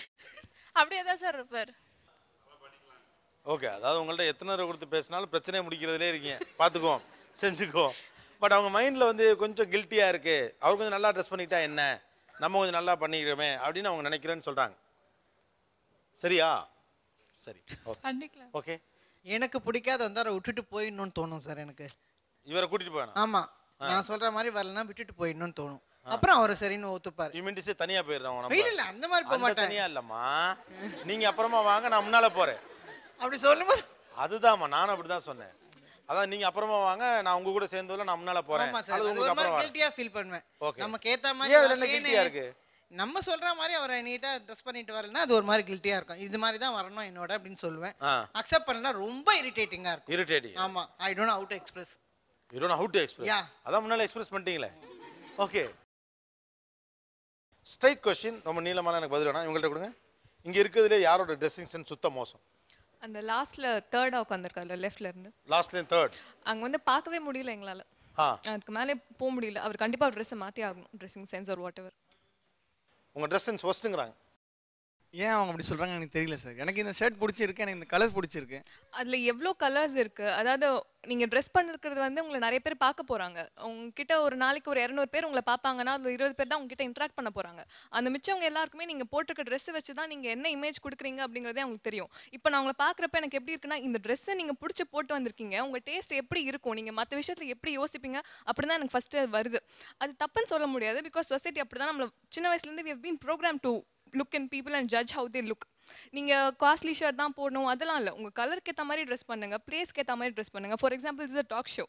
அப்படியே தான் சார் இருப்பார் ஓகே அதாவது உங்கள்ட்ட எத்தனை தடவை கொடுத்து பேசினாலும் பிரச்சனையை முடிக்கிறதுலே இருக்கீங்க பார்த்துக்குவோம் செஞ்சுக்குவோம் பட் அவங்க மைண்டில் வந்து கொஞ்சம் கில்ட்டியாக இருக்குது அவர் கொஞ்சம் நல்லா ட்ரெஸ் பண்ணிக்கிட்டா என்ன நம்ம கொஞ்சம் நல்லா பண்ணிக்கிறோமே அப்படின்னு அவங்க நினைக்கிறேன்னு சொல்கிறாங்க சரியா சரி ஓகே எனக்கு பிடிக்காத வந்து அவரை விட்டுட்டு போயிடணும்னு தோணும் சார் எனக்கு இவரை கூட்டிட்டு போயணும் ஆமா நான் சொல்ற மாதிரி வரலன்னா விட்டுட்டு போயிடணும்னு தோணும் அப்புறம் அவரை சரின்னு ஒத்துப்பாரு இமிண்டிஸே தனியா போயிருந்தாங்க இல்ல இல்ல அந்த மாதிரி போக மாட்டேன் தனியா இல்லம்மா நீங்க அப்புறமா வாங்க நான் முன்னால போறேன் அப்படி சொல்லும்போது அதுதான்மா நானும் அப்படிதான் சொன்னேன் அதான் நீங்க அப்புறமா வாங்க நான் உங்க கூட சேர்ந்து நான் முன்னால போறேன் அது உங்களுக்கு அப்புறம் ஃபீல் பண்ணுவேன் நமக்கு ஏத்த மாதிரி இருக்கு நம்ம சொல்ற மாதிரி அவரை நீட்டா ட்ரெஸ் பண்ணிட்டு வரலனா அது ஒரு மாதிரி கில்ட்டியா இருக்கும் இது மாதிரி தான் வரணும் என்னோட அப்படின்னு சொல்லுவேன் அக்செப்ட் பண்ணலாம் ரொம்ப இரிட்டேட்டிங்கா இருக்கும் இரிட்டேட்டிங் ஆமா I don't have to express you don't have to express அதான் முன்னால எக்ஸ்பிரஸ் பண்ணிட்டீங்களே ஓகே ஸ்ட்ரைட் கொஸ்டின் ரொம்ப நீளமான எனக்கு பதில் வேணாம் இவங்கள்ட்ட கொடுங்க இங்க இருக்கிறதுல யாரோட ட்ரெஸ்ஸிங் சென்ஸ் சுத்த மோசம் அந்த லாஸ்ட்ல தேர்டா உட்காந்துருக்காருல லெஃப்ட்ல இருந்து லாஸ்ட்ல தேர்ட் அங்க வந்து பார்க்கவே முடியல எங்களால அதுக்கு மேலே போக முடியல அவர் கண்டிப்பா ட்ரெஸ்ஸை மாற்றி ஆகணும் ட்ரெஸ்ஸிங் சென்ஸ் ஒரு வாட் எவர் உங்கள் ட்ரெஸ் சென்ஸ் ஒஸ்ட்டுங்கிறாங்க ஏன் அவங்க அப்படி சொல்கிறாங்க எனக்கு தெரியல சார் எனக்கு இந்த ஷர்ட் பிடிச்சிருக்கு எனக்கு இந்த கலர்ஸ் பிடிச்சிருக்கு அதில் எவ்வளோ கலர்ஸ் இருக்குது அதாவது நீங்கள் ட்ரெஸ் பண்ணிருக்கிறது வந்து உங்களை நிறைய பேர் பார்க்க போகிறாங்க உங்ககிட்ட ஒரு நாளைக்கு ஒரு இரநூறு பேர் உங்களை பார்ப்பாங்கன்னா அதில் இருபது பேர் தான் உங்ககிட்ட இன்ட்ராக்ட் பண்ண போகிறாங்க அந்த மிச்சவங்க எல்லாருக்குமே நீங்கள் போட்டிருக்க ட்ரெஸ் வச்சு தான் நீங்கள் என்ன இமேஜ் கொடுக்குறீங்க அப்படிங்கிறதே அவங்களுக்கு தெரியும் இப்போ நான் உங்களை பார்க்குறப்ப எனக்கு எப்படி இருக்குன்னா இந்த ட்ரெஸ்ஸை நீங்கள் பிடிச்சி போட்டு வந்திருக்கீங்க உங்கள் டேஸ்ட் எப்படி இருக்கும் நீங்கள் மற்ற விஷயத்துல எப்படி யோசிப்பீங்க அப்படிதான் தான் எனக்கு ஃபஸ்ட்டு வருது அது தப்புன்னு சொல்ல முடியாது பிகாஸ் சொசைட்டி அப்படி தான் சின்ன வயசுலேருந்து இருந்து been program to look in people and judge how they look நீங்கள் காஸ்ட்லி ஷர்ட் தான் போடணும் அதெல்லாம் இல்லை உங்கள் கலருக்கு ஏற்ற மாதிரி ட்ரெஸ் பண்ணுங்கள் பிளேஸ்க்கு ஏற்ற மாதிரி ட்ரெஸ் பண்ணுங்கள் for example is a talk show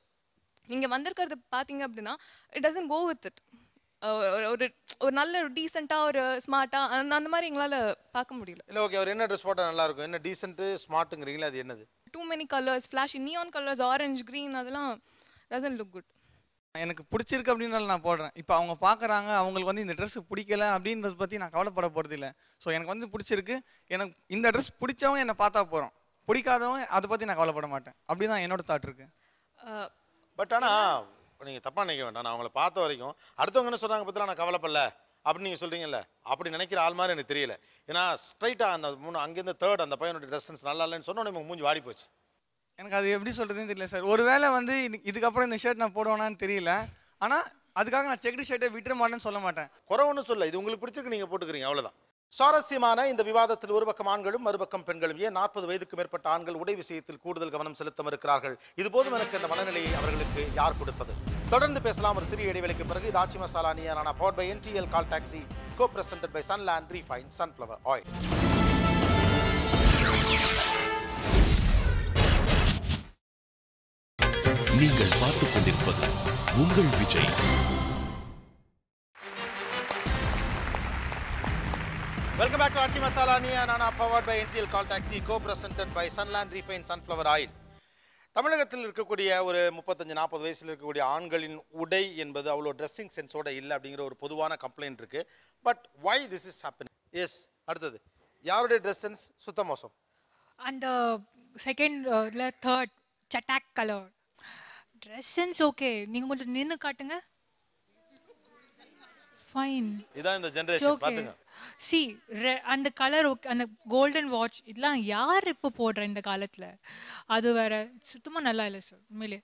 நீங்கள் வந்திருக்கிறது பார்த்தீங்க அப்படின்னா it doesn't go with it ஒரு ஒரு நல்ல ஒரு டீசெண்டாக ஒரு ஸ்மார்ட்டாக அந்த அந்த மாதிரி எங்களால் பார்க்க முடியல இல்லை ஓகே அவர் என்ன ட்ரெஸ் போட்டால் நல்லாயிருக்கும் என்ன டீசென்ட்டு ஸ்மார்ட்டுங்கிறீங்களா அது என்னது too many colours flash neon colours orange green அதெல்லாம் டசன்ட் லுக் குட் எனக்கு பிடிச்சிருக்கு அப்படின்றத நான் போடுறேன் இப்போ அவங்க பார்க்குறாங்க அவங்களுக்கு வந்து இந்த ட்ரெஸ் பிடிக்கல அப்படின்றத பற்றி நான் கவலைப்பட போகிறது இல்லை ஸோ எனக்கு வந்து பிடிச்சிருக்கு எனக்கு இந்த ட்ரெஸ் பிடிச்சவங்க என்னை பார்த்தா போகிறோம் பிடிக்காதவங்க அதை பற்றி நான் கவலைப்பட மாட்டேன் அப்படி தான் என்னோட தாட் இருக்குது பட் ஆனால் நீங்கள் தப்பாக நினைக்க வேண்டாம் நான் அவங்கள பார்த்த வரைக்கும் அடுத்தவங்க என்ன சொல்கிறாங்க பற்றிலாம் நான் கவலைப்படல அப்படின்னு நீங்கள் சொல்கிறீங்கல்ல அப்படி நினைக்கிற ஆள் மாதிரி எனக்கு தெரியல ஏன்னா ஸ்ட்ரைட்டாக அந்த மூணு அங்கேருந்து தேர்ட் அந்த பையனோட ட்ரெஸ்ஸன்ஸ் நல்லா இல்லைன்னு சொன்னோன்னே மூஞ்சி வாடி போச்சு எனக்கு அது எப்படி சொல்கிறதுன்னு தெரியல சார் ஒருவேளை வந்து இதுக்கப்புறம் இந்த ஷர்ட் நான் போடுவேனான்னு தெரியல ஆனால் அதுக்காக நான் செக்டு ஷர்ட்டை விட்டுற மாட்டேன்னு சொல்ல மாட்டேன் குறவுன்னு சொல்ல இது உங்களுக்கு பிடிச்சிருக்கு நீங்கள் போட்டுக்கிறீங்க அவ்வளோதான் சுவாரஸ்யமான இந்த விவாதத்தில் ஒரு பக்கம் ஆண்களும் மறுபக்கம் பெண்களும் ஏன் நாற்பது வயதுக்கு மேற்பட்ட ஆண்கள் உடை விஷயத்தில் கூடுதல் கவனம் செலுத்த இருக்கிறார்கள் இது போதும் எனக்கு இந்த மனநிலையை அவர்களுக்கு யார் கொடுத்தது தொடர்ந்து பேசலாம் ஒரு சிறிய இடைவெளிக்கு பிறகு இது ஆட்சி மசாலா நியானா power by NTL call taxi go present by Sunland refine sunflower oil நீங்கள் பார்த்துக் கொண்டிருப்பது உங்கள் Vijay welcome back to Masala நீ நான் powered by NTL call taxi go present by Sunland refine sunflower oil தமிழகத்தில் இருக்கக்கூடிய ஒரு முப்பத்தஞ்சு நாற்பது வயசில் இருக்கக்கூடிய ஆண்களின் உடை என்பது அவ்வளோ ட்ரெஸ்ஸிங் சென்ஸோட இல்லை அப்படிங்கிற ஒரு பொதுவான கம்ப்ளைண்ட் இருக்குது but why this is happens அடுத்தது யாருடைய ட்ரெஸ் சென்ஸ் சுத்த மோசம் அந்த செகண்ட் இல்லை தேர்ட் சட்டாக் கலர் ட்ரெஸ் சென்ஸ் ஓகே நீங்க கொஞ்சம் நின்னு காட்டுங்க ஃபைன் இதான் இந்த ஜெனரேஷன் பாத்துங்க சி அந்த கலர் ஓகே அந்த கோல்டன் வாட்ச் இதெல்லாம் யார் இப்போ போடுற இந்த காலத்துல அது வேற சுத்தமா நல்லா இல்ல சார் உண்மையிலே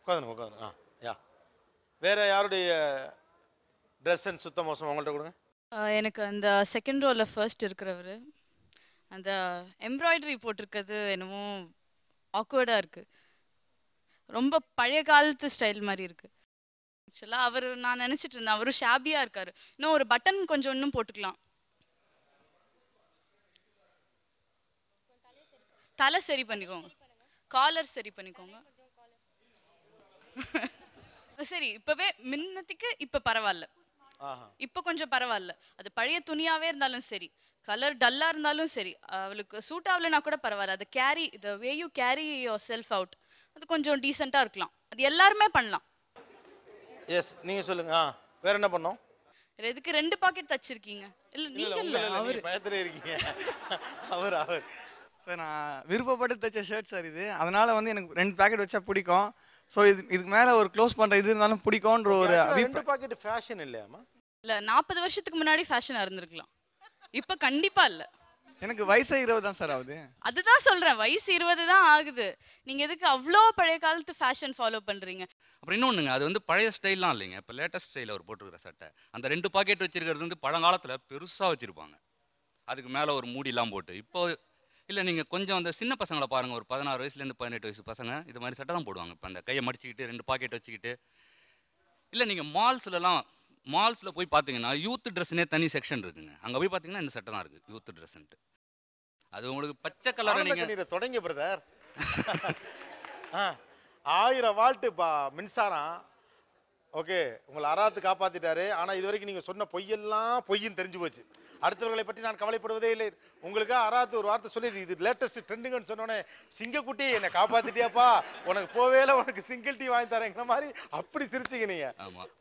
உட்காந்து உட்காந்து ஆ யா வேற யாருடைய ட்ரெஸ் அண்ட் சுத்த மோசம் அவங்கள்ட்ட கொடுங்க எனக்கு அந்த செகண்ட் ரோல ஃபர்ஸ்ட் இருக்கிறவர் அந்த எம்ப்ராய்டரி போட்டிருக்கிறது என்னமோ ஆக்வர்டாக இருக்குது ரொம்ப பழைய காலத்து ஸ்டைல் மாதிரி இருக்கு ஆக்சுவலாக அவர் நான் நினச்சிட்டு இருந்தேன் அவரும் ஷாபியா இருக்காரு இன்னும் ஒரு பட்டன் கொஞ்சம் இன்னும் போட்டுக்கலாம் தலை சரி பண்ணிக்கோங்க காலர் சரி பண்ணிக்கோங்க சரி இப்பவே மின்னத்துக்கு இப்ப பரவாயில்ல இப்ப கொஞ்சம் பரவாயில்ல அது பழைய துணியாவே இருந்தாலும் சரி கலர் டல்லா இருந்தாலும் சரி அவளுக்கு சூட் ஆகலைன்னா கூட பரவாயில்ல அதை carry the way you carry yourself out அது கொஞ்சம் டீசெண்டாக இருக்கலாம் அது எல்லாருமே பண்ணலாம் எஸ் நீங்க சொல்லுங்க வேற என்ன பண்ணோம் எதுக்கு ரெண்டு பாக்கெட் தச்சிருக்கீங்க இல்ல நீங்க இல்ல அவர் பயத்துல இருக்கீங்க அவர் அவர் சார் நான் விருப்பப்பட்டு தைச்ச ஷர்ட் சார் இது அதனால வந்து எனக்கு ரெண்டு பாக்கெட் வச்சா பிடிக்கும் ஸோ இது இதுக்கு மேல ஒரு க்ளோஸ் பண்ற இது இருந்தாலும் பிடிக்கும்ன்ற ஒரு ரெண்டு பாக்கெட் ஃபேஷன் இல்லையாமா இல்ல நாற்பது வருஷத்துக்கு முன்னாடி ஃபேஷனா இருந்திருக்கலாம் இப்ப கண்டிப்பா இல்லை எனக்கு வயசு இருபது தான் சார் ஆகுது அதுதான் சொல்றேன் வயசு இருபது தான் ஆகுது நீங்க எதுக்கு அவ்வளோ பழைய காலத்து ஃபேஷன் ஃபாலோ பண்றீங்க அப்புறம் இன்னொன்றுங்க அது வந்து பழைய ஸ்டைல்லாம் இல்லைங்க இப்போ லேட்டஸ்ட் ஸ்டைலில் அவர் போட்டிருக்கிற சட்டை அந்த ரெண்டு பாக்கெட் வச்சிருக்கிறது வந்து பழங்காலத்தில் பெருசாக வச்சுருப்பாங்க அதுக்கு மேலே ஒரு மூடிலாம் போட்டு இப்போ இல்லை நீங்கள் கொஞ்சம் அந்த சின்ன பசங்களை பாருங்கள் ஒரு பதினாறு வயசுலேருந்து பதினெட்டு வயசு பசங்க இது மாதிரி சட்டை தான் போடுவாங்க இப்போ அந்த கையை மடிச்சுக்கிட்டு ரெண்டு பாக்கெட் வச்சுக்கிட்டு இல்லை நீங்கள் மால்ஸ்லலாம் மால்ஸில் போய் பார்த்தீங்கன்னா யூத் ட்ரெஸ்னே தனி செக்ஷன் இருக்குங்க அங்கே போய் பார்த்தீங்கன்னா இந்த சட்டை தான் இருக்குது யூத் ட்ரெஸ்ன்ட்டு அது உங்களுக்கு பச்சை கலர் நீங்கள் தொடங்கி பிரதர் ஆயிரம் வால்ட்டு மின்சாரம் ஓகே உங்களை அராத்து காப்பாத்திட்டாரு ஆனா இது வரைக்கும் நீங்க சொன்ன பொய்யெல்லாம் பொய்ன்னு தெரிஞ்சு போச்சு அடுத்தவர்களை பற்றி நான் கவலைப்படுவதே இல்லை உங்களுக்கு அராத்து ஒரு வார்த்தை சொல்லி இது லேட்டஸ்ட் ட்ரெண்டுங்கன்னு சொன்னோன்னே சிங்கக்குட்டி என்னை காப்பாத்திட்டியாப்பா உனக்கு போவேல உனக்கு சிங்கிள் டீ வாங்கி தரேங்கிற மாதிரி அப்படி சிரிச்சுங்க நீங்க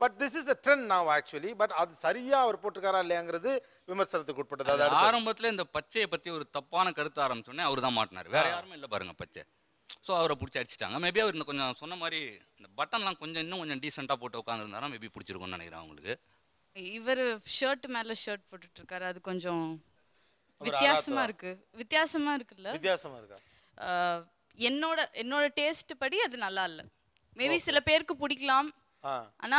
but this is a trend நான் ஆக்சுவலி பட் அது சரியா அவர் போட்டுக்காரா இல்லையாங்கிறது விமர்சனத்துக்கு உட்பட்டது ஆரம்பத்துல இந்த பச்சையை பத்தி ஒரு தப்பான கருத்து ஆரம்பிச்சோடனே அவர் தான் மாட்டினார் வேற யாருமே இல்லை பாருங்க பச்சை ஸோ அவரை பிடிச்சி அடிச்சிட்டாங்க மேபி அவர் இந்த கொஞ்சம் சொன்ன மாதிரி இந்த பட்டன்லாம் கொஞ்சம் இன்னும் கொஞ்சம் டீசெண்டாக போட்டு உட்காந்துருந்தாரா மேபி பிடிச்சிருக்கும்னு நினைக்கிறேன் அவங்களுக்கு இவர் ஷர்ட் மேலே ஷர்ட் போட்டுட்டு இருக்காரு அது கொஞ்சம் வித்தியாசமா இருக்கு வித்தியாசமா இருக்குல்ல இருக்கா என்னோட என்னோட டேஸ்ட் படி அது நல்லா இல்ல மேபி சில பேருக்கு பிடிக்கலாம் ஆனா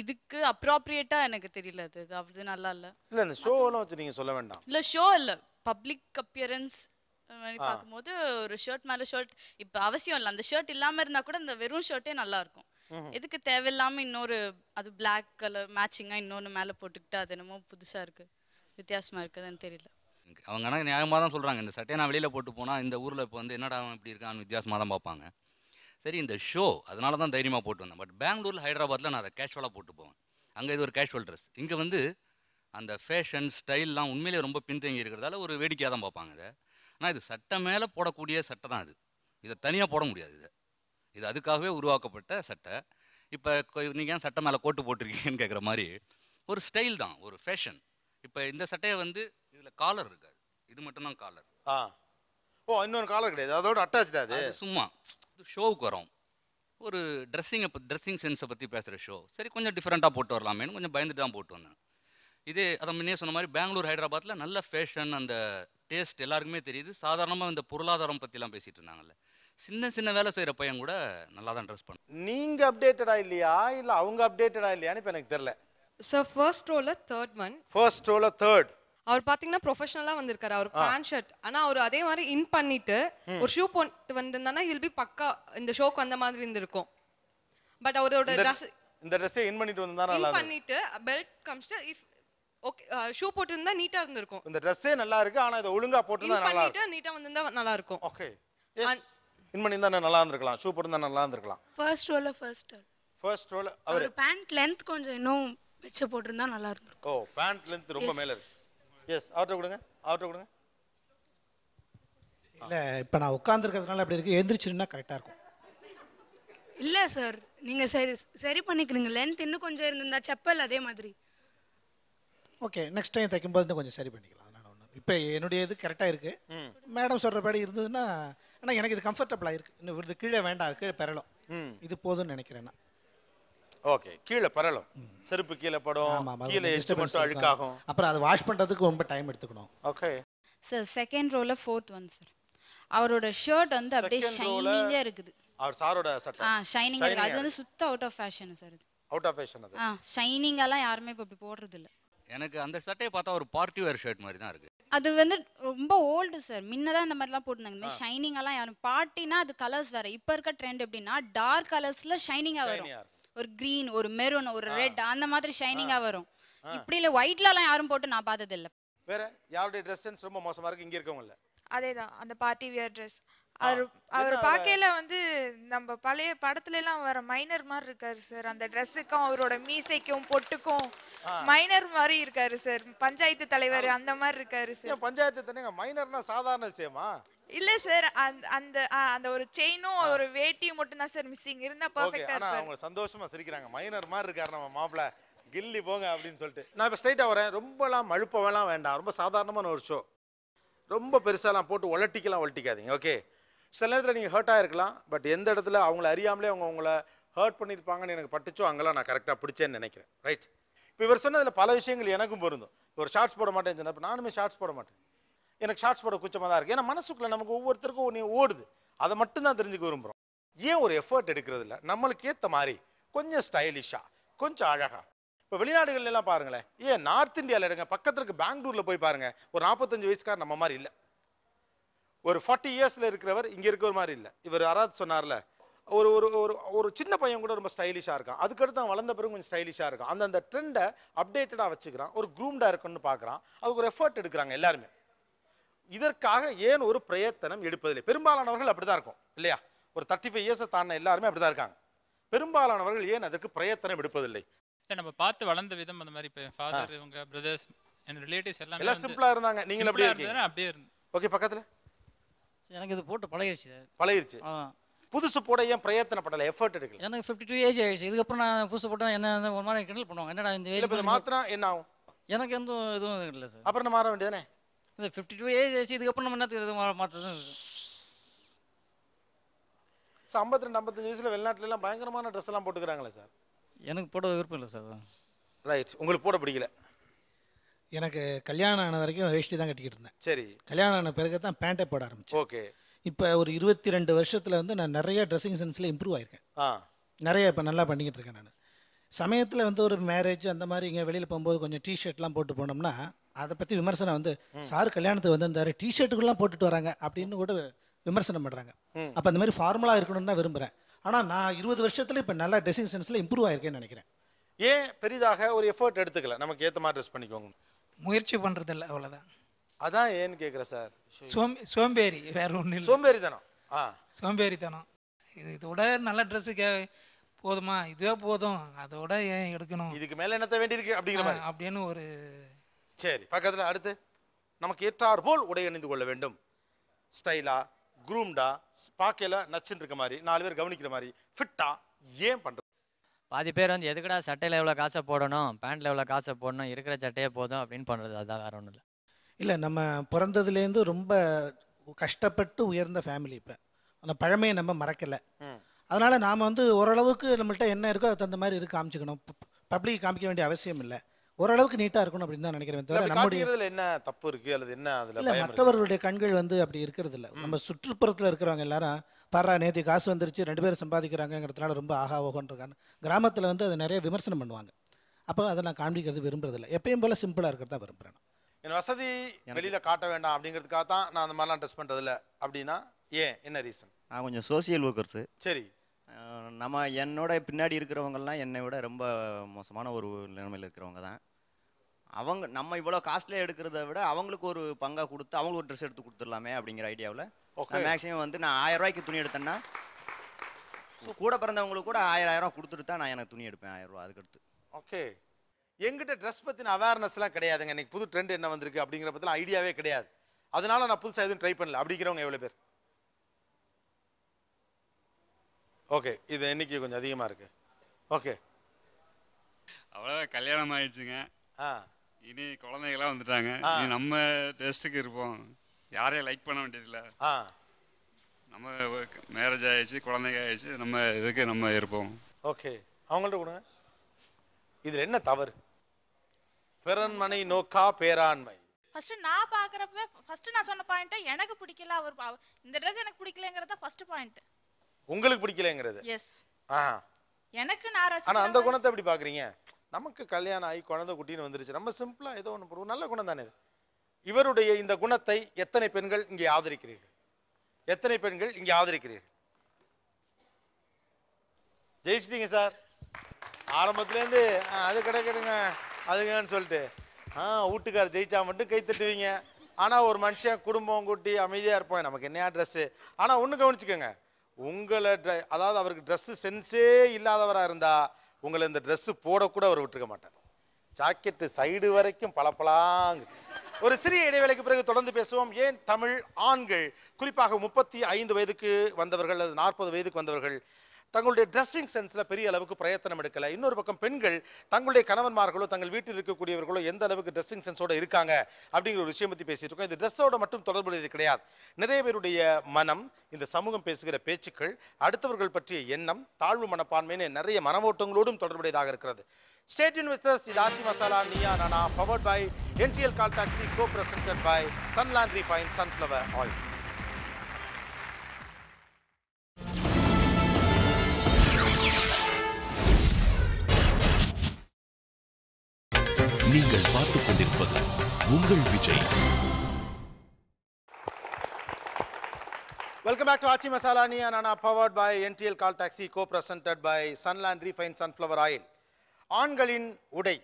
இதுக்கு அப்ராப்ரியேட்டா எனக்கு தெரியல அது அது நல்லா இல்ல இல்ல ஷோ எல்லாம் வச்சு நீங்க சொல்ல வேண்டாம் இல்ல ஷோ இல்ல பப்ளிக் அப்பியரன்ஸ் மாதிரி பார்க்கும்போது ஒரு ஷர்ட் மேலே ஷர்ட் இப்போ அவசியம் இல்லை அந்த ஷர்ட் இல்லாமல் இருந்தால் கூட அந்த வெறும் ஷர்ட்டே நல்லா இருக்கும் எதுக்கு தேவையில்லாமல் இன்னொரு அது பிளாக் கலர் மேட்சிங்காக இன்னொன்று மேலே போட்டுக்கிட்டு அது என்னமோ புதுசாக இருக்குது வித்தியாசமாக இருக்குதுன்னு தெரியல அவங்க ஆனால் நியாயமாக தான் சொல்கிறாங்க இந்த சட்டையை நான் வெளியில் போட்டு போனால் இந்த ஊரில் இப்போ வந்து என்னடா இப்படி இருக்கான்னு வித்தியாசமாக தான் பார்ப்பாங்க சரி இந்த ஷோ அதனால தான் தைரியமாக போட்டு வந்தேன் பட் பெங்களூரில் ஹைதராபாத்தில் நான் அதை கேஷுவலாக போட்டு போவேன் அங்கே இது ஒரு கேஷுவல் ட்ரெஸ் இங்கே வந்து அந்த ஃபேஷன் ஸ்டைல்லாம் உண்மையிலேயே ரொம்ப பின்தங்கி இருக்கிறதால ஒரு வேடிக்கையாக தான் பார்ப்பாங்க அதை ஆனால் இது சட்டம் மேலே போடக்கூடிய சட்டை தான் அது இதை தனியாக போட முடியாது இதை இது அதுக்காகவே உருவாக்கப்பட்ட சட்டை இப்போ நீங்கள் ஏன் சட்டை மேலே கோட்டு போட்டிருக்கீங்கன்னு கேட்குற மாதிரி ஒரு ஸ்டைல் தான் ஒரு ஃபேஷன் இப்போ இந்த சட்டையை வந்து இதில் காலர் இருக்காது இது மட்டும்தான் காலர் ஆ ஓ இன்னொரு காலர் கிடையாது அதோட அட்டாச் தான் அது சும்மா ஷோவுக்கு வரும் ஒரு ட்ரெஸ்ஸிங்கை ட்ரெஸ்ஸிங் சென்ஸை பற்றி பேசுகிற ஷோ சரி கொஞ்சம் டிஃப்ரெண்ட்டாக போட்டு வரலாமேன்னு கொஞ்சம் பயந்துட்டு தான் போட்டு வந்தேன் இதே முன்னே சொன்ன மாதிரி பெங்களூர் ஹைதராபாத்தில் நல்ல ஃபேஷன் அந்த டேஸ்ட் எல்லாருக்குமே தெரியுது சாதாரணமாக இந்த பொருளாதாரம் பற்றிலாம் பேசிகிட்டு இருந்தாங்கல்ல சின்ன சின்ன வேலை செய்கிற பையன் கூட நல்லா தான் ட்ரெஸ் பண்ண நீங்கள் அப்டேட்டடாக இல்லையா இல்லை அவங்க அப்டேட்டடாக இல்லையான்னு இப்போ எனக்கு தெரியல சார் ஃபர்ஸ்ட் ரோவில் தேர்ட் மன் ஃபர்ஸ்ட் ரோவில் தேர்ட் அவர் பார்த்தீங்கன்னா ப்ரொஃபஷனலாக வந்திருக்காரு அவர் பேண்ட் ஷர்ட் ஆனால் அவர் அதே மாதிரி இன் பண்ணிட்டு ஒரு ஷூ போட்டு வந்திருந்தானா இல் பி பக்கா இந்த ஷோக்கு வந்த மாதிரி இருந்திருக்கும் பட் அவரோட ட்ரெஸ் இந்த ட்ரெஸ்ஸை இன் பண்ணிட்டு வந்தா பண்ணிட்டு பெல்ட் கம்ஸ்ட்டு இஃப் ஓகே ஷூ போட்டிருந்தா நீட்டா இருந்திருக்கும் இந்த ட்ரெஸ்ஸே நல்லா இருக்கு ஆனா இதை ஒழுங்கா போட்டிருந்தா நல்லா இருக்கும் நீட்டா வந்திருந்தா நல்லா இருக்கும் ஓகே எஸ் இன் பண்ணிருந்தா நல்லா இருந்திருக்கலாம் ஷூ போட்டிருந்தா நல்லா இருந்திருக்கலாம் ஃபர்ஸ்ட் ரோல ஃபர்ஸ்ட் ரோல் ஃபர்ஸ்ட் ரோல அவர் பேண்ட் லெந்த் கொஞ்சம் இன்னும் வெச்ச போட்டிருந்தா நல்லா இருந்திருக்கும் ஓ பேண்ட் லெந்த் ரொம்ப மேல இருக்கு எஸ் அவர்ட்ட கொடுங்க அவர்ட்ட கொடுங்க இல்ல இப்ப நான் உட்கார்ந்திருக்கிறதுனால அப்படி இருக்கு எந்திரிச்சிருந்தா கரெக்டா இருக்கும் இல்ல சார் நீங்க சரி சரி பண்ணிக்கிறீங்க லென்த் இன்னும் கொஞ்சம் இருந்திருந்தா செப்பல் அதே மாதிரி ஓகே நெக்ஸ்ட் டைம் தைக்கும்போது கொஞ்சம் சரி பண்ணிக்கலாம் அதனால் ஒன்று இப்போ என்னுடைய இது கரெக்டாக இருக்குது மேடம் சொல்கிறபடி இருந்ததுன்னா ஆனால் எனக்கு இது கம்ஃபர்டபுளாக இருக்கு இன்னும் இது கீழே வேண்டாம் கீழே பெறலும் இது போதும்னு நினைக்கிறேன் நான் ஓகே கீழே பரலும் செருப்பு கீழே படும் கீழே எஸ்ட் மட்டும் அழுக்காகும் அப்புறம் அதை வாஷ் பண்ணுறதுக்கு ரொம்ப டைம் எடுத்துக்கணும் ஓகே சார் செகண்ட் ரோல ஃபோர்த் ஒன் சார் அவரோட ஷர்ட் வந்து அப்படியே ஷைனிங்கா இருக்குது அவர் சாரோட சட்டை ஆ ஷைனிங்கா இருக்கு அது வந்து சுத்த out of fashion sir out of fashion அது ஆ ஷைனிங்காலாம் யாருமே இப்ப இப்படி போடுறது இல்லை எனக்கு அந்த சட்டையை பார்த்தா ஒரு பார்ட்டி வேர் ஷர்ட் மாதிரி தான் இருக்குது அது வந்து ரொம்ப ஓல்டு சார் முன்னதான் இந்த மாதிரிலாம் போட்டிருந்தாங்க இந்த மாதிரி யாரும் பார்ட்டினா அது கலர்ஸ் வேற இப்போ இருக்க ட்ரெண்ட் எப்படின்னா டார்க் கலர்ஸ்ல ஷைனிங்காக வரும் ஒரு க்ரீன் ஒரு மெரூன் ஒரு ரெட் அந்த மாதிரி ஷைனிங்காக வரும் இப்படி இல்லை ஒயிட்லலாம் யாரும் போட்டு நான் பார்த்தது இல்லை வேற யாருடைய ட்ரெஸ் ரொம்ப மோசமாக இருக்கு இங்கே இருக்கவங்கள அதே தான் அந்த பார்ட்டி வியர் ட்ரெஸ் அவர் அவர் பார்க்கையில வந்து நம்ம பழைய படத்துல எல்லாம் வர மைனர் மாதிரி இருக்காரு சார் அந்த ட்ரெஸ்ஸுக்கும் அவரோட மீசைக்கும் பொட்டுக்கும் மைனர் மாதிரி இருக்காரு சார் பஞ்சாயத்து தலைவர் அந்த மாதிரி இருக்காரு சார் பஞ்சாயத்து தலைங்க மைனர்னா சாதாரண விஷயமா இல்ல சார் அந்த அந்த ஒரு செயினும் ஒரு வேட்டியும் மட்டும் தான் சார் மிஸ்ஸிங் இருந்தா பெர்ஃபெக்ட்டா இருக்கு அவங்க சந்தோஷமா சிரிக்கறாங்க மைனர் மாதிரி இருக்காரு நம்ம மாப்ள கில்லி போங்க அப்படின்னு சொல்லிட்டு நான் இப்போ ஸ்ட்ரைட்டா வரேன் ரொம்பலாம் மழுப்பவெல்லாம் வேண்டாம் ரொம்ப சாதாரணமான ஒரு ஷோ ரொம்ப பெருசாலாம் போட்டு ஒலட்டிக்கலாம் ஒலட்டிக்காதீங்க ஓகே சில நேரத்தில் நீங்கள் ஹர்ட் ஆகிருக்கலாம் பட் எந்த இடத்துல அவங்கள அறியாமலே அவங்க உங்களை ஹர்ட் பண்ணியிருப்பாங்கன்னு எனக்கு பட்டுச்சோ அங்கெல்லாம் நான் கரெக்டாக பிடிச்சேன்னு நினைக்கிறேன் ரைட் இப்போ இவர் சொன்னதில் பல விஷயங்கள் எனக்கும் பொருந்தும் ஒரு ஷார்ட்ஸ் போட மாட்டேன் சொன்னால் இப்போ நானுமே ஷார்ட்ஸ் போட மாட்டேன் எனக்கு ஷார்ட்ஸ் போட குச்சமாக தான் இருக்குது ஏன்னா மனசுக்குள்ளே நமக்கு ஒவ்வொருத்தருக்கும் ஒன்று ஓடுது அதை மட்டும்தான் தெரிஞ்சுக்க விரும்புகிறோம் ஏன் ஒரு எஃபர்ட் எடுக்கிறது இல்லை நம்மளுக்கு ஏற்ற மாதிரி கொஞ்சம் ஸ்டைலிஷாக கொஞ்சம் அழகாக இப்போ வெளிநாடுகள்லாம் பாருங்களேன் ஏன் நார்த் இந்தியாவில் எடுங்க பக்கத்தில் இருக்க பெங்களூரில் போய் பாருங்கள் ஒரு நாற்பத்தஞ்சு வயசுக்கார் நம்ம மாதிரி இல்லை ஒரு ஃபார்ட்டி இயர்ஸில் இருக்கிறவர் இங்கே இருக்கிற மாதிரி இல்லை இவர் யாராவது சொன்னார்ல ஒரு ஒரு ஒரு ஒரு சின்ன பையன் கூட ரொம்ப ஸ்டைலிஷாக இருக்கும் அதுக்கடுத்து தான் வளர்ந்த பிறகு கொஞ்சம் ஸ்டைலிஷாக இருக்கும் அந்த அந்த ட்ரெண்டை அப்டேட்டடாக வச்சுக்கிறான் ஒரு க்ரூம்டாக இருக்கும்னு பார்க்குறான் அதுக்கு ஒரு எஃபர்ட் எடுக்கிறாங்க எல்லாருமே இதற்காக ஏன் ஒரு பிரயத்தனம் எடுப்பதில்லை பெரும்பாலானவர்கள் அப்படி தான் இருக்கும் இல்லையா ஒரு தேர்ட்டி ஃபைவ் இயர்ஸை தாண்டின எல்லாருமே அப்படி தான் இருக்காங்க பெரும்பாலானவர்கள் ஏன் அதற்கு பிரயத்தனம் எடுப்பதில்லை இல்லை நம்ம பார்த்து வளர்ந்த விதம் அந்த மாதிரி இப்போ ஃபாதர் இவங்க பிரதர்ஸ் என் ரிலேட்டிவ்ஸ் எல்லாம் எல்லாம் சிம்பிளாக இருந்தாங்க நீங்கள் அப்படியே இருக்கீங்க அப்படியே இருந்து ஓகே பக்கத்தில் எனக்கு இது போட்டு பழகிருச்சு பழகிருச்சு புதுசு போட ஏன் பிரயத்தனப்படல எஃபர்ட் எடுக்கல எனக்கு ஃபிஃப்டி டூ ஏஜ் ஆயிடுச்சு இதுக்கப்புறம் நான் புதுசு போட்டா என்ன ஒரு மாதிரி கிண்டல் பண்ணுவாங்க என்னடா இந்த ஏஜ் மாத்தினா என்ன ஆகும் எனக்கு எந்த இதுவும் இல்லை சார் அப்புறம் நான் மாற வேண்டியதானே இந்த ஃபிஃப்டி டூ ஏஜ் ஆயிடுச்சு இதுக்கப்புறம் நம்ம என்ன மாற்றம் சார் ஐம்பத்தி ரெண்டு ஐம்பத்தஞ்சு வயசுல வெளிநாட்டுல பயங்கரமான ட்ரெஸ் எல்லாம் போட்டுக்கிறாங்களே சார் எனக்கு போட விருப்பம் இல்லை சார் ரைட் உங்களுக்கு போட பிடிக்கல எனக்கு கல்யாணம் ஆன வரைக்கும் வேஷ்டி தான் கட்டிக்கிட்டு இருந்தேன் சரி கல்யாணம் ஆன பிறகு தான் பேண்டே போட ஆரம்பிச்சு ஓகே இப்போ ஒரு இருபத்தி ரெண்டு வருஷத்தில் வந்து நான் நிறைய ட்ரெஸ்ஸிங் சென்ஸில் இம்ப்ரூவ் ஆயிருக்கேன் நிறைய இப்போ நல்லா பண்ணிக்கிட்டு இருக்கேன் நான் சமயத்தில் வந்து ஒரு மேரேஜ் அந்த மாதிரி இங்கே வெளியில் போகும்போது கொஞ்சம் டிஷர்ட்லாம் போட்டு போனோம்னா அதை பற்றி விமர்சனம் வந்து சார் கல்யாணத்துக்கு வந்திருந்தாரு டிஷர்ட்டுக்குலாம் போட்டுட்டு வராங்க அப்படின்னு கூட விமர்சனம் பண்ணுறாங்க அப்போ அந்த மாதிரி ஃபார்முலா இருக்கணும்னு தான் விரும்புகிறேன் ஆனால் நான் இருபது வருஷத்தில் இப்போ நல்லா ட்ரெஸ்ஸிங் சென்ஸில் இம்ப்ரூவ் ஆயிருக்கேன்னு நினைக்கிறேன் ஏன் பெரிதாக ஒரு எஃபர்ட் எடுத்துக்கல நமக்கு ஏற்ற மாதிரி ட்ரெஸ் பண்ணிக்கோங்க முயற்சி பண்ணுறதில்ல அவ்வளோதான் அதான் ஏன்னு கேட்குறேன் சார் சோம்பே சோம்பேறி வேற ஒன்றும் இல்லை சோம்பேறி தானோ ஆ சோம்பேறி இது இதோட நல்ல ட்ரெஸ்ஸு கே போதுமா இதுவே போதும் அதோட ஏன் எடுக்கணும் இதுக்கு மேலே என்னத்த வேண்டியது அப்படிங்கிற மாதிரி அப்படின்னு ஒரு சரி பக்கத்தில் அடுத்து நமக்கு ஏற்றார் போல் உடை அணிந்து கொள்ள வேண்டும் ஸ்டைலா குரூம்டா பார்க்கல நச்சுன்னு இருக்க மாதிரி நாலு பேர் கவனிக்கிற மாதிரி ஃபிட்டா ஏன் பண்ணுறது பாதி பேர் வந்து எதுக்கடா சட்டையில் எவ்வளோ காசை போடணும் பேண்ட்டில் எவ்வளோ காசை போடணும் இருக்கிற சட்டையே போதும் அப்படின்னு பண்ணுறது அதுதான் வேற ஒன்றும் இல்லை இல்லை நம்ம பிறந்ததுலேருந்து ரொம்ப கஷ்டப்பட்டு உயர்ந்த ஃபேமிலி இப்போ அந்த பழமையை நம்ம மறக்கலை அதனால் நாம் வந்து ஓரளவுக்கு நம்மள்ட்ட என்ன இருக்கோ அது தகுந்த மாதிரி இருக்கு காமிச்சிக்கணும் பப்ளிக் காமிக்க வேண்டிய அவசியம் இல்லை ஓரளவுக்கு நீட்டாக இருக்கணும் அப்படின்னு தான் நினைக்கிறேன் தவிர என்ன தப்பு இருக்குது அல்லது என்ன அதில் இல்லை மற்றவர்களுடைய கண்கள் வந்து அப்படி இருக்கிறது இல்லை நம்ம சுற்றுப்புறத்தில் இருக்கிறவங்க எல்லாரும் பாரா நேற்று காசு வந்துருச்சு ரெண்டு பேரும் சம்பாதிக்கிறாங்கிறதுனால ரொம்ப ஆகா ஓகன்றிருக்காங்க கிராமத்தில் வந்து அதை நிறைய விமர்சனம் பண்ணுவாங்க அப்போ அதை நான் காண்பிக்கிறது விரும்புறதில்லை எப்பயும் போல் சிம்பிளாக இருக்கிறதா விரும்புகிறேன் என் வசதி வெளியில் காட்ட வேண்டாம் அப்படிங்கிறதுக்காக தான் நான் அந்த மாதிரிலாம் ட்ரெஸ் பண்ணுறதில்ல அப்படின்னா ஏன் என்ன ரீசன் நான் கொஞ்சம் சோசியல் ஒர்க்கர்ஸு சரி நம்ம என்னோட பின்னாடி இருக்கிறவங்கலாம் என்னை விட ரொம்ப மோசமான ஒரு நிலைமையில் இருக்கிறவங்க தான் அவங்க நம்ம இவ்வளோ காஸ்ட்லியாக எடுக்கிறத விட அவங்களுக்கு ஒரு பங்காக கொடுத்து அவங்களுக்கு ஒரு ட்ரெஸ் எடுத்து கொடுத்துடலாமே அப்படிங்கிற ஐடியாவில் ஓகே மேக்ஸிமம் வந்து நான் ஆயிரம் ரூபாய்க்கு துணி எடுத்தேன்னா கூட பிறந்தவங்களுக்கு கூட ஆயிரம் ஆயிரம் கொடுத்துட்டு தான் நான் எனக்கு துணி எடுப்பேன் ஆயிரம் ரூபா அதுக்கடுத்து ஓகே எங்கிட்ட ட்ரெஸ் பற்றின அவேர்னஸ்லாம் கிடையாதுங்க இன்றைக்கி புது ட்ரெண்ட் என்ன வந்திருக்கு அப்படிங்கிற பற்றிலாம் ஐடியாவே கிடையாது அதனால நான் புதுசாக எதுவும் ட்ரை பண்ணல அப்படிங்கிறவங்க எவ்வளோ பேர் ஓகே இது இன்றைக்கி கொஞ்சம் அதிகமாக இருக்குது ஓகே அவ்வளோதான் கல்யாணம் ஆயிடுச்சுங்க ஆ இனி குழந்தைகளாம் வந்துட்டாங்க நம்ம டேஸ்ட்டுக்கு இருப்போம் யாரையும் லைக் பண்ண வேண்டியதில்லை ஆ நம்ம மேரேஜ் ஆயிடுச்சு குழந்தைங்க ஆயிடுச்சு நம்ம இதுக்கு நம்ம இருப்போம் ஓகே அவங்கள்ட்ட கொடுங்க இதில் என்ன தவறு பிறன்மனை நோக்கா பேராண்மை ஃபர்ஸ்ட் நான் பாக்குறப்ப ஃபர்ஸ்ட் நான் சொன்ன பாயிண்ட் எனக்கு பிடிக்கல அவர் இந்த ட்ரெஸ் எனக்கு பிடிக்கலங்கறத ஃபர்ஸ்ட் பாயிண்ட் உங்களுக்கு பிடிக்கலங்கிறது எஸ் ஆ எனக்கு நான் ரசி ஆனா அந்த குணத்தை எப்படி பாக்குறீங்க நமக்கு கல்யாணம் ஆகி குழந்தை குட்டின்னு வந்துருச்சு நம்ம சிம்பிளா ஏதோ ஒன்று போடுவோம் நல்ல குணம் தானே இவருடைய இந்த குணத்தை எத்தனை பெண்கள் இங்கே ஆதரிக்கிறீர்கள் எத்தனை பெண்கள் இங்கே ஆதரிக்கிறீர்கள் ஜெயிச்சிட்டீங்க சார் ஆரம்பத்துலேருந்து அது கிடைக்குதுங்க அதுங்கன்னு சொல்லிட்டு ஆ வீட்டுக்கார் ஜெயிச்சா மட்டும் கை தட்டுவீங்க ஆனால் ஒரு மனுஷன் குடும்பம் கூட்டி அமைதியாக இருப்பான் நமக்கு என்ன ட்ரெஸ்ஸு ஆனால் ஒன்று கவனிச்சுக்கோங்க உங்களை ட்ரெ அதாவது அவருக்கு ட்ரெஸ்ஸு சென்ஸே இல்லாதவராக இருந்தால் உங்களை இந்த ட்ரெஸ்ஸு போடக்கூட அவர் விட்டுருக்க மாட்டார் ஜாக்கெட்டு சைடு வரைக்கும் பளபளாங்க ஒரு சிறிய இடைவேளைக்கு பிறகு தொடர்ந்து பேசுவோம் ஏன் தமிழ் ஆண்கள் குறிப்பாக முப்பத்தி ஐந்து வயதுக்கு வந்தவர்கள் அது நாற்பது வயதுக்கு வந்தவர்கள் தங்களுடைய ட்ரெஸ்ஸிங் சென்ஸில் பெரிய அளவுக்கு பிரயத்தனம் எடுக்கலை இன்னொரு பக்கம் பெண்கள் தங்களுடைய கணவன்மார்களோ தங்கள் வீட்டில் இருக்கக்கூடியவர்களோ எந்த அளவுக்கு ட்ரெஸ்ஸிங் சென்ஸோட இருக்காங்க அப்படிங்கிற ஒரு விஷயம் பற்றி பேசிட்டு இருக்கோம் இந்த ட்ரெஸ்ஸோட மட்டும் தொடர்புடையது கிடையாது நிறைய பேருடைய மனம் இந்த சமூகம் பேசுகிற பேச்சுக்கள் அடுத்தவர்கள் பற்றிய எண்ணம் தாழ்வு மனப்பான்மைன்னு நிறைய மனவோட்டங்களோடும் தொடர்புடையதாக இருக்கிறது ஸ்டேட் இன்வெஸ்டர்ஸ் இது Aachi Masala Neeya Naana powered by NTL call taxi go present by Sunland fine sunflower oil நீங்கள் பார்த்துக் கொண்டிருப்பது உங்கள் Vijay welcome back to Aachi Masala நீ நான் powered by NTL call taxi go presented by Sunland refine sunflower oil ஆண்களின் உடை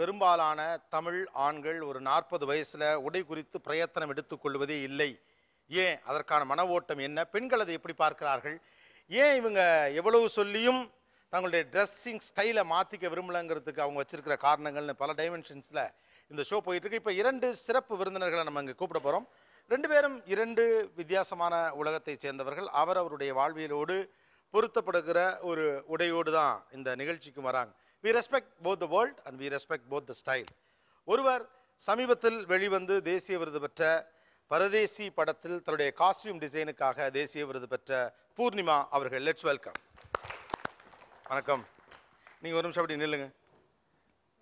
பெரும்பாலான தமிழ் ஆண்கள் ஒரு நாற்பது வயசில் உடை குறித்து பிரயத்தனம் எடுத்துக்கொள்வதே இல்லை ஏன் அதற்கான மன ஓட்டம் என்ன பெண்கள் அதை எப்படி பார்க்கிறார்கள் ஏன் இவங்க எவ்வளவு சொல்லியும் தங்களுடைய ட்ரெஸ்ஸிங் ஸ்டைலை மாற்றிக்க விரும்பலைங்கிறதுக்கு அவங்க வச்சுருக்கிற காரணங்கள்னு பல டைமென்ஷன்ஸில் இந்த ஷோ போயிட்டுருக்கு இப்போ இரண்டு சிறப்பு விருந்தினர்களை நம்ம இங்கே கூப்பிட போகிறோம் ரெண்டு பேரும் இரண்டு வித்தியாசமான உலகத்தை சேர்ந்தவர்கள் அவர் அவருடைய வாழ்வியலோடு பொருத்தப்படுகிற ஒரு உடையோடு தான் இந்த நிகழ்ச்சிக்கு வராங்க we respect both the world and we respect both the style ஒருவர் சமீபத்தில் வெளிவந்து தேசிய விருது பெற்ற பரதேசி படத்தில் தன்னுடைய காஸ்டியூம் டிசைனுக்காக தேசிய விருது பெற்ற பூர்ணிமா அவர்கள் லெட்ஸ் வெல்கம் வணக்கம் நீங்கள் ஒரு நிமிஷம் அப்படி நில்லுங்க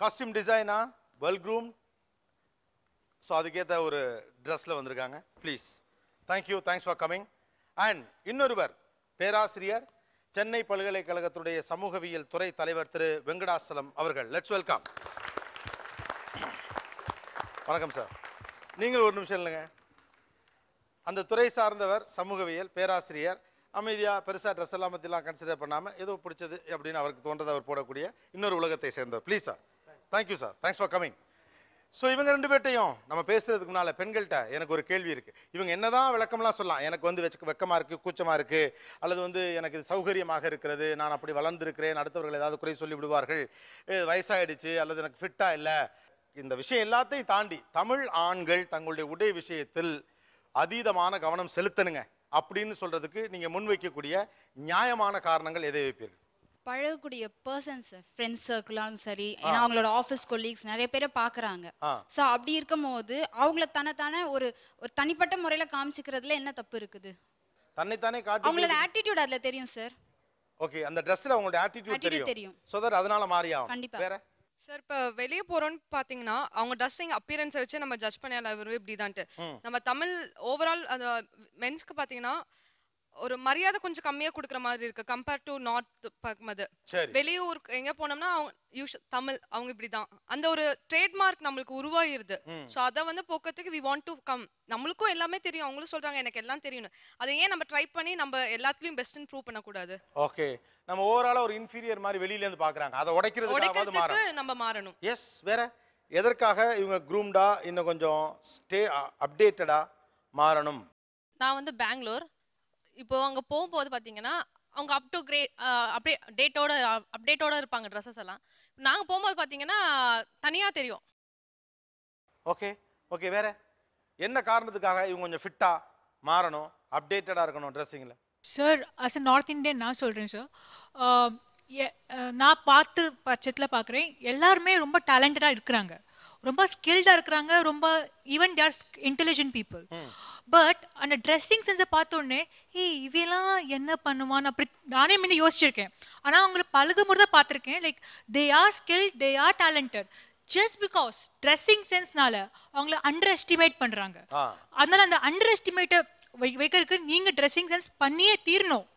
காஸ்டியூம் டிசைனா வெல் க்ரூம் ஸோ அதுக்கேற்ற ஒரு ட்ரெஸ்ஸில் வந்திருக்காங்க please thank you thanks for coming and இன்னொருவர் பேராசிரியர் சென்னை பல்கலைக்கழகத்துடைய சமூகவியல் துறை தலைவர் திரு வெங்கடாசலம் அவர்கள் லெட்ஸ் வெல்கம் வணக்கம் சார் நீங்கள் ஒரு நிமிஷம் இல்லைங்க அந்த துறை சார்ந்தவர் சமூகவியல் பேராசிரியர் அமைதியாக பெருசாக ட்ரெஸ் எல்லாம் பற்றிலாம் கன்சிடர் பண்ணாமல் ஏதோ பிடிச்சது அப்படின்னு அவருக்கு தோன்றதை அவர் போடக்கூடிய இன்னொரு உலகத்தை சேர்ந்தவர் please sir thank you sir thanks for coming so இவங்க ரெண்டு பேர்ட்டையும் நம்ம பேசுகிறதுக்கு முன்னால் பெண்கள்கிட்ட எனக்கு ஒரு கேள்வி இருக்குது இவங்க என்னதான் விளக்கம்லாம் சொல்லலாம் எனக்கு வந்து வச்சு வெக்கமாக இருக்குது கூச்சமாக இருக்குது அல்லது வந்து எனக்கு இது சௌகரியமாக இருக்கிறது நான் அப்படி வளர்ந்துருக்கிறேன் அடுத்தவர்கள் ஏதாவது குறை சொல்லி விடுவார்கள் வயசாகிடுச்சு அல்லது எனக்கு ஃபிட்டாக இல்லை இந்த விஷயம் எல்லாத்தையும் தாண்டி தமிழ் ஆண்கள் தங்களுடைய உடை விஷயத்தில் அதீதமான கவனம் செலுத்தணுங்க அப்படின்னு சொல்றதுக்கு நீங்க முன்வைக்கக்கூடிய நியாயமான காரணங்கள் எதை வைப்பீர்கள் பழகக்கூடிய பர்சன்ஸ் ஃப்ரெண்ட்ஸ் சர்க்கிளாலும் சரி ஏன்னா அவங்களோட ஆஃபீஸ் கொலீக்ஸ் நிறைய பேரை பார்க்குறாங்க ஸோ அப்படி இருக்கும் போது அவங்கள தன்னைத்தானே ஒரு ஒரு தனிப்பட்ட முறையில் காமிச்சிக்கிறதுல என்ன தப்பு இருக்குது தன்னைத்தானே காட்டி அவங்களோட ஆட்டிடியூட் அதில் தெரியும் சார் ஓகே அந்த ட்ரெஸ்ஸில் அவங்களோட ஆட்டிடியூட் தெரியும் ஸோ அதனால மாறியாகும் கண்டிப்பாக வேற சார் இப்போ வெளியே போறோம்னு பாத்தீங்கன்னா அவங்க ட்ரெஸ்ஸிங் அப்பியரன்ஸை வச்சு நம்ம ஜட்ஜ் பண்ணியால இவரும் இப்படிதான்ட்டு நம்ம தமிழ் ஓவரால் அந்த மென்ஸ்க்கு பாத்தீங்கன்னா ஒரு மரியாதை கொஞ்சம் கம்மியா குடுக்கற மாதிரி இருக்கு கம்பேர் டு நார்த் பக்மது வெளியூர் எங்க போனோம்னா அவங்க யூஷ் தமிழ் அவங்க இப்படிதான் அந்த ஒரு ட்ரேட்மார்க் நம்மளுக்கு உருவாயிருது ஸோ அதை வந்து போக்கிறதுக்கு வி வாண்ட் டு கம் நம்மளுக்கும் எல்லாமே தெரியும் அவங்களும் சொல்றாங்க எனக்கு எல்லாம் தெரியும் அதை ஏன் நம்ம ட்ரை பண்ணி நம்ம எல்லாத்துலயும் பெஸ்ட்னு ப்ரூவ் பண்ணக்கூடாது ஓகே நம்ம ஓவரால ஒரு இன்ஃபீரியர் மாதிரி வெளியில இருந்து பாக்குறாங்க அதை உடைக்கிறது உடைக்கிறதுக்கு நம்ம மாறணும் எஸ் வேற எதற்காக இவங்க குரூம்டா இன்னும் கொஞ்சம் ஸ்டே அப்டேட்டடா மாறணும் நான் வந்து பெங்களூர் இப்போ அங்கே போகும்போது பார்த்தீங்கன்னா அவங்க அப் டு கிரேட் அப்டே டேட்டோட அப்டேட்டோட இருப்பாங்க ட்ரெஸ்ஸஸ் எல்லாம் நாங்கள் போகும்போது பார்த்தீங்கன்னா தனியாக தெரியும் ஓகே ஓகே வேற என்ன காரணத்துக்காக இவங்க கொஞ்சம் ஃபிட்டாக மாறணும் அப்டேட்டடாக இருக்கணும் ட்ரெஸ்ஸிங்கில் sir as a north Indian நான் சொல்கிறேன் சார் நான் பார்த்து பட்சத்தில் பார்க்குறேன் எல்லாருமே ரொம்ப டேலண்டடாக இருக்கிறாங்க ரொம்ப ஸ்கில்டாக இருக்கிறாங்க ரொம்ப even their intelligent people but அந்த ட்ரெஸ்ஸிங் சென்ஸை பார்த்தோடனே ஏய் இவெல்லாம் என்ன பண்ணுவான் அப்படி நானே மீது யோசிச்சிருக்கேன் ஆனால் அவங்கள பழகும் போது தான் பார்த்துருக்கேன் like they are skill they are talented just because dressing சென்ஸ்னால அவங்கள அண்டர் எஸ்டிமேட் பண்ணுறாங்க அதனால அந்த அண்டர் எஸ்டிமேட்டை வைக்கிறதுக்கு நீங்கள் ட்ரெஸ்ஸிங் சென்ஸ் பண்ணியே தீரணும்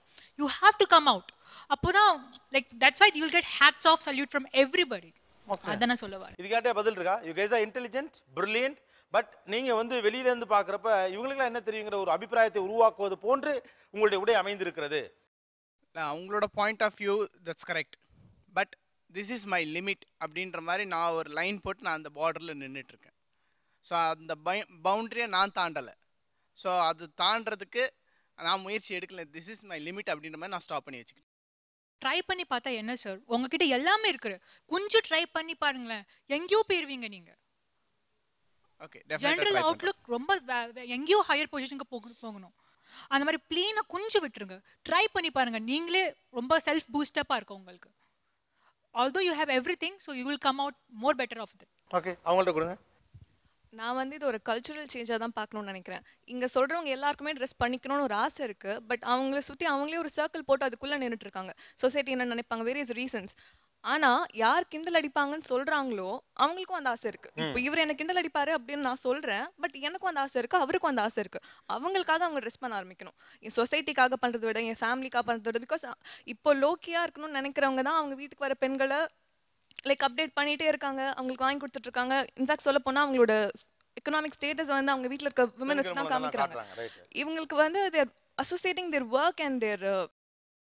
you have to come out அப்போதான் like that's why you get hats off salute from everybody அதான் சொல்ல வரேன் இதுக்காட்டே பதில் இருக்கா you guys are intelligent brilliant but நீங்கள் வந்து வெளியிலேருந்து பார்க்குறப்ப இவங்களுக்குலாம் என்ன தெரியுங்கிற ஒரு அபிப்பிராயத்தை உருவாக்குவது போன்று உங்களுடைய உடை அமைந்திருக்கிறது அவங்களோட point of view that's correct but this is my limit அப்படின்ற மாதிரி நான் ஒரு லைன் போட்டு நான் அந்த பார்டரில் நின்றுட்டுருக்கேன் ஸோ அந்த பை பவுண்ட்ரியை நான் தாண்டலை ஸோ அது தாண்டதுக்கு நான் முயற்சி எடுக்கல திஸ் இஸ் மை லிமிட் அப்படின்ற மாதிரி நான் ஸ்டாப் பண்ணி வச்சுக்கிட்டேன் ட்ரை பண்ணி பார்த்தா என்ன சார் உங்ககிட்ட எல்லாமே இருக்குது கொஞ்சம் ட்ரை பண்ணி பாருங்களேன் எங்கேயோ போயிடுவீங்க நீங்கள் ஓகே ஜென்ரல் அவுட்லுக் ரொம்ப எங்கேயோ ஹையர் பொசிஷனுக்கு போகணும் அந்த மாதிரி ப்ளீனை குஞ்சு விட்டுருங்க ட்ரை பண்ணி பாருங்க நீங்களே ரொம்ப செல்ஃப் பூஸ்டப்பாக இருக்கும் உங்களுக்கு although you have everything so you will come out more better off that okay அவங்கள்ட்ட கொடுங்க நான் வந்து இது ஒரு கல்ச்சுரல் சேஞ்சாக தான் பார்க்கணும்னு நினைக்கிறேன் இங்கே சொல்கிறவங்க எல்லாருக்குமே ட்ரெஸ் பண்ணிக்கணும்னு ஒரு ஆசை இருக்குது பட் அவங்கள சுற்றி அவங்களே ஒரு சர்க்கிள் போட்டு அதுக்குள்ளே நின்றுட்டு இருக்காங்க சொசைட்டி என்ன நினைப்பாங்க வேரியஸ் ரீசன்ஸ் ஆனா யார் கிண்டல் அடிப்பாங்கன்னு சொல்றாங்களோ அவங்களுக்கும் அந்த ஆசை இருக்கு இப்போ இவர் என்ன கிண்டல் அடிப்பாரு அப்படின்னு நான் சொல்றேன் பட் எனக்கும் அந்த ஆசை இருக்கு அவருக்கும் அந்த ஆசை இருக்கு அவங்களுக்காக அவங்க ட்ரெஸ் பண்ண ஆரம்பிக்கணும் என் சொசைட்டிக்காக பண்றதை விட என் ஃபேமிலிக்காக பண்றதை விட பிகாஸ் இப்போ லோக்கியா இருக்கணும்னு நினைக்கிறவங்க தான் அவங்க வீட்டுக்கு வர பெண்களை லைக் அப்டேட் பண்ணிட்டே இருக்காங்க அவங்களுக்கு வாங்கி கொடுத்துட்டு இருக்காங்க இன்ஃபேக்ட் சொல்ல போனா அவங்களோட எக்கனாமிக் ஸ்டேட்டஸ் வந்து அவங்க வீட்டில் இருக்க விமன் வச்சு தான் காமிக்கிறாங்க இவங்களுக்கு வந்து their associating their work and their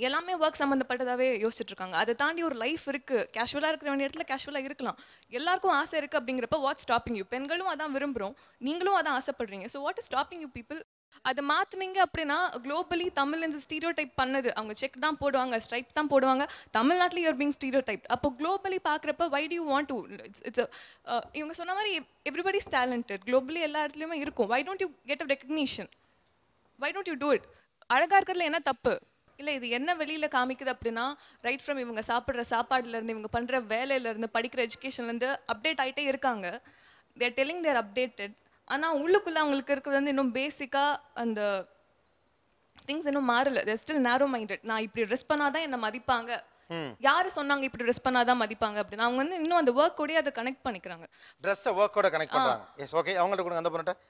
எல்லாமே ஒர்க் சம்மந்தப்பட்டதாகவே யோசிச்சுட்டு இருக்காங்க அதை தாண்டி ஒரு லைஃப் இருக்குது கேஷுவலாக இருக்கிற வேண்டிய இடத்துல கேஷுவலாக இருக்கலாம் எல்லாருக்கும் ஆசை இருக்குது அப்படிங்கிறப்ப வாட் ஸ்டாப்பிங் யூ பெண்களும் அதான் விரும்புகிறோம் நீங்களும் அதான் ஆசைப்படுறீங்க so what is stopping you people அதை மாற்றினீங்க அப்படின்னா குளோபலி தமிழ் இந்த ஸ்டீரியோ டைப் பண்ணது அவங்க செக் தான் போடுவாங்க ஸ்ட்ரைப் தான் போடுவாங்க தமிழ்நாட்டில் யூர் பீங் ஸ்டீரியோ டைப் அப்போ குளோபலி பார்க்குறப்ப why do you want to it's இவங்க சொன்ன மாதிரி எவ்ரிபடி இஸ் டேலண்டட் குளோபலி எல்லா இடத்துலையுமே இருக்கும் why don't you get a recognition why don't you do it அழகாக இருக்கிறதுல என்ன தப்பு இல்லை இது என்ன வெளியில் காமிக்குது அப்படின்னா ரைட் ஃப்ரம் இவங்க சாப்பிட்ற சாப்பாடுலேருந்து இவங்க பண்ணுற வேலையிலேருந்து படிக்கிற எஜுகேஷன்லேருந்து அப்டேட் ஆகிட்டே இருக்காங்க தேர் டெல்லிங் தேர் அப்டேட்டட் ஆனால் உள்ளுக்குள்ளே அவங்களுக்கு இருக்கிறது வந்து இன்னும் பேசிக்காக அந்த திங்ஸ் இன்னும் மாறல தேர் ஸ்டில் நேரோ மைண்டட் நான் இப்படி ட்ரெஸ் தான் என்னை மதிப்பாங்க யாரு சொன்னாங்க இப்படி ட்ரெஸ் பண்ணாதான் மதிப்பாங்க அப்படின்னு அவங்க வந்து இன்னும் அந்த ஒர்க் கூட அதை கனெக்ட் பண்ணிக்கிறாங்க ட்ரெஸ் ஒர்க் கூட கனெக்ட் பண்ணுறாங்க எஸ் ஓகே அவங்கள்ட்ட கொடுங்க அந்த பண்ணிட்டேன்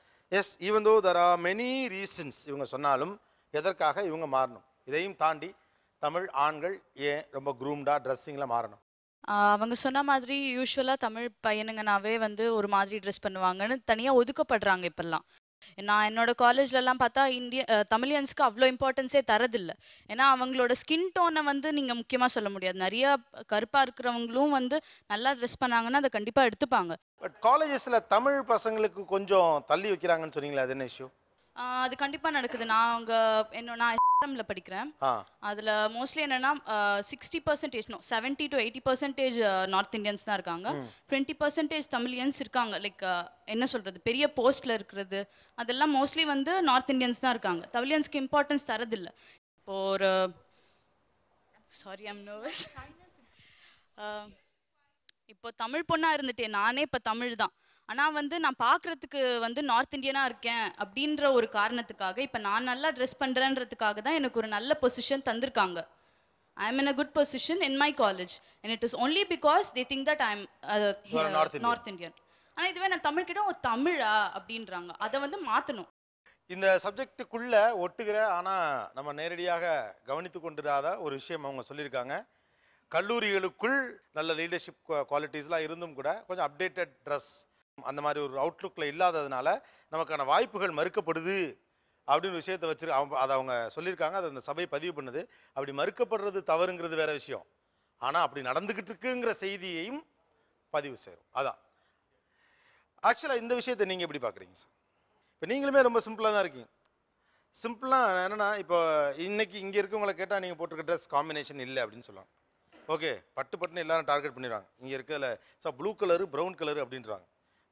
S even though Dhar are many reasons இவங்க சொன்னாலும் எதற்காக இவங்க மாறணும் இதையும் தாண்டி தமிழ் ஆண்கள் ஏன் ரொம்ப குரூம்டாக ட்ரெஸ்ஸிங்கில் மாறணும் அவங்க சொன்ன மாதிரி யூஸ்வலாக தமிழ் பையனுங்கனாவே வந்து ஒரு மாதிரி ட்ரெஸ் பண்ணுவாங்கன்னு தனியாக ஒதுக்கப்படுறாங்க இப்போல்லாம் நான் என்னோட காலேஜ்லலாம் பார்த்தா இந்திய தமிழியன்ஸ்க்கு அவ்வளோ இம்பார்ட்டன்ஸே தரதில்லை ஏன்னா அவங்களோட ஸ்கின் டோனை வந்து நீங்கள் முக்கியமாக சொல்ல முடியாது நிறைய கருப்பாக இருக்கிறவங்களும் வந்து நல்லா ட்ரெஸ் பண்ணாங்கன்னா அதை கண்டிப்பாக எடுத்துப்பாங்க பட் காலேஜஸில் தமிழ் பசங்களுக்கு கொஞ்சம் தள்ளி வைக்கிறாங்கன்னு சொன்னீங்களா அது என்ன இஷ்யூ அது கண்டிப்பா நடக்குது நான் அங்க என்ன நான் எஸ்எம்ல படிக்கிறேன் அதுல மோஸ்ட்லி என்னன்னா sixty percentage no seventy to eighty percentage north Indians தான் இருக்காங்க டுவெண்ட்டி பர்சன்டேஜ் தமிழியன்ஸ் இருக்காங்க லைக் என்ன சொல்றது பெரிய போஸ்ட்ல இருக்கிறது அதெல்லாம் மோஸ்ட்லி வந்து நார்த் இந்தியன்ஸ் தான் இருக்காங்க தமிழியன்ஸ்க்கு இம்பார்ட்டன்ஸ் தரதில்லை இப்போ ஒரு சாரி ஐம் நர்வஸ் இப்போ தமிழ் பொண்ணா இருந்துட்டேன் நானே இப்போ தமிழ் தான் ஆனால் வந்து நான் பார்க்குறதுக்கு வந்து நார்த் இந்தியனாக இருக்கேன் அப்படின்ற ஒரு காரணத்துக்காக இப்போ நான் நல்லா ட்ரெஸ் பண்ணுறேன்றதுக்காக தான் எனக்கு ஒரு நல்ல பொசிஷன் தந்திருக்காங்க I am in a good position in my college and it is only because the think that I'm north Indian ஆனால் இதுவே நான் தமிழ்கிட்ட ஒரு தமிழா அப்படின்றாங்க அதை வந்து மாற்றணும் இந்த சப்ஜெக்டுக்குள்ள ஒட்டுகிற ஆனால் நம்ம நேரடியாக கவனித்து கொண்டிராத ஒரு விஷயம் அவங்க சொல்லியிருக்காங்க கல்லூரிகளுக்குள் நல்ல லீடர்ஷிப் குவாலிட்டிஸ்லாம் இருந்தும் கூட கொஞ்சம் அப்டேட்டட் ட்ரெஸ் அந்த மாதிரி ஒரு அவுட்லுக்கில் இல்லாததுனால நமக்கான வாய்ப்புகள் மறுக்கப்படுது அப்படின்னு விஷயத்தை வச்சு அவங்க அதை அவங்க சொல்லியிருக்காங்க அதை அந்த சபை பதிவு பண்ணுது அப்படி மறுக்கப்படுறது தவறுங்கிறது வேற விஷயம் ஆனால் அப்படி நடந்துக்கிட்டு இருக்குங்கிற செய்தியையும் பதிவு செய்கிறோம் அதான் ஆக்சுவலாக இந்த விஷயத்தை நீங்கள் எப்படி பார்க்குறீங்க சார் இப்போ நீங்களுமே ரொம்ப சிம்பிளாக தான் இருக்கீங்க சிம்பிளாக என்னென்னா இப்போ இன்றைக்கி இங்கே இருக்கவங்களை கேட்டால் நீங்கள் போட்டிருக்க ட்ரெஸ் காம்பினேஷன் இல்லை அப்படின்னு சொல்லுவாங்க ஓகே பட்டு பட்டுன்னு எல்லாரும் டார்கெட் பண்ணிடுவாங்க இங்கே இருக்கிறதுல sir blue colour brown colour அப்படின்றாங்க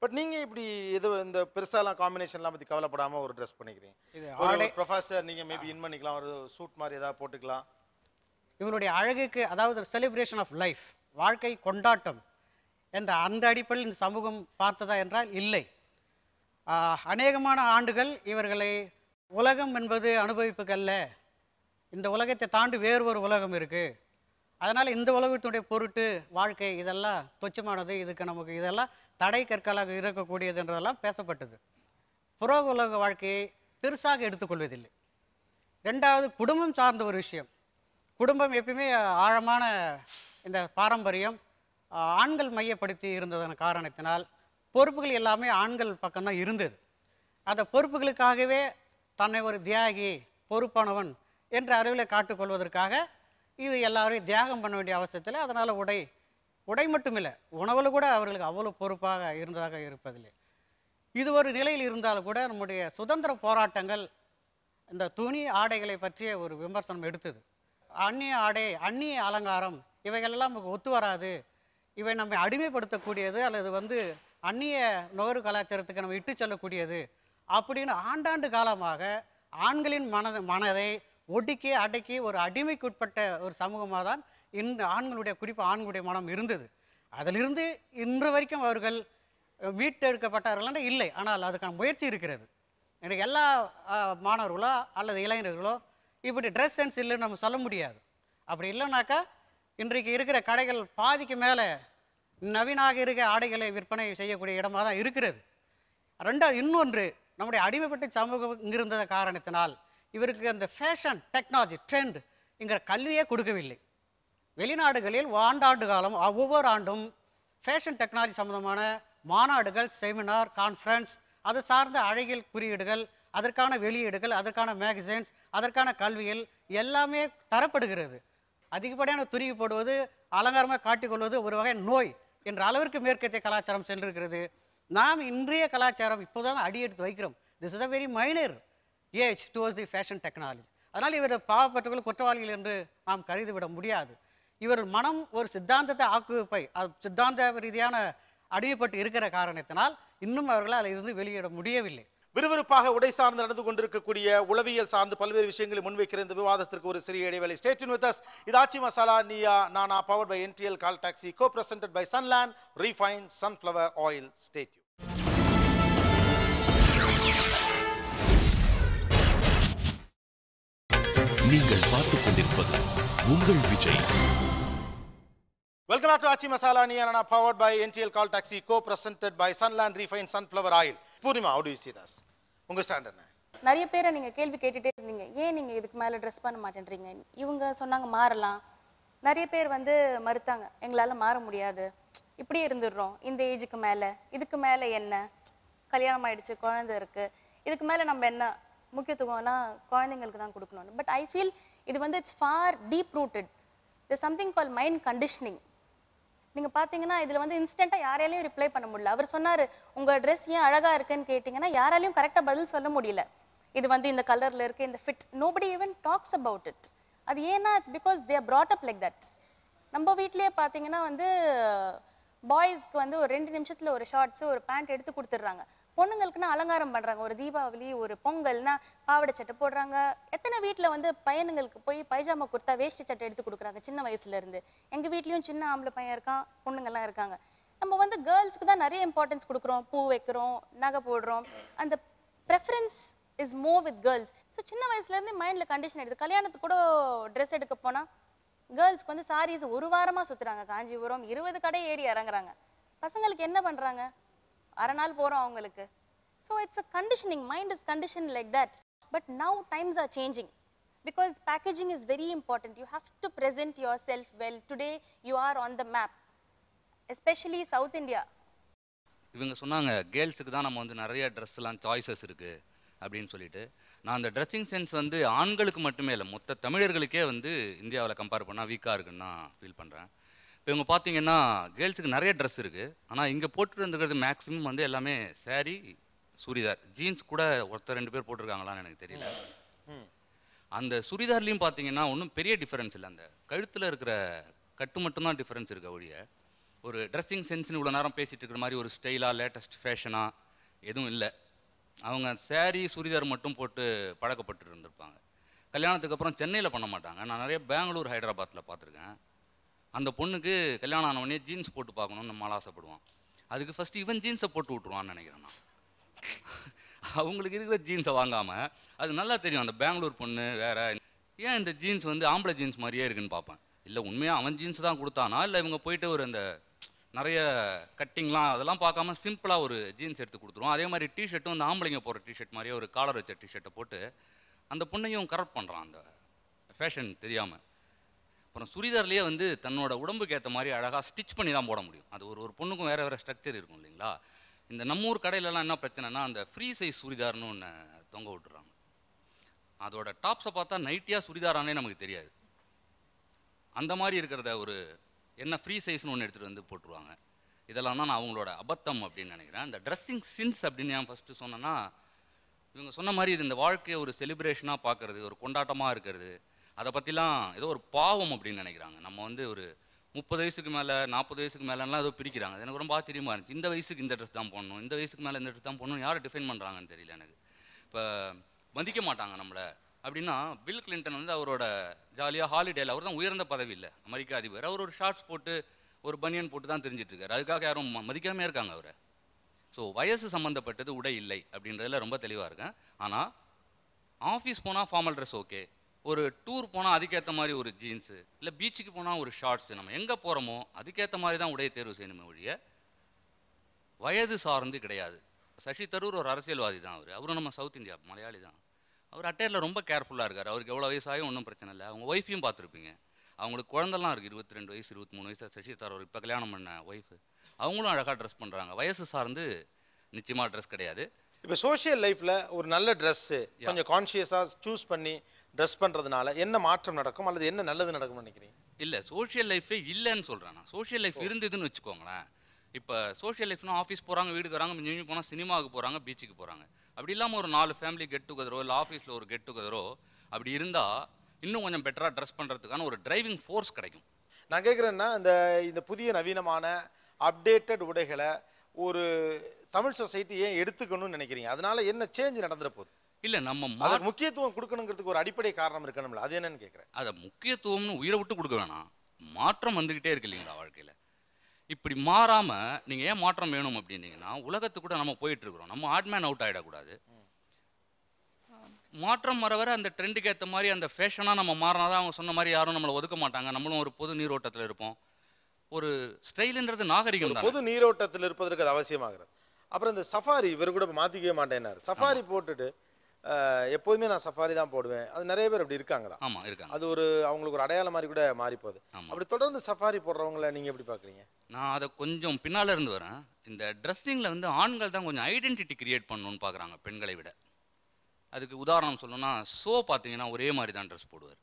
பட் நீங்கள் இப்படி இது இந்த பெருசாலாம் காம்பினேஷன்லாம் பற்றி கவலைப்படாமல் ஒரு ட்ரெஸ் பண்ணிக்கிறீங்க ப்ரொஃபஸர் நீங்கள் மேபி இன் பண்ணிக்கலாம் ஒரு சூட் மாதிரி ஏதாவது போட்டுக்கலாம் இவருடைய அழகுக்கு அதாவது செலிப்ரேஷன் ஆஃப் லைஃப் வாழ்க்கை கொண்டாட்டம் என்ற அந்த அடிப்படையில் இந்த சமூகம் பார்த்ததா என்றால் இல்லை அநேகமான ஆண்டுகள் இவர்களை உலகம் என்பது அனுபவிப்புகள்ல இந்த உலகத்தை தாண்டி வேறு ஒரு உலகம் இருக்குது அதனால் இந்த உலகத்தினுடைய பொருட்டு வாழ்க்கை இதெல்லாம் தொச்சமானது இதுக்கு நமக்கு இதெல்லாம் தடை கற்களாக இருக்கக்கூடியது என்றதெல்லாம் பேசப்பட்டது புற உலக வாழ்க்கையை பெருசாக எடுத்துக்கொள்வதில்லை ரெண்டாவது குடும்பம் சார்ந்த ஒரு விஷயம் குடும்பம் எப்பயுமே ஆழமான இந்த பாரம்பரியம் ஆண்கள் மையப்படுத்தி இருந்ததன் காரணத்தினால் பொறுப்புகள் எல்லாமே ஆண்கள் பக்கம்தான் இருந்தது அந்த பொறுப்புகளுக்காகவே தன்னை ஒரு தியாகி பொறுப்பானவன் என்ற அறிவில் காட்டுக்கொள்வதற்காக இது எல்லாரையும் தியாகம் பண்ண வேண்டிய அவசியத்தில் அதனால் உடை உடை மட்டும் இல்லை உணவில் கூட அவர்களுக்கு அவ்வளோ பொறுப்பாக இருந்ததாக இருப்பதில்லை இது ஒரு நிலையில் இருந்தாலும் கூட நம்முடைய சுதந்திர போராட்டங்கள் இந்த துணி ஆடைகளை பற்றிய ஒரு விமர்சனம் எடுத்தது அந்நிய ஆடை அந்நிய அலங்காரம் இவைகளெல்லாம் நமக்கு ஒத்து வராது இவை நம்மை அடிமைப்படுத்தக்கூடியது அல்லது வந்து அந்நிய நுகர்வு கலாச்சாரத்துக்கு நம்ம இட்டு செல்லக்கூடியது அப்படின்னு ஆண்டாண்டு காலமாக ஆண்களின் மனது மனதை ஒடுக்கி அடக்கி ஒரு அடிமைக்குட்பட்ட ஒரு சமூகமாக தான் இந்த ஆண்களுடைய குறிப்பாக ஆண்களுடைய மனம் இருந்தது அதிலிருந்து இன்று வரைக்கும் அவர்கள் மீட்டெடுக்கப்பட்டார்கள் இல்லை ஆனால் அதுக்கான முயற்சி இருக்கிறது எனக்கு எல்லா மாணவர்களோ அல்லது இளைஞர்களோ இப்படி ட்ரெஸ் சென்ஸ் இல்லைன்னு நம்ம சொல்ல முடியாது அப்படி இல்லைனாக்கா இன்றைக்கு இருக்கிற கடைகள் பாதிக்கு மேலே நவீனாக இருக்க ஆடைகளை விற்பனை செய்யக்கூடிய இடமாக தான் இருக்கிறது ரெண்டாவது இன்னொன்று நம்முடைய அடிமைப்பட்ட சமூகம் இங்கிருந்த காரணத்தினால் இவருக்கு அந்த ஃபேஷன் டெக்னாலஜி ட்ரெண்ட் இங்கிற கல்வியே கொடுக்கவில்லை வெளிநாடுகளில் ஆண்டாண்டு காலம் ஒவ்வொரு ஆண்டும் ஃபேஷன் டெக்னாலஜி சம்மந்தமான மாநாடுகள் செமினார் கான்ஃபரன்ஸ் அது சார்ந்த அழகியல் குறியீடுகள் அதற்கான வெளியீடுகள் அதற்கான மேகசின்ஸ் அதற்கான கல்வியில் எல்லாமே தரப்படுகிறது அதிகப்படியான துருவி போடுவது அலங்காரமாக காட்டிக்கொள்வது ஒரு வகை நோய் என்ற அளவிற்கு மேற்கத்திய கலாச்சாரம் சென்றிருக்கிறது நாம் இன்றைய கலாச்சாரம் இப்போதான் அடியெடுத்து வைக்கிறோம் this is a very minor age towards the fashion technology அதனால் இவர் பாவப்பட்டவர்கள் குற்றவாளிகள் என்று நாம் கருதிவிட முடியாது இவர் மனம் ஒரு சித்தாந்தத்தை ஆக்குவிப்பை சித்தாந்த ரீதியான அடிமைப்பட்டு இருக்கிற காரணத்தினால் இன்னும் அவர்களால் இருந்து வெளியிட முடியவில்லை விறுவிறுப்பாக உடை சார்ந்து நடந்து கொண்டிருக்கக்கூடிய உளவியல் சார்ந்து பல்வேறு விஷயங்களை முன்வைக்கிற இந்த விவாதத்திற்கு ஒரு சிறிய இடைவேளை ஸ்டேட்டின் வித் அஸ் இது ஆச்சி Masala Neeya Naana power by NTL call taxi go present by Sunland refine sunflower oil ஸ்டேட் நீங்கள் பார்த்துக் கொண்டிருப்பது உங்கள் Vijay welcome to Aachi Masala Neeya Naana powered by NTL call taxi go presented by Sunland refine sunflower oil Poornima how do சீதாஸ் உங்கள் ஸ்டாண்ட் என்ன நிறைய பேரை நீங்கள் கேள்வி கேட்டுகிட்டே இருந்தீங்க ஏன் நீங்கள் இதுக்கு மேலே ட்ரெஸ் பண்ண மாட்டேன்றீங்க இவங்க சொன்னாங்க மாறலாம் நிறைய பேர் வந்து மறுத்தாங்க எங்களால் மாற முடியாது இப்படியே இருந்துடுறோம் இந்த ஏஜுக்கு மேலே இதுக்கு மேலே என்ன கல்யாணம் ஆயிடுச்சு குழந்தை இருக்குது இதுக்கு மேலே நம்ம என்ன முக்கியத்துவம்லாம் குழந்தைங்களுக்கு தான் கொடுக்கணும் பட் ஐ ஃபீல் இது வந்து இட்ஸ் ஃபார் டீப் ரூட்டட் இது சம்திங் கால் மைண்ட் கண்டிஷனிங் நீங்கள் பார்த்தீங்கன்னா இதில் வந்து இன்ஸ்டண்ட்டாக யாராலையும் ரிப்ளை பண்ண முடியல அவர் சொன்னார் உங்கள் ட்ரெஸ் ஏன் அழகாக இருக்குன்னு கேட்டிங்கன்னா யாராலையும் கரெக்டாக பதில் சொல்ல முடியல இது வந்து இந்த கலரில் இருக்குது இந்த fit nobody even talks about it அது ஏன்னா it's because they are brought up like that நம்ம வீட்லேயே பார்த்தீங்கன்னா வந்து பாய்ஸ்க்கு வந்து ஒரு ரெண்டு நிமிஷத்தில் ஒரு ஷார்ட்ஸு ஒரு பேண்ட் எடுத்து கொடுத்துட்றாங்க பொண்ணுங்களுக்குன்னா அலங்காரம் பண்றாங்க ஒரு தீபாவளி ஒரு பொங்கல்னா பாவடை சட்டை போடுறாங்க எத்தனை வீட்டில் வந்து பையனுங்களுக்கு போய் பைஜாமா குர்த்தா வேஷ்டி சட்டை எடுத்து கொடுக்குறாங்க சின்ன வயசுல இருந்து எங்க வீட்லயும் சின்ன ஆம்பளை பையன் இருக்கான் பொண்ணுங்கெல்லாம் இருக்காங்க நம்ம வந்து கேர்ள்ஸ்க்கு தான் நிறைய இம்பார்ட்டன்ஸ் கொடுக்குறோம் பூ வைக்கிறோம் நகை போடுறோம் அந்த preference is more with girls so சின்ன வயசுலேருந்து மைண்டில் கண்டிஷன் எடுத்து கல்யாணத்துக்கு கூட ட்ரெஸ் எடுக்க போனால் கேர்ள்ஸ்க்கு வந்து சாரீஸ் ஒரு வாரமாக சுற்றுறாங்க காஞ்சிபுரம் இருபது கடை ஏறி இறங்குறாங்க பசங்களுக்கு என்ன பண்ணுறாங்க அரை நாள் போகிறோம் அவங்களுக்கு so it's a conditioning mind is condition like that but now times are changing because packaging is very important you have to present yourself well today you are on the map especially south India இவங்க சொன்னாங்க கேர்ள்ஸுக்கு தான் நம்ம வந்து நிறைய ட்ரெஸ்லாம் choices இருக்குது அப்படின்னு சொல்லிட்டு நான் அந்த ட்ரெஸ்ஸிங் சென்ஸ் வந்து ஆண்களுக்கு மட்டுமே இல்லை மொத்த தமிழர்களுக்கே வந்து இந்தியாவில் கம்பேர் பண்ணால் வீக்காக இருக்குன்னு நான் ஃபீல் பண்ணுறேன் இப்போ இவங்க பார்த்தீங்கன்னா கேர்ள்ஸுக்கு நிறைய ட்ரெஸ் இருக்குது ஆனால் இங்கே போட்டுட்டு வந்துருக்கிறது மேக்ஸிமம் வந்து எல்லாமே சாரீ சுரிதார் ஜீன்ஸ் கூட ஒருத்தர் ரெண்டு பேர் போட்டிருக்காங்களான்னு எனக்கு தெரியல அந்த சுரிதார்லேயும் பார்த்தீங்கன்னா ஒன்றும் பெரிய டிஃப்ரென்ஸ் இல்லை அந்த கழுத்தில் இருக்கிற கட்டு மட்டும்தான் டிஃப்ரென்ஸ் இருக்க ஒழிய ஒரு ட்ரெஸ்ஸிங் சென்ஸ்னு இவ்வளோ நேரம் பேசிகிட்டு இருக்கிற மாதிரி ஒரு ஸ்டைலாக லேட்டஸ்ட் ஃபேஷனாக எதுவும் இல்லை அவங்க சேரீ சுரிதார் மட்டும் போட்டு பழக்கப்பட்டு இருந்திருப்பாங்க கல்யாணத்துக்கு அப்புறம் சென்னையில் பண்ண மாட்டாங்க நான் நிறைய பெங்களூர் ஹைதராபாத்தில் பார்த்துருக்கேன் அந்த பொண்ணுக்கு கல்யாணம் ஆனவொடனே ஜீன்ஸ் போட்டு பார்க்கணும்னு நம்மளால் ஆசைப்படுவான் அதுக்கு ஃபஸ்ட்டு இவன் ஜீன்ஸை போட்டு விட்ருவான்னு நினைக்கிறேன் நான் அவங்களுக்கு இருக்கிற ஜீன்ஸை வாங்காமல் அது நல்லா தெரியும் அந்த பெங்களூர் பொண்ணு வேறு ஏன் இந்த ஜீன்ஸ் வந்து ஆம்பளை ஜீன்ஸ் மாதிரியே இருக்குன்னு பார்ப்பேன் இல்லை உண்மையாக அவன் ஜீன்ஸ் தான் கொடுத்தானா இல்லை இவங்க போயிட்டு ஒரு அந்த நிறைய கட்டிங்லாம் அதெல்லாம் பார்க்காம சிம்பிளாக ஒரு ஜீன்ஸ் எடுத்து கொடுத்துருவோம் அதே மாதிரி டிஷர்ட்டும் அந்த ஆம்பளைங்க போகிற டிஷர்ட் மாதிரியே ஒரு காலர் வச்ச டிஷர்ட்டை போட்டு அந்த பொண்ணையும் கரெக்ட் பண்ணுறான் அந்த ஃபேஷன் தெரியாமல் அப்புறம் சுடிதார்லேயே வந்து தன்னோட உடம்புக்கு ஏற்ற மாதிரி அழகாக ஸ்டிச் பண்ணி தான் போட முடியும் அது ஒரு ஒரு பொண்ணுக்கும் வேறு வேறு ஸ்ட்ரக்சர் இருக்கும் இல்லைங்களா இந்த நம்மூர் கடையிலலாம் என்ன பிரச்சனைனா அந்த ஃப்ரீ சைஸ் சுடிதார்னு ஒன்று தொங்க விட்டுறாங்க அதோட டாப்ஸை பார்த்தா நைட்டியாக சுடிதாரானே நமக்கு தெரியாது அந்த மாதிரி இருக்கிறத ஒரு என்ன ஃப்ரீ சைஸ்னு ஒன்று எடுத்துகிட்டு வந்து போட்டுருவாங்க இதெல்லாம் தான் நான் அவங்களோட அபத்தம் அப்படின்னு நினைக்கிறேன் இந்த ட்ரெஸ்ஸிங் சின்ஸ் அப்படின்னு ஏன் ஃபஸ்ட்டு சொன்னேன்னா இவங்க சொன்ன மாதிரி இது இந்த வாழ்க்கையை ஒரு செலிப்ரேஷனாக பார்க்குறது ஒரு கொண்டாட்டமாக இருக்கிறது அதை பற்றிலாம் ஏதோ ஒரு பாவம் அப்படின்னு நினைக்கிறாங்க நம்ம வந்து ஒரு முப்பது வயசுக்கு மேலே நாற்பது வயசுக்கு மேலேலாம் ஏதோ பிரிக்கிறாங்க எனக்கு ரொம்ப ஆச்சரியமாக இருந்துச்சு இந்த வயசுக்கு இந்த ட்ரெஸ் தான் போடணும் இந்த வயசுக்கு மேலே இந்த ட்ரெஸ் தான் போடணும் யாரை டிஃபைன் பண்ணுறாங்கன்னு தெரியல எனக்கு இப்போ மதிக்க மாட்டாங்க நம்மளை அப்படின்னா பில் கிளின்டன் வந்து அவரோட ஜாலியாக ஹாலிடேயில் அவர் தான் உயர்ந்த பதவி இல்லை அமெரிக்கா அதிபர் அவர் ஒரு ஷார்ட்ஸ் போட்டு ஒரு பனியன் போட்டு தான் தெரிஞ்சிட்ருக்காரு அதுக்காக யாரும் மதிக்காமல் இருக்காங்க அவரை ஸோ வயசு சம்மந்தப்பட்டது உடை இல்லை அப்படின்றதில் ரொம்ப தெளிவாக இருக்கேன் ஆனால் ஆஃபீஸ் போனால் ஃபார்மல் ட்ரெஸ் ஓகே ஒரு டூர் போனால் அதுக்கேற்ற மாதிரி ஒரு ஜீன்ஸு இல்லை பீச்சுக்கு போனால் ஒரு ஷார்ட்ஸு நம்ம எங்கே போகிறோமோ அதுக்கேற்ற மாதிரி தான் உடைய தேர்வு செய்யணுமே ஒழிய வயது சார்ந்து கிடையாது சசி தரூர் ஒரு அரசியல்வாதி தான் அவர் அவரும் நம்ம சவுத் இந்தியா மலையாளி தான் அவர் அட்டையரில் ரொம்ப கேர்ஃபுல்லாக இருக்கார் அவருக்கு எவ்வளோ வயசாகும் ஒன்றும் பிரச்சனை இல்லை அவங்க ஒய்ஃபையும் பார்த்துருப்பீங்க அவங்களுக்கு குழந்தெல்லாம் இருக்குது இருபத்தி ரெண்டு வயசு இருபத்தி மூணு வயசு சசி தரூர் இப்போ கல்யாணம் பண்ண ஒய்ஃபு அவங்களும் அழகாக ட்ரெஸ் பண்ணுறாங்க வயசு சார்ந்து நிச்சயமாக ட்ரெஸ் கிடையாது இப்போ சோஷியல் லைஃப்பில் ஒரு நல்ல ட்ரெஸ்ஸு கொஞ்சம் கான்ஷியஸாக சூஸ் பண்ணி ட்ரெஸ் பண்ணுறதுனால என்ன மாற்றம் நடக்கும் அல்லது என்ன நல்லது நடக்கும்னு நினைக்கிறீங்க இல்லை சோஷியல் லைஃபே இல்லைன்னு சொல்கிறேன் நான் சோஷியல் லைஃப் இருந்ததுன்னு வச்சுக்கோங்களேன் இப்போ சோஷியல் லைஃப்னா ஆஃபீஸ் போகிறாங்க வீடுக்கு வராங்க மிஞ்சி மிஞ்சி போனால் சினிமாவுக்கு போகிறாங்க பீச்சுக்கு போகிறாங்க அப்படி இல்லாமல் ஒரு நாலு ஃபேமிலி கெட் டுகெதரோ இல்லை ஆஃபீஸில் ஒரு கெட் டுகெதரோ அப்படி இருந்தால் இன்னும் கொஞ்சம் பெட்டராக ட்ரெஸ் பண்ணுறதுக்கான ஒரு டிரைவிங் ஃபோர்ஸ் கிடைக்கும் நான் கேட்குறேன்னா இந்த இந்த புதிய நவீனமான அப்டேட்டட் உடைகளை ஒரு தமிழ் சொசைட்டி ஏன் எடுத்துக்கணும்னு நினைக்கிறீங்க அதனால என்ன சேஞ்ச் நடந்துட போகுது இல்லை நம்ம முக்கியத்துவம் கொடுக்கணுங்கிறதுக்கு ஒரு அடிப்படை காரணம் இருக்கணும்ல அது என்னன்னு கேட்குறேன் அதை முக்கியத்துவம்னு உயிரை விட்டு கொடுக்க வேணாம் மாற்றம் வந்துக்கிட்டே இருக்கு இல்லைங்களா வாழ்க்கையில இப்படி மாறாமல் நீங்கள் ஏன் மாற்றம் வேணும் அப்படின்னீங்கன்னா உலகத்துக்கு கூட நம்ம போயிட்டு இருக்கிறோம் நம்ம ஆட்மேன் அவுட் ஆகிடக்கூடாது மாற்றம் வர வர அந்த ட்ரெண்டுக்கு ஏற்ற மாதிரி அந்த ஃபேஷனாக நம்ம மாறினா தான் அவங்க சொன்ன மாதிரி யாரும் நம்மளை ஒதுக்க மாட்டாங்க நம்மளும் ஒரு பொது நீரோட்டத்தில் இருப்போம் ஒரு ஸ்டைலுன்றது நாகரிகம் பொது நீரோட்டத்தில் இருப்பதற்கு அது அவசியமாகிறது அப்புறம் இந்த சஃபாரி இவர் கூட மாற்றிக்கவே மாட்டேன்னார் சஃபாரி போட்டுட்டு எப்போதுமே நான் சஃபாரி தான் போடுவேன் அது நிறைய பேர் அப்படி இருக்காங்க தான் ஆமாம் இருக்காங்க அது ஒரு அவங்களுக்கு ஒரு அடையாளம் மாதிரி கூட மாறி போகுது அப்படி தொடர்ந்து சஃபாரி போடுறவங்கள நீங்கள் எப்படி பார்க்குறீங்க நான் அதை கொஞ்சம் பின்னால் இருந்து வரேன் இந்த ட்ரெஸ்ஸிங்கில் வந்து ஆண்கள் தான் கொஞ்சம் ஐடென்டிட்டி கிரியேட் பண்ணணும்னு பார்க்குறாங்க பெண்களை விட அதுக்கு உதாரணம் சொல்லணும்னா ஷோ பார்த்தீங்கன்னா ஒரே மாதிரி தான் ட்ரெஸ் போடுவார்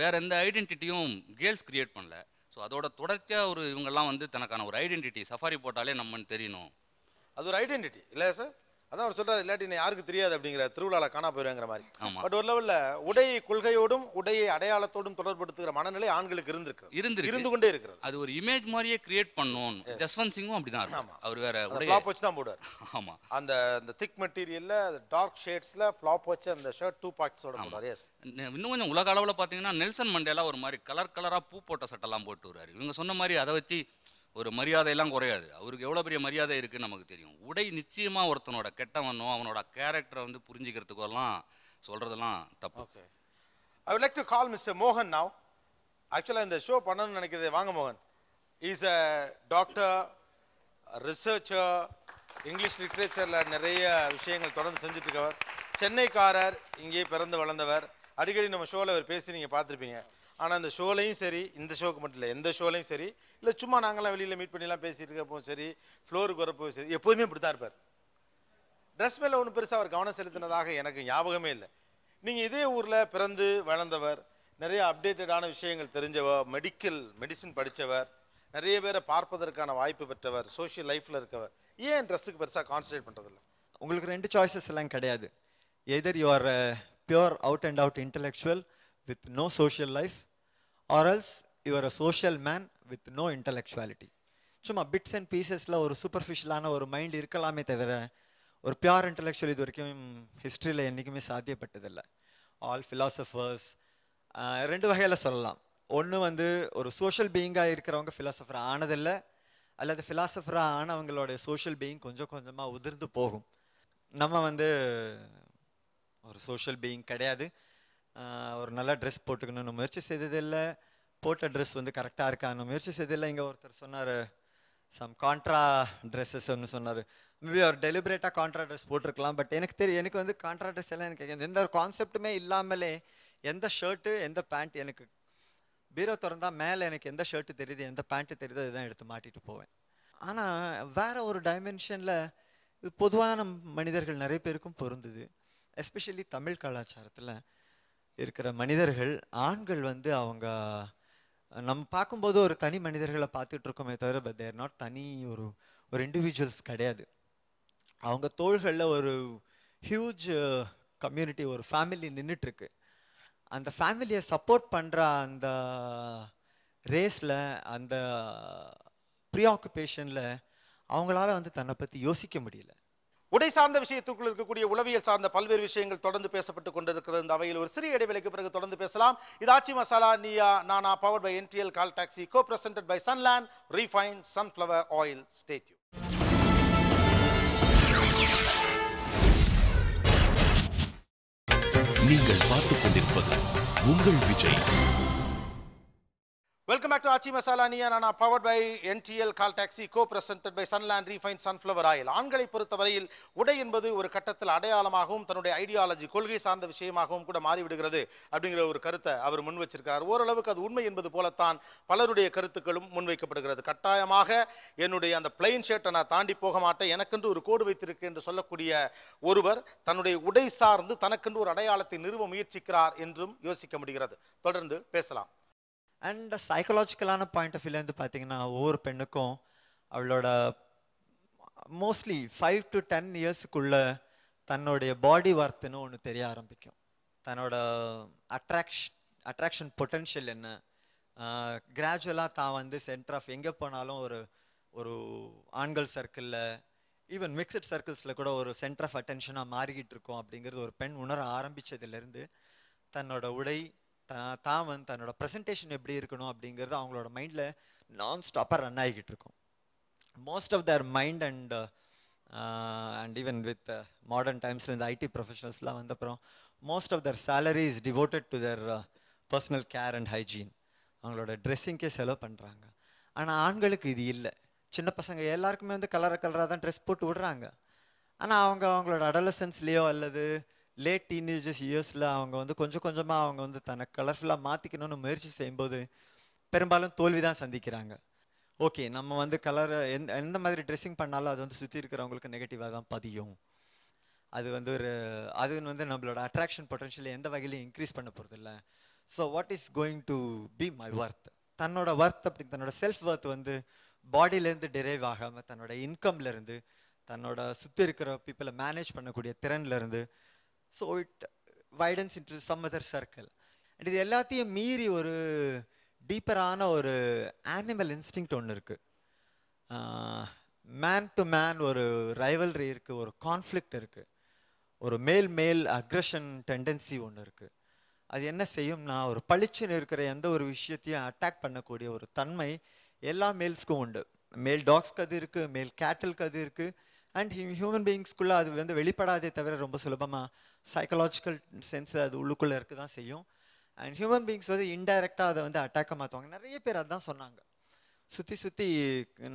வேறு எந்த ஐடென்டிட்டியும் கேர்ள்ஸ் க்ரியேட் பண்ணல ஸோ அதோட தொடர்ச்சியாக ஒரு இவங்கெல்லாம் வந்து தனக்கான ஒரு ஐடென்டிட்டி சஃபாரி போட்டாலே நம்மன்னு தெரியணும் அது ஒரு ஐடென்டிட்டி இல்லையா சார் அதான் அவர் சொல்றாரு இல்லாட்டி யாருக்கு தெரியாது அப்படிங்கிற திருவிழால காணா போயிருங்கிற மாதிரி பட் ஒரு லெவல்ல உடை கொள்கையோடும் உடையை அடையாளத்தோடும் தொடர்படுத்துகிற மனநிலை ஆண்களுக்கு இருந்திருக்கு இருந்து இருந்து கொண்டே இருக்கிறது அது ஒரு இமேஜ் மாதிரியே கிரியேட் பண்ணும் ஜஸ்வந்த் சிங்கும் அப்படிதான் இருக்கும் அவர் வேற ஃபிளாப் வச்சு தான் போடுவார் ஆமா அந்த அந்த திக் மெட்டீரியல்ல டார்க் ஷேட்ஸ்ல ஃபிளாப் வச்சு அந்த ஷர்ட் டூ பாக்ஸோட போடுவார் எஸ் இன்னும் கொஞ்சம் உலக அளவுல பாத்தீங்கன்னா நெல்சன் மண்டேலா ஒரு மாதிரி கலர் கலரா பூ போட்ட சட்டெல்லாம் போட்டு வருவாரு இவங்க சொன்ன மாதிரி அதை வச்சு ஒரு மரியாதையெல்லாம் குறையாது அவருக்கு எவ்வளோ பெரிய மரியாதை இருக்குதுன்னு நமக்கு தெரியும் உடை நிச்சயமாக ஒருத்தனோட கெட்டவனோ அவனோட கேரக்டரை வந்து புரிஞ்சுக்கிறதுக்கெல்லாம் சொல்கிறதெல்லாம் தப்பு I like to call mister மோகன் நாவ் ஆக்சுவலாக இந்த ஷோ பண்ணணும்னு நினைக்கிறது வாங்க மோகன் is a doctor researcher English லிட்ரேச்சரில் நிறைய விஷயங்கள் தொடர்ந்து செஞ்சுட்ருக்கவர் சென்னைக்காரர் இங்கே பிறந்து வளர்ந்தவர் அடிக்கடி நம்ம ஷோவில் அவர் பேசி நீங்கள் பார்த்துருப்பீங்க ஆனால் இந்த ஷோலையும் சரி இந்த ஷோக்கு மட்டும் இல்லை எந்த ஷோலையும் சரி இல்லை சும்மா நாங்களாம் வெளியில் மீட் பண்ணிலாம் பேசிகிட்டு சரி ஃப்ளோருக்கு வரப்போவும் சரி எப்போதுமே இப்படி தான் இருப்பார் ட்ரெஸ் மேலே ஒன்றும் பெருசாக அவர் கவனம் செலுத்தினதாக எனக்கு ஞாபகமே இல்லை நீங்கள் இதே ஊரில் பிறந்து வளர்ந்தவர் நிறைய அப்டேட்டடான விஷயங்கள் தெரிஞ்சவர் மெடிக்கல் மெடிசின் படித்தவர் நிறைய பேரை பார்ப்பதற்கான வாய்ப்பு பெற்றவர் சோஷியல் லைஃப்பில் இருக்கவர் ஏன் ட்ரெஸ்ஸுக்கு பெருசாக கான்சன்ட்ரேட் பண்ணுறதில்ல உங்களுக்கு ரெண்டு சாய்ஸஸ் எல்லாம் கிடையாது either you are pure out and out intellectual with no social life or else your are social man with no intellectuality சும்மா பிட்ஸ் அண்ட் பீசஸில் ஒரு சூப்பர்ஃபிஷியலான ஒரு மைண்ட் இருக்கலாமே தவிர ஒரு பியூர் இன்டலெக்சுவல் இது வரைக்கும் ஹிஸ்ட்ரியில் என்றைக்குமே சாத்தியப்பட்டதில்லை ஆல் ஃபிலாசஃபர்ஸ் ரெண்டு வகையில் சொல்லலாம் ஒன்று வந்து ஒரு சோஷியல் பீயிங்காக இருக்கிறவங்க ஃபிலாசபர் ஆனதில்லை அல்லது ஃபிலாசபராக ஆனவங்களோட சோஷியல் பீயிங் கொஞ்சம் கொஞ்சமாக உதிர்ந்து போகும் நம்ம வந்து ஒரு சோஷியல் பீயிங் கிடையாது ஒரு நல்ல ட்ரெஸ் போட்டுக்கணும்னு முயற்சி செய்ததில்லை போட்ட ட்ரெஸ் வந்து கரெக்டாக இருக்கான்னு முயற்சி செய்ததில்லை இங்கே ஒருத்தர் சொன்னார் சம் கான்ட்ரா ட்ரெஸ்ஸஸ் ஒன்று சொன்னார் மேபி அவர் டெலிபரேட்டாக கான்ட்ரா ட்ரெஸ் போட்டிருக்கலாம் பட் எனக்கு தெரியும் எனக்கு வந்து கான்ட்ரா ட்ரெஸ் எல்லாம் எனக்கு எந்த ஒரு கான்செப்ட்டுமே இல்லாமலே எந்த ஷர்ட்டு எந்த பேண்ட் எனக்கு பீரோ திறந்தால் மேலே எனக்கு எந்த ஷர்ட்டு தெரியுது எந்த பேண்ட்டு தெரியுதோ இதுதான் எடுத்து மாட்டிட்டு போவேன் ஆனால் வேறு ஒரு டைமென்ஷனில் பொதுவான மனிதர்கள் நிறைய பேருக்கும் பொருந்தது எஸ்பெஷலி தமிழ் கலாச்சாரத்தில் இருக்கிற மனிதர்கள் ஆண்கள் வந்து அவங்க நம்ம பார்க்கும்போது ஒரு தனி மனிதர்களை பார்த்துட்டு இருக்கோமே தவிர பட் தேர் நாட் தனி ஒரு ஒரு இண்டிவிஜுவல்ஸ் கிடையாது அவங்க தோள்களில் ஒரு ஹியூஜ் கம்யூனிட்டி ஒரு ஃபேமிலி நின்றுட்டுருக்கு அந்த ஃபேமிலியை சப்போர்ட் பண்ணுற அந்த ரேஸில் அந்த ப்ரீ ஆக்குபேஷனில் அவங்களால வந்து தன்னை பற்றி யோசிக்க முடியல உடை சார்ந்த விஷயத்துக்குள் இருக்கக்கூடிய உளவியல் சார்ந்த பல்வேறு விஷயங்கள் தொடர்ந்து பேசப்பட்டுக் கொண்டிருக்கிறது இந்த அவையில் ஒரு சிறிய இடைவெளிக்கு பிறகு தொடர்ந்து பேசலாம் இது ஆச்சி Masala Neeya Naana power by NTL call taxi go present by Sunland refine sunflower oil ஸ்டேட்யூ நீங்கள் பார்த்துக் கொண்டிருப்பது உங்கள் Vijay Welcome back to Achi Masala Niyanana, powered by NTL Call Taxi, co-presented by Sunland Refined Sunflower Oil. ஆண்களை பொறுத்தவரையில் உடை என்பது ஒரு கட்டத்தில் அடையாளமாகவும் தன்னுடைய ஐடியாலஜி கொள்கை சார்ந்த விஷயமாகவும் கூட மாறிவிடுகிறது அப்படிங்கிற ஒரு கருத்தை அவர் முன் வச்சிருக்கிறார் ஓரளவுக்கு அது உண்மை என்பது போலத்தான் பலருடைய கருத்துக்களும் முன்வைக்கப்படுகிறது கட்டாயமாக என்னுடைய அந்த பிளைன் ஷர்ட்டை நான் தாண்டி போக மாட்டேன் எனக்கென்று ஒரு கோடு வைத்திருக்கு என்று சொல்லக்கூடிய ஒருவர் தன்னுடைய உடை சார்ந்து தனக்கென்று ஒரு அடையாளத்தை நிறுவ முயற்சிக்கிறார் என்றும் யோசிக்க முடிகிறது தொடர்ந்து பேசலாம் அண்ட் சைக்கலாஜிக்கலான பாயிண்ட் ஆஃப் வியூலேருந்து பார்த்தீங்கன்னா ஒவ்வொரு பெண்ணுக்கும் அவளோட மோஸ்ட்லி ஃபைவ் டு டென் இயர்ஸுக்குள்ளே தன்னுடைய பாடி ஒர்த்துன்னு ஒன்று தெரிய ஆரம்பிக்கும் தன்னோட அட்ராக்ஷ் அட்ராக்ஷன் பொட்டென்ஷியல் என்ன கிராஜுவலாக தான் வந்து சென்டர் ஆஃப் எங்கே போனாலும் ஒரு ஒரு ஆண்கள் சர்க்கிளில் ஈவன் மிக்சட் சர்க்கிள்ஸில் கூட ஒரு சென்டர் ஆஃப் அட்டென்ஷனாக மாறிக்கிட்டு இருக்கோம் அப்படிங்கிறது ஒரு பெண் உணர ஆரம்பித்ததுலேருந்து தன்னோட உடை தான் வந்து தன்னோட ப்ரெசன்டேஷன் எப்படி இருக்கணும் அப்படிங்கிறது அவங்களோட மைண்டில் நான் ஸ்டாப்பாக ரன் ஆகிக்கிட்டு இருக்கும் most of their mind and and even with modern டைம்ஸில் இந்த ஐடி ப்ரொஃபஷனல்ஸ்லாம் வந்த அப்புறம் most of their salary is devoted to their personal care and hygiene அவங்களோட ட்ரெஸ்ஸிங்கே செலவு பண்ணுறாங்க ஆனால் ஆண்களுக்கு இது இல்லை சின்ன பசங்க எல்லாருக்குமே வந்து கலராக கலராக தான் ட்ரெஸ் போட்டு விடுறாங்க ஆனால் அவங்க அவங்களோட அடலசன்ஸ்லேயோ அல்லது லேட் டீனேஜஸ் இயர்ஸில் அவங்க வந்து கொஞ்சம் கொஞ்சமாக அவங்க வந்து தன்னை கலர்ஃபுல்லாக மாற்றிக்கணும்னு முயற்சி செய்யும்போது பெரும்பாலும் தோல்வி தான் சந்திக்கிறாங்க ஓகே நம்ம வந்து கலரை எந்த எந்த மாதிரி ட்ரெஸ்ஸிங் பண்ணாலும் அது வந்து சுற்றி இருக்கிறவங்களுக்கு நெகட்டிவாக தான் பதியும் அது வந்து ஒரு அது வந்து நம்மளோட அட்ராக்ஷன் பொட்டன்ஷியல் எந்த வகையிலையும் இன்க்ரீஸ் பண்ண போகிறது இல்லை so what is going to be my worth தன்னோட ஒர்த் அப்படி தன்னோட செல்ஃப் ஒர்த் வந்து பாடியிலேருந்து டெரைவ் ஆகாமல் தன்னோட இன்கம்லேருந்து தன்னோட சுற்றி இருக்கிற பீப்புளை மேனேஜ் பண்ணக்கூடிய திறன்லேருந்து so it widens to some other circle and இது எல்லாத்தையும் மீறி ஒரு டீப்பரான ஒரு ஆனிமல் இன்ஸ்டிங் ஒன்று இருக்குது மேன் டு மேன் ஒரு ரைவல்ரி இருக்குது ஒரு கான்ஃப்ளிக்ட் இருக்குது ஒரு மேல் மேல் அக்ரஷன் டெண்டன்சி ஒன்று இருக்குது அது என்ன செய்யும்னா ஒரு பளிச்சுன்னு இருக்கிற எந்த ஒரு விஷயத்தையும் அட்டாக் பண்ணக்கூடிய ஒரு தன்மை எல்லா மேல்ஸ்க்கும் உண்டு மேல் டாக்ஸ்க்கு அது இருக்குது மேல் கேட்டலுக்கு அது இருக்குது அண்ட் ஹியூமன் பீயிங்ஸ்குள்ளே அது வந்து வெளிப்படாதே தவிர ரொம்ப சுலபமாக சைக்கலாஜிக்கல் சென்ஸ் அது உள்ளுக்குள்ளே இருக்க தான் செய்யும் அண்ட் ஹியூமன் பீங்ஸ் வந்து இன்டைரக்டாக அதை வந்து அட்டாக்காக மாற்றுவாங்க நிறைய பேர் அதுதான் சொன்னாங்க சுற்றி சுற்றி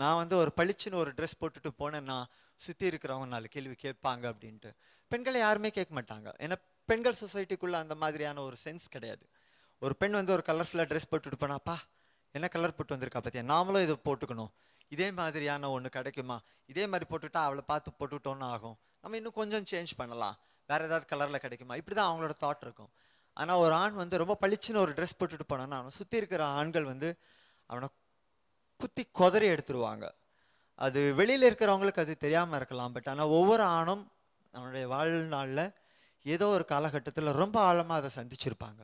நான் வந்து ஒரு பளிச்சுன்னு ஒரு ட்ரெஸ் போட்டுட்டு போனேன்னா சுற்றி இருக்கிறவங்க நாலு கேள்வி கேட்பாங்க அப்படின்ட்டு பெண்களை யாருமே கேட்க மாட்டாங்க ஏன்னா பெண்கள் சொசைட்டிக்குள்ளே அந்த மாதிரியான ஒரு சென்ஸ் கிடையாது ஒரு பெண் வந்து ஒரு கலர்ஃபுல்லாக ட்ரெஸ் போட்டுட்டு போனாப்பா என்ன கலர் போட்டு வந்திருக்கா பார்த்தியா நாமளும் இதை போட்டுக்கணும் இதே மாதிரியான ஒன்று கிடைக்குமா இதே மாதிரி போட்டுவிட்டா அவளை பார்த்து போட்டுவிட்டோன்னு ஆகும் நம்ம இன்னும் கொஞ்சம் சேஞ்ச் பண்ணலாம் வேறு ஏதாவது கலரில் கிடைக்குமா இப்படி தான் அவங்களோட தாட் இருக்கும் ஆனால் ஒரு ஆண் வந்து ரொம்ப பளிச்சுன்னு ஒரு ட்ரெஸ் போட்டுட்டு போனான் அவனை சுற்றி இருக்கிற ஆண்கள் வந்து அவனை குத்தி கொதறி எடுத்துருவாங்க அது வெளியில் இருக்கிறவங்களுக்கு அது தெரியாமல் இருக்கலாம் பட் ஆனால் ஒவ்வொரு ஆணும் அவனுடைய வாழ்நாளில் ஏதோ ஒரு காலகட்டத்தில் ரொம்ப ஆழமாக அதை சந்திச்சிருப்பாங்க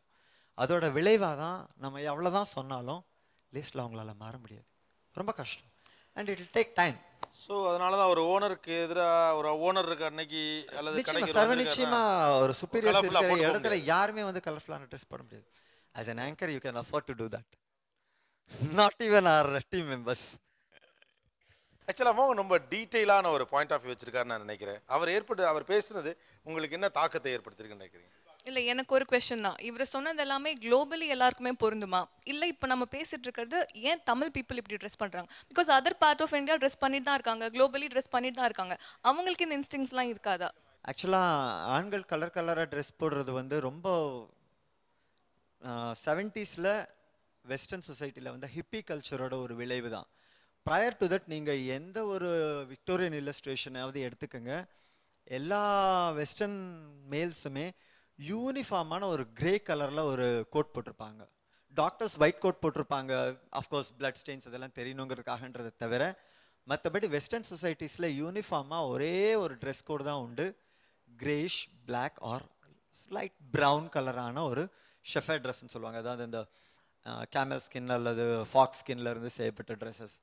அதோட விளைவாக தான் நம்ம எவ்வளோ தான் சொன்னாலும் லிஸ்ட்டில் அவங்களால மாற முடியாது ரொம்ப கஷ்டம் and it take time so அதனால தான் ஒரு ஓனருக்கு எதிராக ஒரு ஓனர் இருக்க அன்னைக்கு அல்லது கடைக்கு நிச்சயமா ஒரு சுப்பீரியர் இருக்கிற இடத்துல யாருமே வந்து கலர்ஃபுல்லான ட்ரெஸ் போட முடியாது as an anchor you can afford to do that not even our team members ஆக்சுவலாக மோகன் ரொம்ப டீட்டெயிலான ஒரு பாயிண்ட் ஆஃப் வியூ வச்சிருக்காருன்னு நான் நினைக்கிறேன் அவர் ஏற்பட்டு அவர் பேசுனது உங்களுக்கு என்ன தாக்கத்தை ஏற்படுத்திருக்குன்னு நினைக்கிறீங்க இல்லை எனக்கு ஒரு கொஷன் தான் இவர் சொன்னது எல்லாமே குளோபலி எல்லாருக்குமே பொருந்துமா இல்லை இப்போ நம்ம பேசிட்டு இருக்கிறது ஏன் தமிழ் பீப்புள் இப்படி ட்ரெஸ் பண்ணுறாங்க because other part of India dress பண்ணிட்டு தான் இருக்காங்க குளோபலி ட்ரெஸ் பண்ணிட்டு தான் இருக்காங்க அவங்களுக்கு இந்த இன்ஸ்டிங்ஸ்லாம் இருக்காதா ஆக்சுவலாக ஆண்கள் கலர் கலராக ட்ரெஸ் போடுறது வந்து ரொம்ப செவன்ட்டீஸில் வெஸ்டர்ன் சொசைட்டியில் வந்து ஹிப்பி கல்ச்சரோட ஒரு விளைவு தான் ப்ரையர் டு தட் நீங்கள் எந்த ஒரு விக்டோரியன் இல்லஸ்ட்ரேஷனாவது எடுத்துக்கோங்க எல்லா வெஸ்டர்ன் மேல்ஸுமே யூனிஃபார்மான ஒரு கிரே கலரில் ஒரு கோட் போட்டிருப்பாங்க டாக்டர்ஸ் ஒயிட் கோட் போட்டிருப்பாங்க அஃப்கோர்ஸ் பிளட் ஸ்டெயின்ஸ் இதெல்லாம் தெரியணுங்கிறதுக்காகன்றதை தவிர மற்றபடி வெஸ்டர்ன் சொசைட்டிஸில் யூனிஃபார்மாக ஒரே ஒரு ட்ரெஸ் கோடு தான் உண்டு greyish black or light brown கலரான ஒரு ஷெஃபர் ட்ரெஸ்ன்னு சொல்லுவாங்க அதாவது இந்த கேமல் ஸ்கின் அல்லது ஃபாக்ஸ் ஸ்கின்லேருந்து செய்யப்பட்ட ட்ரெஸ்ஸஸ்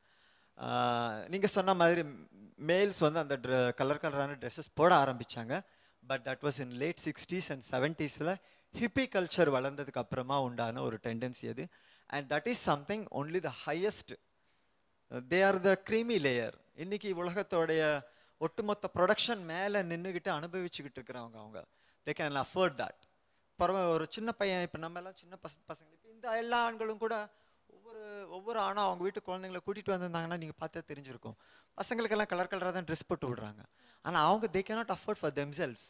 நீங்கள் சொன்ன மாதிரி மேல்ஸ் வந்து அந்த கலர் கலரான ட்ரெஸ்ஸஸ் போட ஆரம்பித்தாங்க but that was in late sixties and செவன்டீஸில் ஹிப்பி கல்ச்சர் வளர்ந்ததுக்கு அப்புறமா உண்டான ஒரு டெண்டன்சி அது and that is something only the highest they are the creamy layer இன்னைக்கு உலகத்தோடைய ஒட்டுமொத்த ப்ரொடக்ஷன் மேலே நின்றுக்கிட்டு அனுபவிச்சுக்கிட்டு இருக்கிறவங்க அவங்க தே கேன் அஃபோர்ட் தட் பரவாயில்ல ஒரு சின்ன பையன் இப்போ நம்ம எல்லாம் சின்ன பச பசங்க இப்போ இந்த எல்லா ஆண்களும் கூட ஒவ்வொரு ஒவ்வொரு ஆனால் அவங்க வீட்டு குழந்தைங்களை கூட்டிகிட்டு வந்திருந்தாங்கன்னா நீங்கள் பார்த்தா தெரிஞ்சிருக்கும் பசங்களுக்கெல்லாம் கலர் கலராக தான் ட்ரெஸ் போட்டு விடுறாங்க ஆனால் அவங்க they can not afford for themselves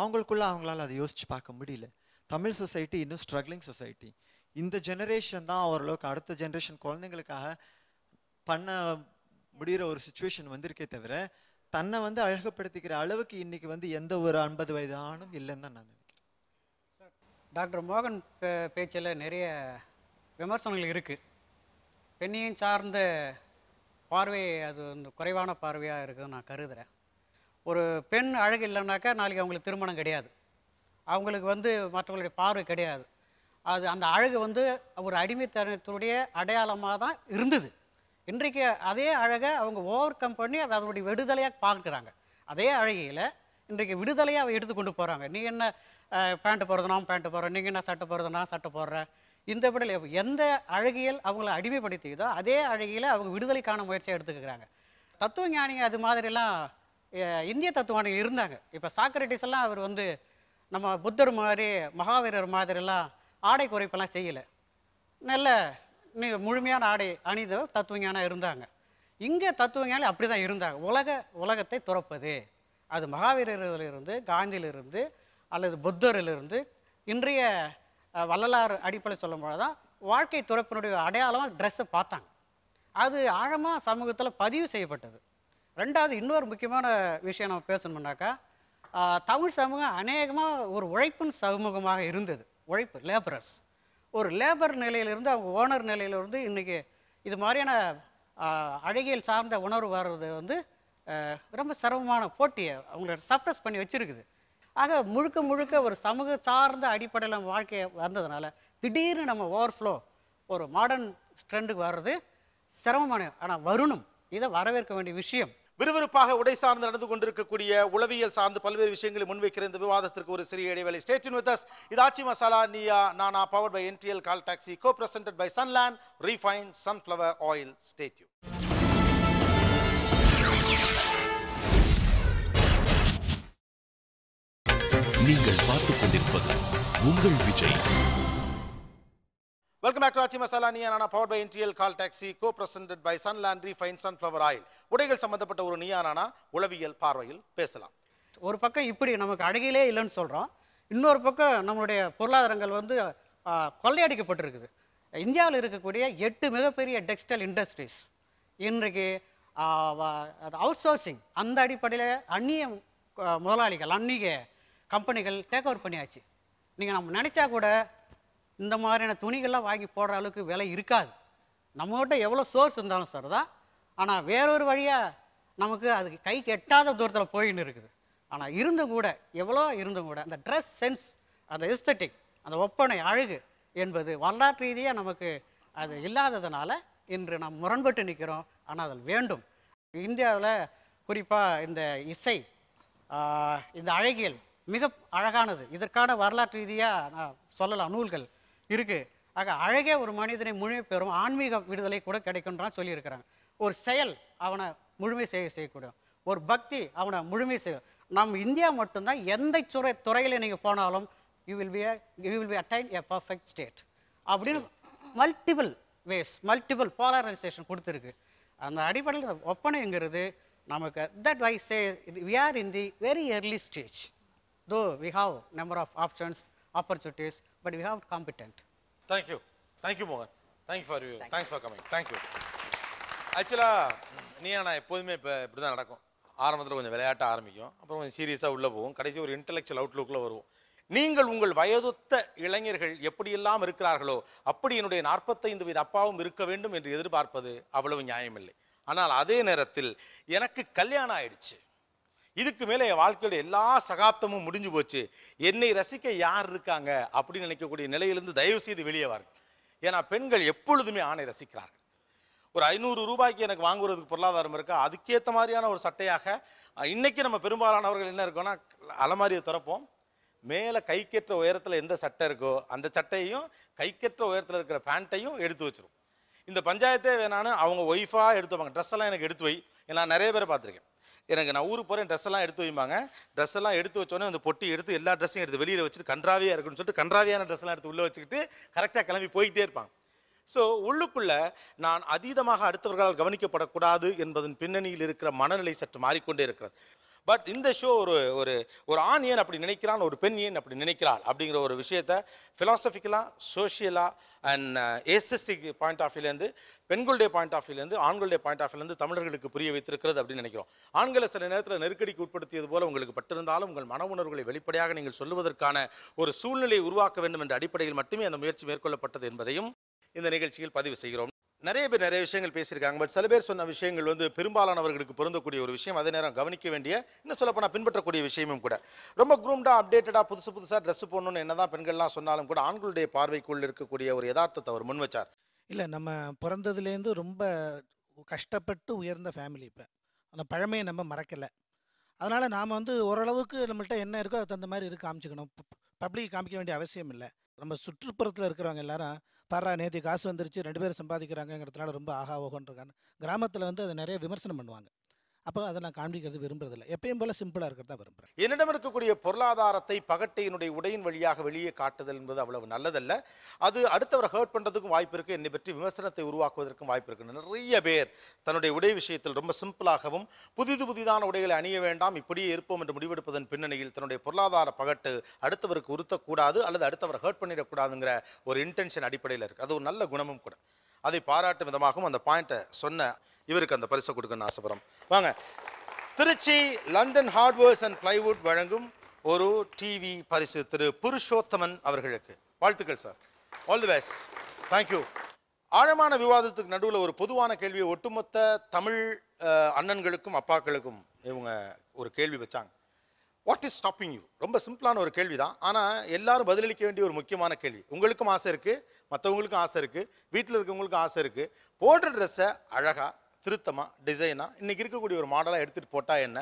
அவங்களுக்குள்ளே அவங்களால அதை யோசித்து பார்க்க முடியல தமிழ் சொசைட்டி இன்னும் ஸ்ட்ரகிளிங் சொசைட்டி இந்த ஜெனரேஷன் தான் ஓரளவுக்கு அடுத்த ஜென்ரேஷன் குழந்தைங்களுக்காக பண்ண முடிகிற ஒரு சுச்சுவேஷன் வந்திருக்கே தவிர தன்னை வந்து அழகுப்படுத்திக்கிற அளவுக்கு இன்னைக்கு வந்து எந்த ஒரு ஐம்பது வயது ஆணும் இல்லைன்னு தான் நான் நினைக்கிறேன் டாக்டர் மோகன் பேச்சில் நிறைய விமர்சனங்கள் இருக்குது பெண்ணையும் சார்ந்த பார்வை அது வந்து குறைவான பார்வையாக இருக்குதுன்னு நான் கருதுகிறேன் ஒரு பெண் அழகு இல்லைனாக்கா நாளைக்கு அவங்களுக்கு திருமணம் கிடையாது அவங்களுக்கு வந்து மற்றவங்களுடைய பார்வை கிடையாது அது அந்த அழகு வந்து ஒரு அடிமைத்தனத்துடைய அடையாளமாக தான் இருந்தது இன்றைக்கு அதே அழகை அவங்க ஓவர் கம் பண்ணி அதை அதனுடைய விடுதலையாக பார்க்குறாங்க அதே அழகியில் இன்றைக்கு விடுதலையாக எடுத்து கொண்டு போகிறாங்க நீ என்ன பேண்ட்டு போடுறதுனா பேண்ட்டு போடுற நீங்கள் என்ன சட்டை போடுறதுனா சட்டை போடுற இந்த விடலை எந்த அழகியல் அவங்கள அடிமைப்படுத்தியதோ அதே அழகியில் அவங்க விடுதலைக்கான முயற்சியாக எடுத்துக்கிறாங்க தத்துவ ஞானிங்க அது மாதிரிலாம் இந்திய தத்துவானி இருந்தாங்க இப்போ சாக்ரட்டிஸ் எல்லாம் அவர் வந்து நம்ம புத்தர் மாதிரி மகாவீரர் மாதிரிலாம் ஆடை குறைப்பெல்லாம் செய்யலை நல்ல முழுமையான ஆடை அணிந்தவர் தத்துவஞானாக இருந்தாங்க இங்கே தத்துவஞானி அப்படி தான் இருந்தாங்க உலக உலகத்தை துறப்பது அது மகாவீரர்களிலிருந்து காந்தியிலிருந்து அல்லது புத்தரிலிருந்து இன்றைய வள்ளலார் அடிப்படை சொல்லும்போது தான் வாழ்க்கை துறப்பினுடைய அடையாளமாக ட்ரெஸ்ஸை பார்த்தாங்க அது ஆழமாக சமூகத்தில் பதிவு செய்யப்பட்டது ரெண்டாவது இன்னொரு முக்கியமான விஷயம் நம்ம பேசணும்னாக்கா தமிழ் சமூகம் அநேகமாக ஒரு உழைப்பின் சமூகமாக இருந்தது உழைப்பு லேபரர்ஸ் ஒரு லேபர் நிலையிலிருந்து அவங்க ஓனர் நிலையிலிருந்து இன்றைக்கி இது மாதிரியான அழகியல் சார்ந்த உணர்வு வர்றது வந்து ரொம்ப சிரமமான போட்டியை அவங்கள சப்ரஸ் பண்ணி வச்சுருக்குது ஆக முழுக்க முழுக்க ஒரு சமூக சார்ந்த அடிப்படையில் நம்ம வாழ்க்கையை வந்ததுனால திடீர்னு நம்ம ஓவர்ஃப்ளோ ஒரு மாடர்ன் ஸ்ட்ரெண்டுக்கு வர்றது சிரமமான ஆனால் வருணம் இதை வரவேற்க வேண்டிய விஷயம் விறுவிறுப்பாக உடை சார்ந்து நடந்து கொண்டிருக்கக்கூடிய உளவியல் சார்ந்து பல்வேறு விஷயங்களை முன்வைக்கிற இந்த விவாதத்திற்கு ஒரு சிறிய இடைவேளை ஸ்டேட்டின் வித் அஸ் இது ஆச்சி Masala Neeya Naana power by NTL call taxi go present by Sunland refine sunflower oil ஸ்டேட்யூ நீங்கள் பார்த்துக் கொண்டிருப்பது உங்கள் Vijay welcome back to Aachi Masala Neeya power by NTL call taxi go present by Sunland fine sunflower oil உடைகள் சம்பந்தப்பட்ட ஒரு நீயானானா உளவியல் பார்வையில் பேசலாம் ஒரு பக்கம் இப்படி நமக்கு அழகிலே இல்லைன்னு சொல்கிறோம் இன்னொரு பக்கம் நம்மளுடைய பொருளாதாரங்கள் வந்து கொள்ளையடிக்கப்பட்டிருக்குது இந்தியாவில் இருக்கக்கூடிய எட்டு மிகப்பெரிய டெக்ஸ்டைல் இண்டஸ்ட்ரீஸ் இன்றைக்கு அவுட் சோர்சிங் அந்த அடிப்படையில் அந்நிய முதலாளிகள் அந்நிய கம்பெனிகள் டேக் ஓவர் பண்ணியாச்சு நீங்கள் நம்ம நினச்சா கூட இந்த மாதிரியான துணிகள்லாம் வாங்கி போடுற அளவுக்கு விலை இருக்காது நம்மகிட்ட எவ்வளோ சோர்ஸ் இருந்தாலும் சார் தான் ஆனால் வேறொரு வழியாக நமக்கு அதுக்கு கை கெட்டாத தூரத்தில் போயின்னு இருக்குது ஆனால் இருந்தும் கூட எவ்வளோ இருந்தும் கூட அந்த ட்ரெஸ் சென்ஸ் அந்த எஸ்தட்டிக் அந்த ஒப்பனை அழகு என்பது வரலாற்று ரீதியாக நமக்கு அது இல்லாததுனால இன்று நாம் முரண்பட்டு நிற்கிறோம் ஆனால் அதில் வேண்டும் இந்தியாவில் குறிப்பாக இந்த இசை இந்த அழகியல் மிக அழகானது இதற்கான வரலாற்று ரீதியாக சொல்லலாம் நூல்கள் இருக்குது ஆக அழகே ஒரு மனிதனை முழுமை பெறும் ஆன்மீக விடுதலை கூட கிடைக்கும்ன்றான் சொல்லியிருக்கிறாங்க ஒரு செயல் அவனை முழுமை செய்ய செய்யக்கூடும் ஒரு பக்தி அவனை முழுமை செய்ய நம் இந்தியா மட்டும்தான் எந்த துறை துறையில் நீங்கள் போனாலும் you will be you will be attain a perfect state அப்படின்னு மல்டிபிள் வேஸ் மல்டிபிள் போலரைசேஷன் கொடுத்துருக்கு அந்த அடிப்படையில் ஒப்பனைங்கிறது நமக்கு that wise we are in the very early stage though we have number of options opportunities, but we have competent. Thank you thank you Mohan. Thank you for you thanks for for coming. Thank you. ஆக்சுவலாக நீ ஆனால் எப்போதுமே இப்போ இப்படி தான் நடக்கும் ஆரம்பத்தில் கொஞ்சம் விளையாட்ட ஆரம்பிக்கும் அப்புறம் கொஞ்சம் சீரியஸாக உள்ளே போவோம் கடைசி ஒரு இன்டலெக்சுவல் அவுட்லுக்கில் வருவோம் நீங்கள் உங்கள் வயதுத்த இளைஞர்கள் எப்படியெல்லாம் இருக்கிறார்களோ அப்படி என்னுடைய நாற்பத்தைந்து வயது அப்பாவும் இருக்க வேண்டும் என்று எதிர்பார்ப்பது அவ்வளவு நியாயமில்லை ஆனால் அதே நேரத்தில் எனக்கு கல்யாணம் ஆயிடுச்சு இதுக்கு மேலே என் வாழ்க்கையோட எல்லா சகாப்தமும் முடிஞ்சு போச்சு என்னை ரசிக்க யார் இருக்காங்க அப்படின்னு நினைக்கக்கூடிய நிலையிலிருந்து தயவு செய்து வெளியே வாருங்கள் ஏன்னா பெண்கள் எப்பொழுதுமே ஆணை ரசிக்கிறார்கள் ஒரு ஐநூறு ரூபாய்க்கு எனக்கு வாங்குறதுக்கு பொருளாதாரம் இருக்கா அதுக்கேற்ற மாதிரியான ஒரு சட்டையாக இன்றைக்கி நம்ம பெரும்பாலானவர்கள் என்ன இருக்கோன்னா அலமாரியை திறப்போம் மேலே கைக்கேற்ற உயரத்தில் எந்த சட்டை இருக்கோ அந்த சட்டையையும் கைக்கற்ற உயரத்தில் இருக்கிற பேண்ட்டையும் எடுத்து வச்சிருவோம் இந்த பஞ்சாயத்தே வேணான்னு அவங்க ஒய்ஃபாக எடுத்து வைப்பாங்க ட்ரெஸ் எல்லாம் எனக்கு எடுத்து வை நான் நிறைய பேரை பார்த்துருக்கேன் எனக்கு நான் ஊருக்கு போகிறேன் ட்ரெஸ் எல்லாம் எடுத்து வைப்பாங்க ட்ரெஸ் எல்லாம் எடுத்து வச்சோன்னே அந்த பொட்டி எடுத்து எல்லா ட்ரெஸ்ஸையும் எடுத்து வெளியில் வச்சுட்டு கன்றாவியாக இருக்குன்னு சொல்லிட்டு கன்றாவியான ட்ரெஸ்லாம் எடுத்து உள்ளே வச்சுக்கிட்டு கரெக்டாக கிளம்பி போயிட்டே இருப்பாங்க ஸோ உள்ளுக்குள்ள நான் அதீதமாக அடுத்தவர்களால் கவனிக்கப்படக்கூடாது என்பதன் பின்னணியில் இருக்கிற மனநிலை சற்று மாறிக்கொண்டே இருக்கிறது பட் இந்த ஷோ ஒரு ஒரு ஒரு ஆண் ஏன் அப்படி நினைக்கிறான் ஒரு பெண் ஏன் அப்படி நினைக்கிறாள் அப்படிங்கிற ஒரு விஷயத்த ஃபிலாசபிக்கலாக சோஷியலாக அண்ட் ஏசிஸ்டிக் பாயிண்ட் ஆஃப் வியூலேருந்து பெண்களுடைய பாயிண்ட் ஆஃப் வியூலேருந்து ஆண்களுடைய பாயிண்ட் ஆஃப் வியூலேருந்து தமிழர்களுக்கு புரிய வைத்திருக்கிறது அப்படின்னு நினைக்கிறோம் ஆண்களை சில நேரத்தில் நெருக்கடிக்கு உட்படுத்தியது போல உங்களுக்கு பட்டிருந்தாலும் உங்கள் மன உணர்வுகளை வெளிப்படையாக நீங்கள் சொல்லுவதற்கான ஒரு சூழ்நிலையை உருவாக்க வேண்டும் என்ற அடிப்படையில் மட்டுமே அந்த முயற்சி மேற்கொள்ளப்பட்டது என்பதையும் இந்த நிகழ்ச்சியில் பதிவு செய்கிறோம் நிறைய பேர் நிறைய விஷயங்கள் பேசியிருக்காங்க பட் சில பேர் சொன்ன விஷயங்கள் வந்து பெரும்பாலானவர்களுக்கு பொருந்தக்கூடிய ஒரு விஷயம் அதே நேரம் கவனிக்க வேண்டிய இன்னும் சொல்லப்போனால் பின்பற்றக்கூடிய விஷயமும் கூட ரொம்ப குரூம்டாக அப்டேட்டடாக புதுசு புதுசாக ட்ரெஸ் போடணும்னு என்ன தான் பெண்கள்லாம் சொன்னாலும் கூட ஆண்களுடைய பார்வைக்குள் இருக்கக்கூடிய ஒரு யதார்த்தத்தை அவர் முன் வச்சார் இல்லை நம்ம பிறந்ததுலேருந்து ரொம்ப கஷ்டப்பட்டு உயர்ந்த ஃபேமிலி இப்போ அந்த பழமையை நம்ம மறக்கலை அதனால் நாம் வந்து ஓரளவுக்கு நம்மள்கிட்ட என்ன இருக்கோ அது தகுந்த மாதிரி இருக்க காமிச்சிக்கணும் பப்ளிக் காமிக்க வேண்டிய அவசியம் இல்லை நம்ம சுற்றுப்புறத்தில் இருக்கிறவங்க எல்லாரும் பாரா நேதி காசு வந்துருச்சு ரெண்டு பேரும் சம்பாதிக்கிறாங்கங்கிறதுனால ரொம்ப ஆகா ஓகோன்றிருக்காங்க இருக்காங்க கிராமத்தில் வந்து அதை நிறைய விமர்சனம் பண்ணுவாங்க அப்போ அதை நான் காண்பிக்கிறது விரும்புறதில்லை எப்பயும் போல சிம்பிளாக இருக்கிறதா விரும்புகிறேன் என்னிடம் இருக்கக்கூடிய பொருளாதாரத்தை பகட்டையினுடைய உடையின் வழியாக வெளியே காட்டுதல் என்பது அவ்வளவு நல்லதல்ல அது அடுத்தவரை ஹர்ட் பண்ணுறதுக்கும் வாய்ப்பு இருக்குது என்னை பற்றி விமர்சனத்தை உருவாக்குவதற்கும் வாய்ப்பு இருக்குது நிறைய பேர் தன்னுடைய உடை விஷயத்தில் ரொம்ப சிம்பிளாகவும் புதிது புதிதான உடைகளை அணிய வேண்டாம் இப்படியே இருப்போம் என்று முடிவெடுப்பதன் பின்னணியில் தன்னுடைய பொருளாதார பகட்டு அடுத்தவருக்கு உறுத்தக்கூடாது அல்லது அடுத்தவர் ஹர்ட் பண்ணிடக்கூடாதுங்கிற ஒரு இன்டென்ஷன் அடிப்படையில் இருக்குது அது ஒரு நல்ல குணமும் கூட அதை பாராட்டும் விதமாகவும் அந்த பாயிண்ட்டை சொன்ன இவருக்கு அந்த பரிசை கொடுக்கணும்னு ஆசைப்படுறோம் வாங்க Trichy London hardwares and plywood வழங்கும் ஒரு டிவி பரிசு திரு புருஷோத்தமன் அவர்களுக்கு வாழ்த்துக்கள் sir all the best thank you ஆழமான விவாதத்துக்கு நடுவில் ஒரு பொதுவான கேள்வியை ஒட்டுமொத்த தமிழ் அண்ணன்களுக்கும் அப்பாக்களுக்கும் இவங்க ஒரு கேள்வி வச்சாங்க வாட் இஸ் ஸ்டாப்பிங் யூ ரொம்ப சிம்பிளான ஒரு கேள்வி தான் ஆனால் எல்லாரும் பதிலளிக்க வேண்டிய ஒரு முக்கியமான கேள்வி உங்களுக்கும் ஆசை இருக்குது மற்றவங்களுக்கும் ஆசை இருக்குது வீட்டில் இருக்கவங்களுக்கும் ஆசை இருக்குது போடுற ட்ரெஸ்ஸை அழகாக திருத்தமாக டிசைனாக இன்றைக்கி இருக்கக்கூடிய ஒரு மாடலாக எடுத்துகிட்டு போட்டால் என்ன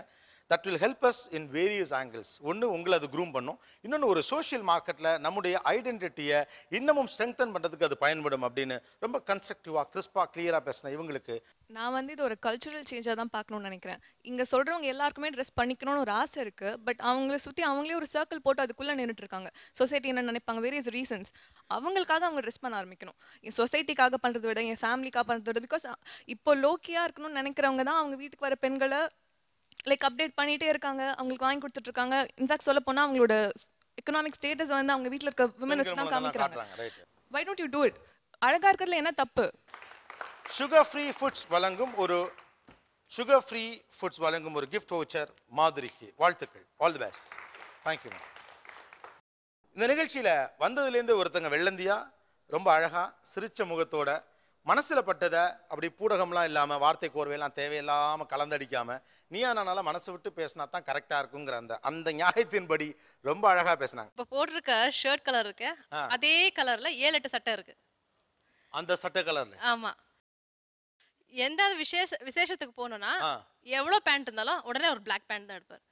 that will help us in various angles ஒன்று உங்களை அது க்ரூம் பண்ணும் இன்னொன்று ஒரு சோஷியல் மார்க்கெட்டில் நம்முடைய ஐடென்டிட்டியை இன்னமும் ஸ்ட்ரெங்தன் பண்ணுறதுக்கு அது பயன்படும் அப்படின்னு ரொம்ப கன்ஸ்ட்ரக்டிவாக கிறிஸ்பாக கிளியராக பேசினேன் இவங்களுக்கு நான் வந்து இது ஒரு கல்ச்சுரல் சேஞ்சாக தான் பார்க்கணும்னு நினைக்கிறேன் இங்கே சொல்கிறவங்க எல்லாருக்குமே ட்ரெஸ் பண்ணிக்கணும்னு ஒரு ஆசை இருக்குது பட் அவங்கள சுற்றி அவங்களே ஒரு சர்க்கிள் போட்டு அதுக்குள்ளே இருக்காங்க சொசைட்டி என்ன நினைப்பாங்க வேரியஸ் ரீசன்ஸ் அவங்களுக்காக அவங்க ட்ரெஸ் பண்ண ஆரம்பிக்கணும் என் சொசைட்டிக்காக பண்ணுறத விட என் ஃபேமிலிக்காக பண்ணுறத விட பிகாஸ் இப்போ லோக்கியாக இருக்கணும்னு நினைக்கிறவங்க தான் அவங்க வீட்டுக்கு வர பெண்களை லைக் அப்டேட் பண்ணிகிட்டே இருக்காங்க அவங்களுக்கு வாங்கி கொடுத்துட்ருக்காங்க இன்ஃபேக்ட் சொல்ல போனால் அவங்களோட எக்கனாமிக் ஸ்டேட்டஸ் வந்து அவங்க வீட்டில் இருக்க வச்சு தான் காமிக்கிறாங்க why don't you do it அழகாக இருக்கிறதுல என்ன தப்பு சுகர் ஃப்ரீ ஃபுட்ஸ் வழங்கும் ஒரு சுகர் ஃப்ரீ ஃபுட்ஸ் வழங்கும் ஒரு கிஃப்ட் வவுச்சர் மாதிரிக்கு வாழ்த்துக்கள் all the best thank you இந்த நிகழ்ச்சியில் வந்ததுலேருந்து ஒருத்தங்க வெள்ளந்தியா ரொம்ப அழகாக சிரித்த முகத்தோட மனசில் பட்டதை அப்படி பூடகம்லாம் இல்லாமல் வார்த்தை கோர்வையெல்லாம் தேவையில்லாமல் கலந்தடிக்காமல் நீயா நானால மனசை விட்டு பேசினா தான் கரெக்டாக இருக்குங்கிற அந்த அந்த நியாயத்தின்படி ரொம்ப அழகாக பேசினாங்க இப்போ போட்டிருக்க ஷர்ட் கலர் இருக்கு அதே கலரில் ஏழு எட்டு சட்டை இருக்கு அந்த சட்டை கலரில் ஆமாம் எந்த விசேஷ விசேஷத்துக்கு போகணும்னா எவ்வளோ பேண்ட் இருந்தாலும் உடனே ஒரு பிளாக் பேண்ட் தான் எடுப்பார்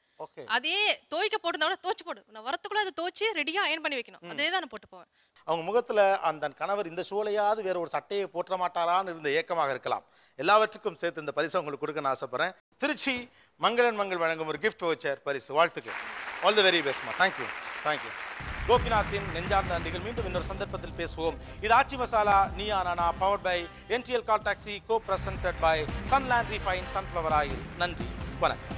அதே தோய்க்க போட்டுருந்தா கூட தோச்சு போடு நான் வரத்துக்குள்ள அதை தோச்சு ரெடியாக அயன் பண்ணி வைக்கணும் அதே தான் நான் போட்டு போவேன் அவங்க முகத்தில் அந்த கணவர் இந்த சூளையாவது வேற ஒரு சட்டையை போற்ற மாட்டாரான்னு இருந்த ஏக்கமாக இருக்கலாம் எல்லாவற்றுக்கும் சேர்த்து இந்த பரிசு உங்களுக்கு கொடுக்கன்னு ஆசைப்பட்றேன் திருச்சி மங்களன் மங்கள் வழங்கும் ஒரு கிஃப்ட் வச்சர் பரிசு வாழ்த்துக்கு ஆல் த வெரி பெஸ்ட்மா தேங்க்யூ தேங்க்யூ கோபிநாத்தின் நெஞ்சார்ந்த நன்றிகள் மீண்டும் இன்னொரு சந்தர்ப்பத்தில் பேசுவோம் இது Aachi Masala Neeya Naana power by NTL call taxi go present by Sunland fine sunflower oil நன்றி வணக்கம்